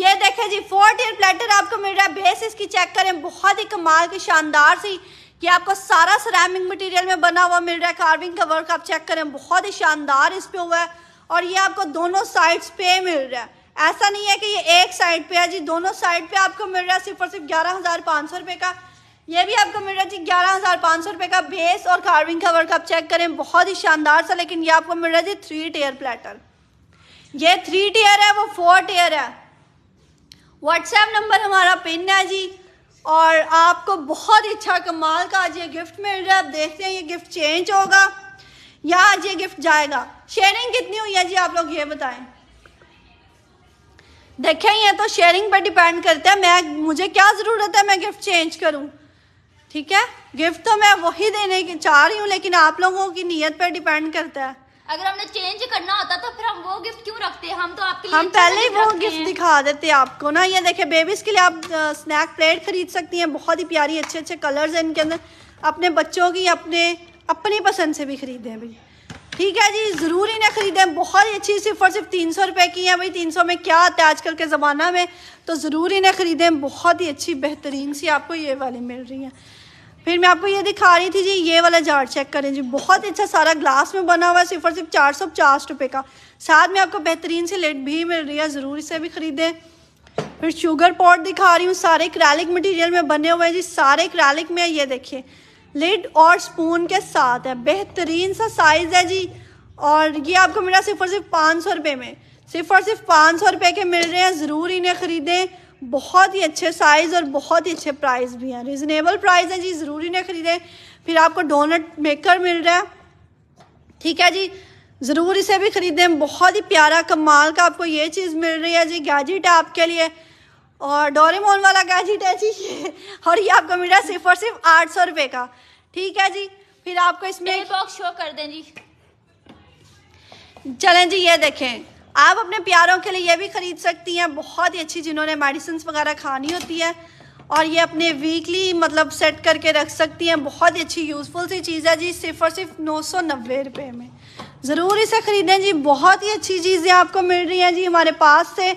ये देखें जी फोर टीयर प्लेटर आपको मिल रहा है बेस इसकी चेक करें बहुत ही कमाल की शानदार सी कि आपको सारा सरामिक मटेरियल में बना हुआ मिल रहा है कार्विंग का वर्क आप चेक करें बहुत ही शानदार इस पर हुआ है और ये आपको दोनों साइड्स पे मिल रहा है ऐसा नहीं है कि ये एक साइड पे है जी दोनों साइड पे आपको मिल रहा है सिर्फ और सिर्फ ग्यारह हज़ार पाँच सौ रुपये का ये भी आपको मिल रहा है जी ग्यारह हज़ार पाँच सौ रुपये का बेस और कार्विंग का वर्क आप चेक करें बहुत ही शानदार सा लेकिन ये आपको मिल रहा है जी थ्री टेयर प्लेटर ये थ्री टेयर है वो फोर टेयर है व्हाट्सएप नंबर हमारा पिन है जी और आपको बहुत अच्छा कमाल का आज ये गिफ्ट मिल रहा है आप देखते हैं ये गिफ्ट चेंज होगा या आज ये गिफ्ट जाएगा शेयरिंग कितनी हुई है जी आप लोग ये बताएं देखें ये तो शेयरिंग पर डिपेंड करता है मैं मुझे क्या ज़रूरत है मैं गिफ्ट चेंज करूं ठीक है गिफ्ट तो मैं वही देने की चाह रही हूँ लेकिन आप लोगों की नीयत पर डिपेंड करता है अगर हमने चेंज करना होता तो फिर हम वो गिफ्ट क्यों रखते हैं हम तो आपके लिए हम अच्छा पहले ही वो गिफ्ट दिखा देते आपको ना ये देखे बेबीज के लिए आप स्नैक प्लेट खरीद सकती हैं बहुत ही प्यारी अच्छे अच्छे कलर्स हैं इनके अंदर अपने बच्चों की अपने अपनी पसंद से भी खरीदें भाई ठीक है जी ज़रूर इन्हें खरीदे ख़रीदें बहुत ही अच्छी सिर्फ और सिर्फ तीन सौ रुपये की है भाई तीन सौ में क्या आता है आजकल के ज़माना में तो ज़रूर इन्हें खरीदे ख़रीदें बहुत ही अच्छी बेहतरीन सी आपको ये वाली मिल रही है फिर मैं आपको ये दिखा रही थी जी ये वाला जार चेक करें जी बहुत अच्छा सारा ग्लास में बना हुआ है सिर्फ और सिर्फ चार सौ पचास रुपये का साथ में आपको बेहतरीन से लेट भी मिल रही है ज़रूर इसे भी ख़रीदें फिर शुगर पॉट दिखा रही हूँ सारे क्रैलिक मटेरियल में बने हुए हैं जी सारे क्रैलिक में ये देखिए लिड और स्पून के साथ है बेहतरीन सा साइज़ है जी और ये आपको मिला सिर्फ और सिर्फ पाँच सौ रुपये में सिर्फ और सिर्फ पाँच सौ रुपये के मिल रहे हैं ज़रूर इन्हें ख़रीदें बहुत ही अच्छे साइज़ और बहुत ही अच्छे प्राइस भी हैं रिजनेबल प्राइस है जी ज़रूरी ना ख़रीदें फिर आपको डोनट मेकर मिल रहा है ठीक है जी ज़रूर इसे भी ख़रीदें बहुत ही प्यारा कमाल का आपको ये चीज़ मिल रही है जी गैजेट है आपके लिए और डोरेमोन वाला गैजेट है जी और ये आपको मिल रहा है सिर्फ और सिर्फ आठ सौ रुपये का ठीक है जी फिर आपको इसमें बॉक्स शो कर दें जी चलें जी ये देखें आप अपने प्यारों के लिए ये भी ख़रीद सकती हैं बहुत ही अच्छी जिन्होंने मेडिसिन वगैरह खानी होती है और ये अपने वीकली मतलब सेट करके रख सकती हैं बहुत ही अच्छी यूज़फुल सी चीज़ है जी सिर्फ और सिर्फ नौ सौ नब्बे रुपये में ज़रूर इसे ख़रीदें जी बहुत ही अच्छी चीज़ें आपको मिल रही हैं जी हमारे पास से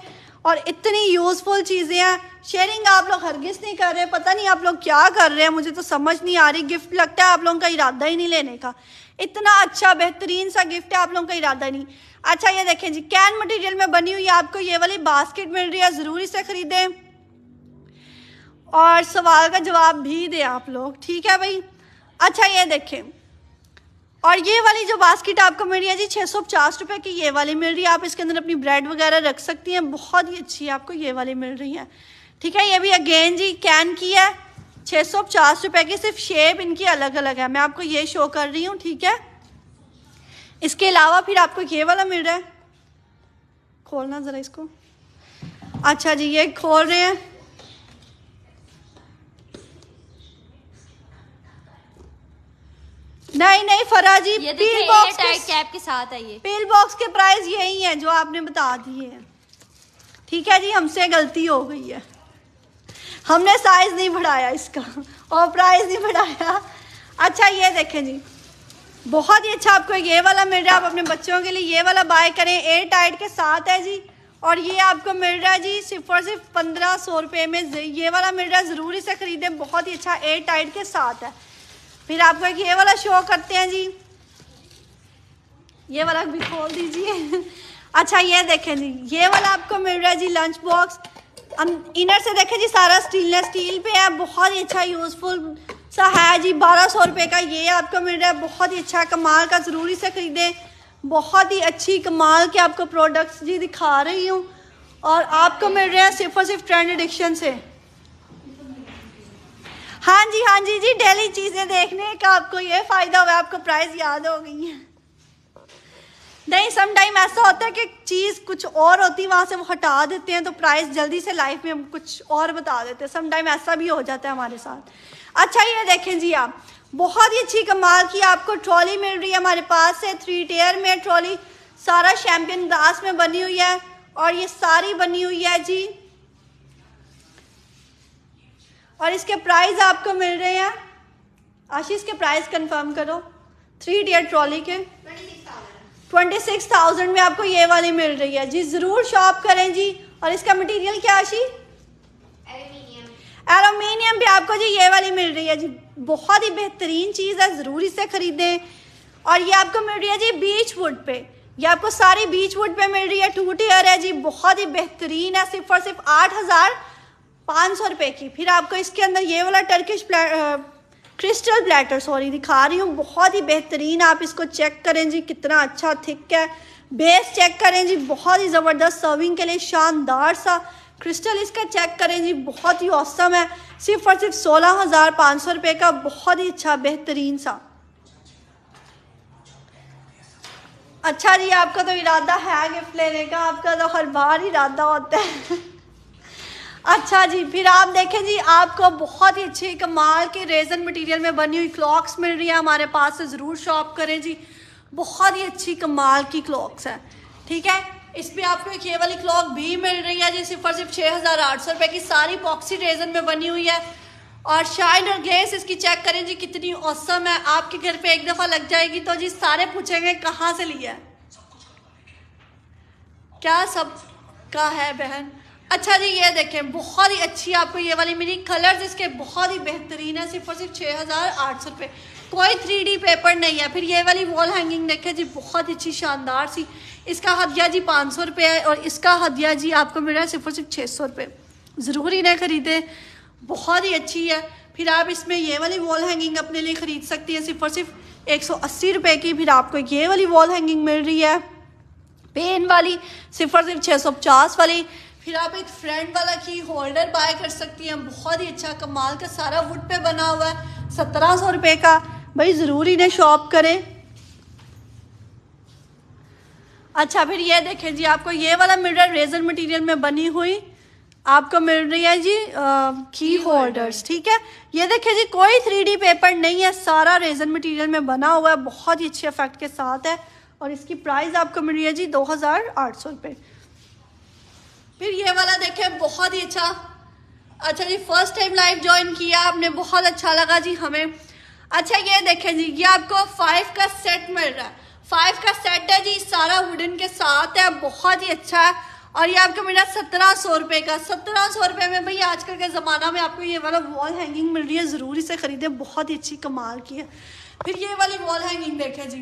और इतनी यूज़फुल चीज़ें हैं शेयरिंग आप लोग हरगिज़ नहीं कर रहे पता नहीं आप लोग क्या कर रहे हैं मुझे तो समझ नहीं आ रही गिफ्ट लगता है आप लोगों का इरादा ही नहीं लेने का इतना अच्छा बेहतरीन सा गिफ्ट है आप लोगों का इरादा नहीं अच्छा ये देखें जी कैन मटेरियल में बनी हुई आपको ये वाली बास्केट मिल रही है ज़रूर इसे ख़रीदें और सवाल का जवाब भी दें आप लोग ठीक है भाई अच्छा ये देखें और ये वाली जो बास्केट आपको मिल रही है जी छः सौ पचास रुपये की ये वाली मिल रही है आप इसके अंदर अपनी ब्रेड वगैरह रख सकती हैं बहुत ही अच्छी आपको ये वाली मिल रही है ठीक है ये भी अगेन जी कैन की है छः सौ पचास रुपये की सिर्फ शेप इनकी अलग अलग है मैं आपको ये शो कर रही हूँ ठीक है इसके अलावा फिर आपको ये वाला मिल रहा है खोलना ज़रा इसको अच्छा जी ये खोल रहे हैं नहीं नहीं फरा जी पील बॉक्स कैप के साथ है ये पील बॉक्स के प्राइस यही है जो आपने बता दिए हैं ठीक है जी हमसे गलती हो गई है हमने साइज नहीं बढ़ाया इसका और प्राइस नहीं बढ़ाया अच्छा ये देखें जी बहुत ही अच्छा आपको ये वाला मिल रहा है आप अपने बच्चों के लिए ये वाला बाय करें एयर टाइट के साथ है जी और ये आपको मिल रहा है जी सिर्फ और सिर्फ पंद्रह सौ रुपये में ये वाला मिल रहा है ज़रूर इसे ख़रीदें बहुत ही अच्छा एयर टाइट के साथ है फिर आपको एक ये वाला शो करते हैं जी ये वाला भी खोल दीजिए अच्छा ये देखें जी ये वाला आपको मिल रहा है जी लंच बॉक्स इनर से देखें जी सारा स्टेनलेस स्टील पे है बहुत ही अच्छा यूज़फुल सा है जी बारह सौ रुपये का ये आपको मिल रहा है बहुत ही अच्छा कमाल का ज़रूरी से ख़रीदें बहुत ही अच्छी कमाल के आपको प्रोडक्ट्स जी दिखा रही हूँ और आपको मिल रहा है सिर्फ और सिर्फ ट्रेंड एडिक्शन से हाँ जी हाँ जी जी डेली चीज़ें देखने का आपको ये फ़ायदा हुआ आपको प्राइस याद हो गई है नहीं टाइम ऐसा होता है कि चीज़ कुछ और होती है वहाँ से वो हटा देते हैं तो प्राइस जल्दी से लाइफ में हम कुछ और बता देते हैं टाइम ऐसा भी हो जाता है हमारे साथ अच्छा ये देखें जी आप बहुत ही अच्छी कमाल की आपको ट्रॉली मिल रही है हमारे पास है थ्री टेयर में ट्रॉली सारा शैम्पियन ग्लास में बनी हुई है और ये सारी बनी हुई है जी और इसके प्राइस आपको मिल रहे हैं आशीष के प्राइस कंफर्म करो थ्री टेयर ट्रॉली के ट्वेंटी सिक्स थाउजेंड में आपको ये वाली मिल रही है जी ज़रूर शॉप करें जी और इसका मटेरियल क्या आशी एलोमिनियम भी आपको जी ये वाली मिल रही है जी बहुत ही बेहतरीन चीज़ है ज़रूर इसे ख़रीदें और ये आपको मिल रही है जी बीच वुड पे ये आपको सारी बीच वुड पे मिल रही है टू टीयर है जी बहुत ही बेहतरीन है सिर्फ और सिर्फ आठ हज़ार पाँच सौ रुपये की फिर आपको इसके अंदर ये वाला टर्किश क्रिस्टल प्लेटर सॉरी दिखा रही हूँ बहुत ही बेहतरीन आप इसको चेक करें जी कितना अच्छा थिक है बेस चेक करें जी बहुत ही ज़बरदस्त सर्विंग के लिए शानदार सा क्रिस्टल इसका चेक करें जी बहुत ही औसम है सिर्फ और सिर्फ सोलह हज़ार पाँच सौ रुपये का बहुत ही अच्छा बेहतरीन सा अच्छा जी आपका तो इरादा है गिफ्ट लेने का आपका तो हर बार इरादा होता है अच्छा जी फिर आप देखें जी आपको बहुत ही अच्छी कमाल के रेजन मटेरियल में बनी हुई क्लॉक्स मिल रही है हमारे पास से ज़रूर शॉप करें जी बहुत ही अच्छी कमाल की क्लॉक्स है ठीक है इस पर आपको एक ये वाली क्लॉक भी मिल रही है जी सिर्फ और सिर्फ छः हज़ार आठ सौ रुपये की सारी पॉक्सी रेजन में बनी हुई है और शाइन और ग्लेस इसकी चेक करें जी कितनी औसम है आपके घर पे एक दफ़ा लग जाएगी तो जी सारे पूछेंगे कहाँ से लिया है क्या सब का है बहन अच्छा जी ये देखें बहुत ही अच्छी आपको ये वाली मिली कलर्स इसके बहुत ही बेहतरीन है सिर्फ और सिर्फ छः हज़ार आठ सौ रुपये कोई थ्री डी पेपर नहीं है फिर ये वाली वॉल हैंगिंग देखें जी बहुत अच्छी शानदार सी इसका हदिया जी पाँच सौ रुपये है और इसका हदिया जी आपको मिल रहा है सिर्फ और सिर्फ छः सौ रुपये ज़रूर ही ना ख़रीदें बहुत ही अच्छी है फिर आप इसमें ये वाली वॉल हैंगिंग अपने लिए ख़रीद सकती हैं सिर्फ और सिर्फ एक सौ अस्सी रुपये की फिर आपको ये वाली वॉल हैंगिंग मिल रही है पेन वाली सिर्फ और सिर्फ छः सौ पचास वाली फिर आप एक फ्रेंड वाला की होल्डर बाय कर सकती हैं बहुत ही अच्छा कमाल का सारा वुड पे बना हुआ है सत्रह सौ रुपये का भाई ज़रूर इन्हें शॉप करें अच्छा फिर ये देखें जी आपको ये वाला मिल रहा है रेजर मटेरियल में बनी हुई आपको मिल रही है जी की होल्डर्स ठीक है ये देखें जी कोई थ्री पेपर नहीं है सारा रेजन मटेरियल में बना हुआ है बहुत ही अच्छे इफेक्ट के साथ है और इसकी प्राइस आपको मिल रही है जी दो हज़ार आठ सौ रुपये फिर ये वाला देखें बहुत ही अच्छा अच्छा जी फर्स्ट टाइम लाइव ज्वाइन किया आपने बहुत अच्छा लगा जी हमें अच्छा ये देखें जी ये आपको फाइव का सेट मिल रहा है फाइव का सेट है जी सारा वुडन के साथ है बहुत ही अच्छा है और ये आपको मिला सत्रह सौ रुपये का सत्रह सौ रुपये में भाई आजकल के ज़माना में आपको ये वाला वॉल हैंगिंग मिल रही है ज़रूर इसे ख़रीदें बहुत ही अच्छी कमाल की है फिर ये वाली वॉल हैंगिंग देखें जी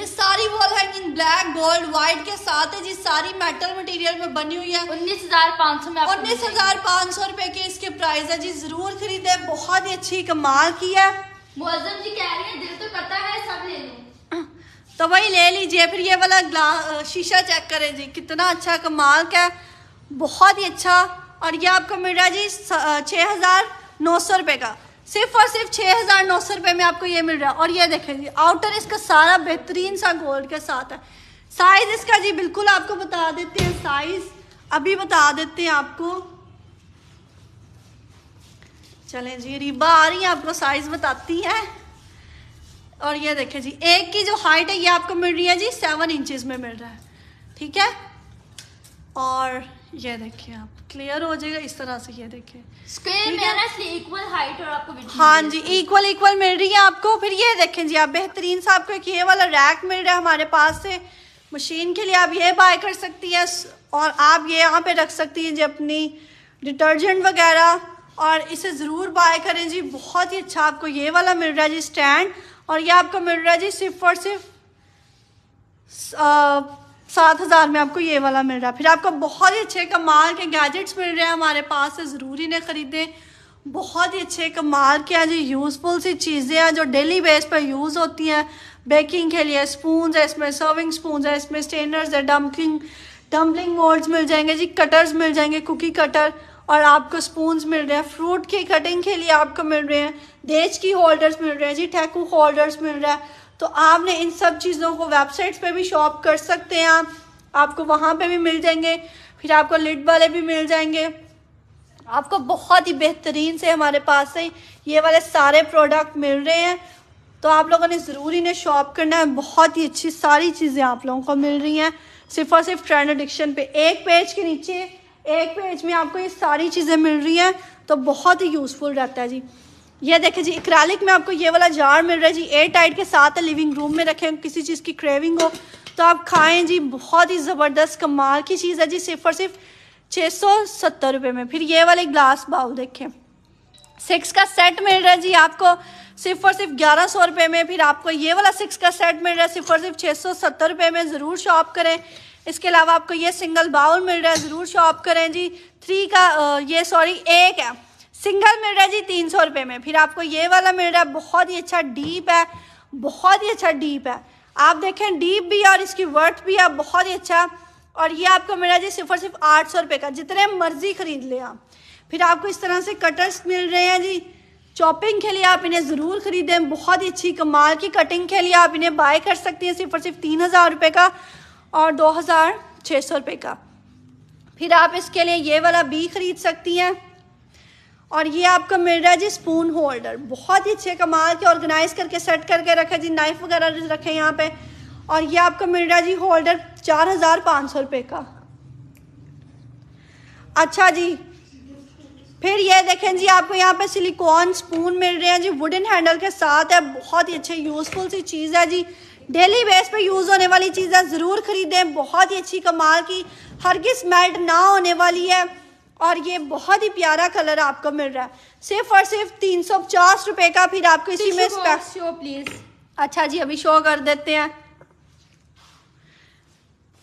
ये सारी wall hanging black gold white के साथ है जी सारी मेटल मटेरियल में बनी हुई है उन्नीस हजार पाँच सौ में उन्नीस हजार पाँच सौ रुपए की इसके प्राइस है जी जरूर खरीदे बहुत ही अच्छी कमाल की है मुआजम जी कह रही है दिल तो करता है सब ले लूँ तो वही ले लीजिए फिर ये वाला ग्ला शीशा चेक करें जी कितना अच्छा कमाल का बहुत ही अच्छा और ये आपको मिल रहा है जी छः हज़ार नौ सौ रुपये का सिर्फ और सिर्फ छः हज़ार नौ सौ रुपये में आपको ये मिल रहा है और ये देखें जी आउटर इसका सारा बेहतरीन सा गोल्ड के साथ है साइज़ इसका जी बिल्कुल आपको बता देते हैं साइज़ अभी बता देते हैं आपको चलें जी रिबा आ रही है आपको साइज़ बताती हैं और ये देखे जी एक की जो हाइट है ये आपको मिल रही है जी सेवन इंचज में मिल रहा है ठीक है और ये देखिए आप क्लियर हो जाएगा इस तरह से ये देखिए इक्वल हाइट और आपको हाँ जी इक्वल इक्वल मिल रही है आपको फिर ये देखें जी आप बेहतरीन सा आपको एक ये वाला रैक मिल रहा है हमारे पास से मशीन के लिए आप ये बाय कर सकती है और आप ये यहाँ पे रख सकती हैं जी अपनी डिटर्जेंट वगैरह और इसे ज़रूर बाय करें जी बहुत ही अच्छा आपको ये वाला मिल रहा है जी स्टैंड और ये आपको मिल रहा है जी सिर्फ और सिर्फ सात हज़ार में आपको ये वाला मिल रहा है फिर आपको बहुत ही अच्छे कमाल के गैजेट्स मिल रहे हैं हमारे पास से ज़रूरी ने ख़रीदें बहुत ही अच्छे कमाल के हैं जी यूज़फुल सी चीज़ें हैं जो डेली बेस पर यूज़ होती हैं बेकिंग के लिए स्पून है इसमें सर्विंग स्पून है इसमें स्टेनर्स है डम्पलिंग डम्पलिंग मोल्ड्स मिल जाएंगे जी कटर्स मिल जाएंगे कुकी कटर और आपको स्पून मिल रहे हैं फ्रूट की कटिंग के लिए आपको मिल रहे हैं देश की होल्डर्स मिल रहे हैं जी ठेकू होल्डर्स मिल रहा है तो आपने इन सब चीज़ों को वेबसाइट्स पे भी शॉप कर सकते हैं आप आपको वहाँ पे भी मिल जाएंगे फिर आपको लिड वाले भी मिल जाएंगे आपको बहुत ही बेहतरीन से हमारे पास से ये वाले सारे प्रोडक्ट मिल रहे हैं तो आप लोगों ने ज़रूर इन्हें शॉप करना है बहुत ही अच्छी सारी चीज़ें आप लोगों को मिल रही हैं सिर्फ और सिर्फ ट्रेंड एडिक्शन पे एक पेज के नीचे एक पेज में आपको ये सारी चीज़ें मिल रही हैं तो बहुत ही यूज़फुल रहता है जी ये देखें जी इक्रालिक में आपको ये वाला जार मिल रहा है जी एयर टाइट के साथ है लिविंग रूम में रखें किसी चीज़ की क्रेविंग हो तो आप खाएं जी बहुत ही ज़बरदस्त कमाल की चीज़ है जी सिर्फ और सिर्फ छः सौ सत्तर रुपये में फिर ये वाले ग्लास बाउल देखें सिक्स का सेट मिल रहा है जी आपको सिर्फ और सिर्फ ग्यारह सौ रुपये में फिर आपको ये वाला सिक्स का सेट मिल रहा है सिर्फ और सिर्फ छः सौ सत्तर रुपये में ज़रूर शॉप करें इसके अलावा आपको ये सिंगल बाउल मिल रहा है ज़रूर शॉप करें जी थ्री का ये सॉरी एक है सिंगल मिल रहा है जी तीन सौ रुपये में फिर आपको ये वाला मिल रहा है बहुत ही अच्छा डीप है बहुत ही अच्छा डीप है आप देखें डीप भी और इसकी वर्थ भी है बहुत ही अच्छा और ये आपको मिल रहा है जी सिर्फ और सिर्फ आठ सौ रुपये का जितने मर्जी खरीद लें आप फिर आपको इस तरह से कटर्स मिल रहे हैं जी चॉपिंग के लिए आप इन्हें ज़रूर ख़रीदें बहुत ही अच्छी कमाल की कटिंग के लिए आप इन्हें बाय कर सकती हैं सिर्फ और सिर्फ तीन हज़ार रुपये का और दो हज़ार छः सौ रुपये का फिर आप इसके लिए ये वाला बी ख़रीद सकती हैं और ये आपका मिल रहा है जी स्पून होल्डर बहुत ही अच्छे कमाल के ऑर्गेनाइज करके सेट करके रखा जी नाइफ वगैरह रखे यहाँ पे और ये आपका मिल रहा है जी होल्डर चार हजार पाँच सौ रुपये का अच्छा जी फिर ये देखें जी आपको यहाँ पे सिलिकॉन स्पून मिल रहे हैं जी वुडन हैंडल के साथ है बहुत ही अच्छे यूज़फुल सी चीज़ है जी डेली बेस पे यूज़ होने वाली चीज़ है ज़रूर ख़रीदें बहुत ही अच्छी कमाल की हर की मेल्ट ना होने वाली है और ये बहुत ही प्यारा कलर आपको मिल रहा है सिर्फ और सिर्फ तीन सौ पचास रुपए का फिर आपको इसी में शो प्लीज अच्छा जी अभी शो कर देते हैं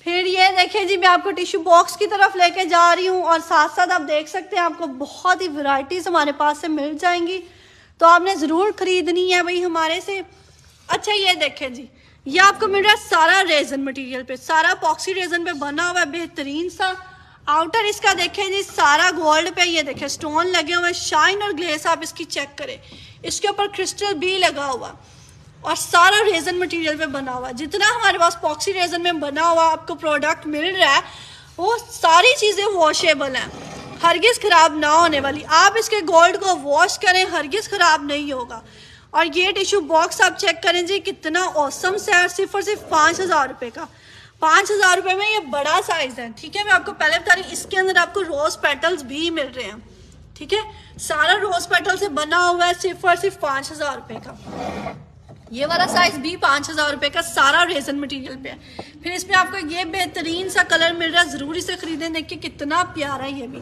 फिर ये देखिए जी मैं आपको टिश्यू बॉक्स की तरफ लेके जा रही हूँ और साथ साथ आप देख सकते हैं आपको बहुत ही वैरायटीज हमारे पास से मिल जाएंगी तो आपने ज़रूर ख़रीदनी है भाई हमारे से अच्छा ये देखें जी ये आपको मिल रहा है सारा रेजन मटेरियल पे सारा पॉक्सी रेजन पे बना हुआ है बेहतरीन सा आउटर इसका देखें जी सारा गोल्ड पे ये देखें स्टोन लगे हुए शाइन और ग्लेस आप इसकी चेक करें इसके ऊपर क्रिस्टल भी लगा हुआ और सारा रेजन मटेरियल पे बना हुआ जितना हमारे पास पॉक्सी रेजन में बना हुआ आपको प्रोडक्ट मिल रहा है वो सारी चीज़ें वॉशेबल हैं हरगिज़ ख़राब ना होने वाली आप इसके गोल्ड को वॉश करें हरगिज़ ख़राब नहीं होगा और ये टिश्यू बॉक्स आप चेक करें जी कितना औसम से है सिर्फ और सिर्फ पाँच हज़ार रुपये का पाँच हज़ार रुपये में ये बड़ा साइज़ है ठीक है मैं आपको पहले बता रही हूँ इसके अंदर आपको रोज़ पेटल्स भी मिल रहे हैं ठीक है सारा रोज़ पेटल से बना हुआ है सिर्फ और सिर्फ पाँच हज़ार रुपए का ये वाला साइज भी पांच हज़ार रुपये का सारा रेजन मटेरियल पे है फिर इसमें आपको ये बेहतरीन सा कलर मिल रहा है ज़रूर इसे ख़रीदें देखिए कितना प्यारा है ये भी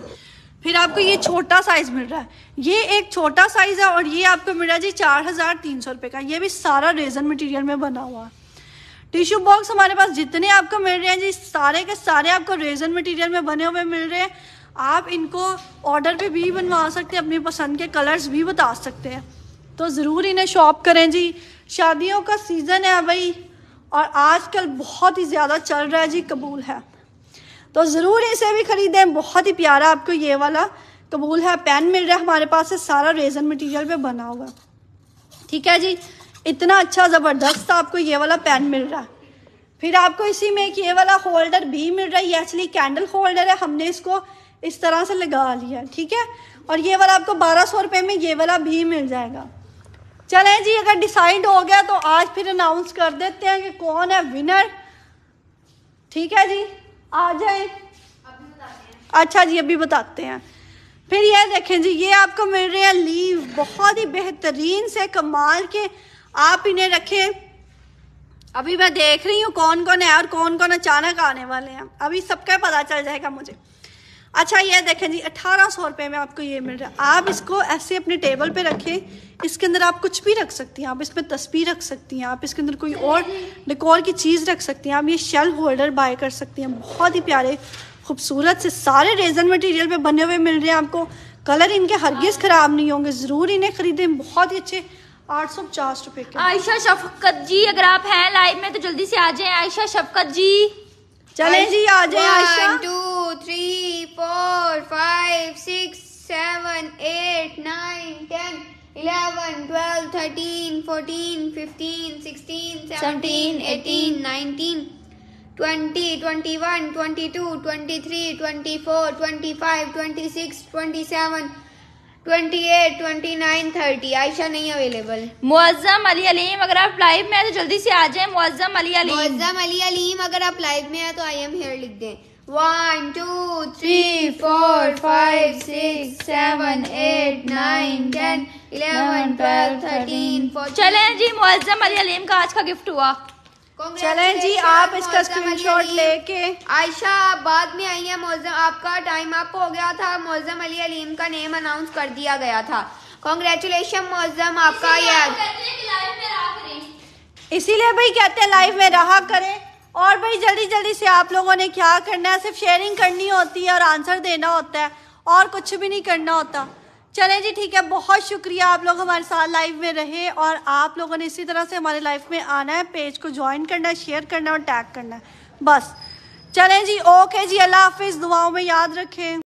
फिर आपको ये छोटा साइज़ मिल रहा है ये एक छोटा साइज़ है और ये आपको मिल रहा है जी चार हज़ार तीन सौ रुपए का ये भी सारा रेजन मटेरियल में बना हुआ है टिश्यू बॉक्स हमारे पास जितने आपको मिल रहे हैं जी सारे के सारे आपको रेजन मटेरियल में बने हुए मिल रहे हैं आप इनको ऑर्डर पे भी बनवा सकते हैं अपनी पसंद के कलर्स भी बता सकते हैं तो ज़रूर इन्हें शॉप करें जी शादियों का सीज़न है भाई और आजकल बहुत ही ज़्यादा चल रहा है जी कबूल है तो ज़रूर इसे भी ख़रीदें बहुत ही प्यारा आपको ये वाला कबूल है पेन मिल रहा है हमारे पास से सारा रेजन मटेरियल पे बना हुआ ठीक है जी इतना अच्छा ज़बरदस्त आपको ये वाला पेन मिल रहा है फिर आपको इसी में एक ये वाला होल्डर भी मिल रहा है ये एक्चुअली कैंडल होल्डर है हमने इसको इस तरह से लगा लिया ठीक है और ये वाला आपको बारह सौ रुपये में ये वाला भी मिल जाएगा चलें जी अगर डिसाइड हो गया तो आज फिर अनाउंस कर देते हैं कि कौन है विनर ठीक है जी आ जाए अच्छा जी अभी बताते हैं फिर ये देखें जी ये आपको मिल रहे हैं लीव बहुत ही बेहतरीन से कमाल के आप इन्हें रखें अभी मैं देख रही हूँ कौन कौन है और कौन कौन अचानक आने वाले हैं अभी सबका पता चल जाएगा मुझे अच्छा ये देखें जी अठारह सौ रुपये में आपको ये मिल रहा है आप इसको ऐसे अपने टेबल पे रखें इसके अंदर आप कुछ भी रख सकती हैं आप इसमें तस्वीर रख सकती हैं आप इसके अंदर कोई और डिकोर की चीज़ रख सकती हैं आप ये शेल होल्डर बाय कर सकती हैं बहुत ही प्यारे खूबसूरत से सारे रेजन मटेरियल पे बने हुए मिल रहे हैं आपको कलर इनके हरगिज़ ख़राब नहीं होंगे ज़रूर इन्हें ख़रीदें बहुत ही अच्छे आठ सौ आयशा शफकत जी अगर आप हैं लाइव में तो जल्दी से आ जाएं आयशा शफकत जी चले जी आ जाए Ayesha two three four five six seven eight nine ten eleven twelve thirteen fourteen fifteen sixteen seventeen eighteen nineteen twenty twenty one twenty two twenty three twenty four twenty five twenty six twenty seven twenty eight twenty nine thirty Ayesha नहीं available Muazzam Ali Aleem अगर आप live में आए तो जल्दी से आ जाए मुआजम अली मुआजम अली अलीम अगर आप लाइव में आए तो आई एम हेयर लिख दें जी मुआजम अली अलीम का आज का गिफ्ट हुआ चले जी आप इसका स्क्रीनशॉट लेके आयशा आप बाद में आई है मौजम आपका टाइम अप हो गया था मौजम अली अलीम का नेम अनाउंस कर दिया गया था कॉन्ग्रेचुलेशन मौजम आपका याद इसीलिए भाई कहते हैं लाइफ में रहा करें और भाई जल्दी जल्दी से आप लोगों ने क्या करना है सिर्फ शेयरिंग करनी होती है और आंसर देना होता है और कुछ भी नहीं करना होता चलें जी ठीक है बहुत शुक्रिया आप लोग हमारे साथ लाइव में रहे और आप लोगों ने इसी तरह से हमारे लाइफ में आना है पेज को ज्वाइन करना है शेयर करना है और टैग करना है बस चलें जी ओके जी अल्लाह हाफिज़ दुआओं में याद रखें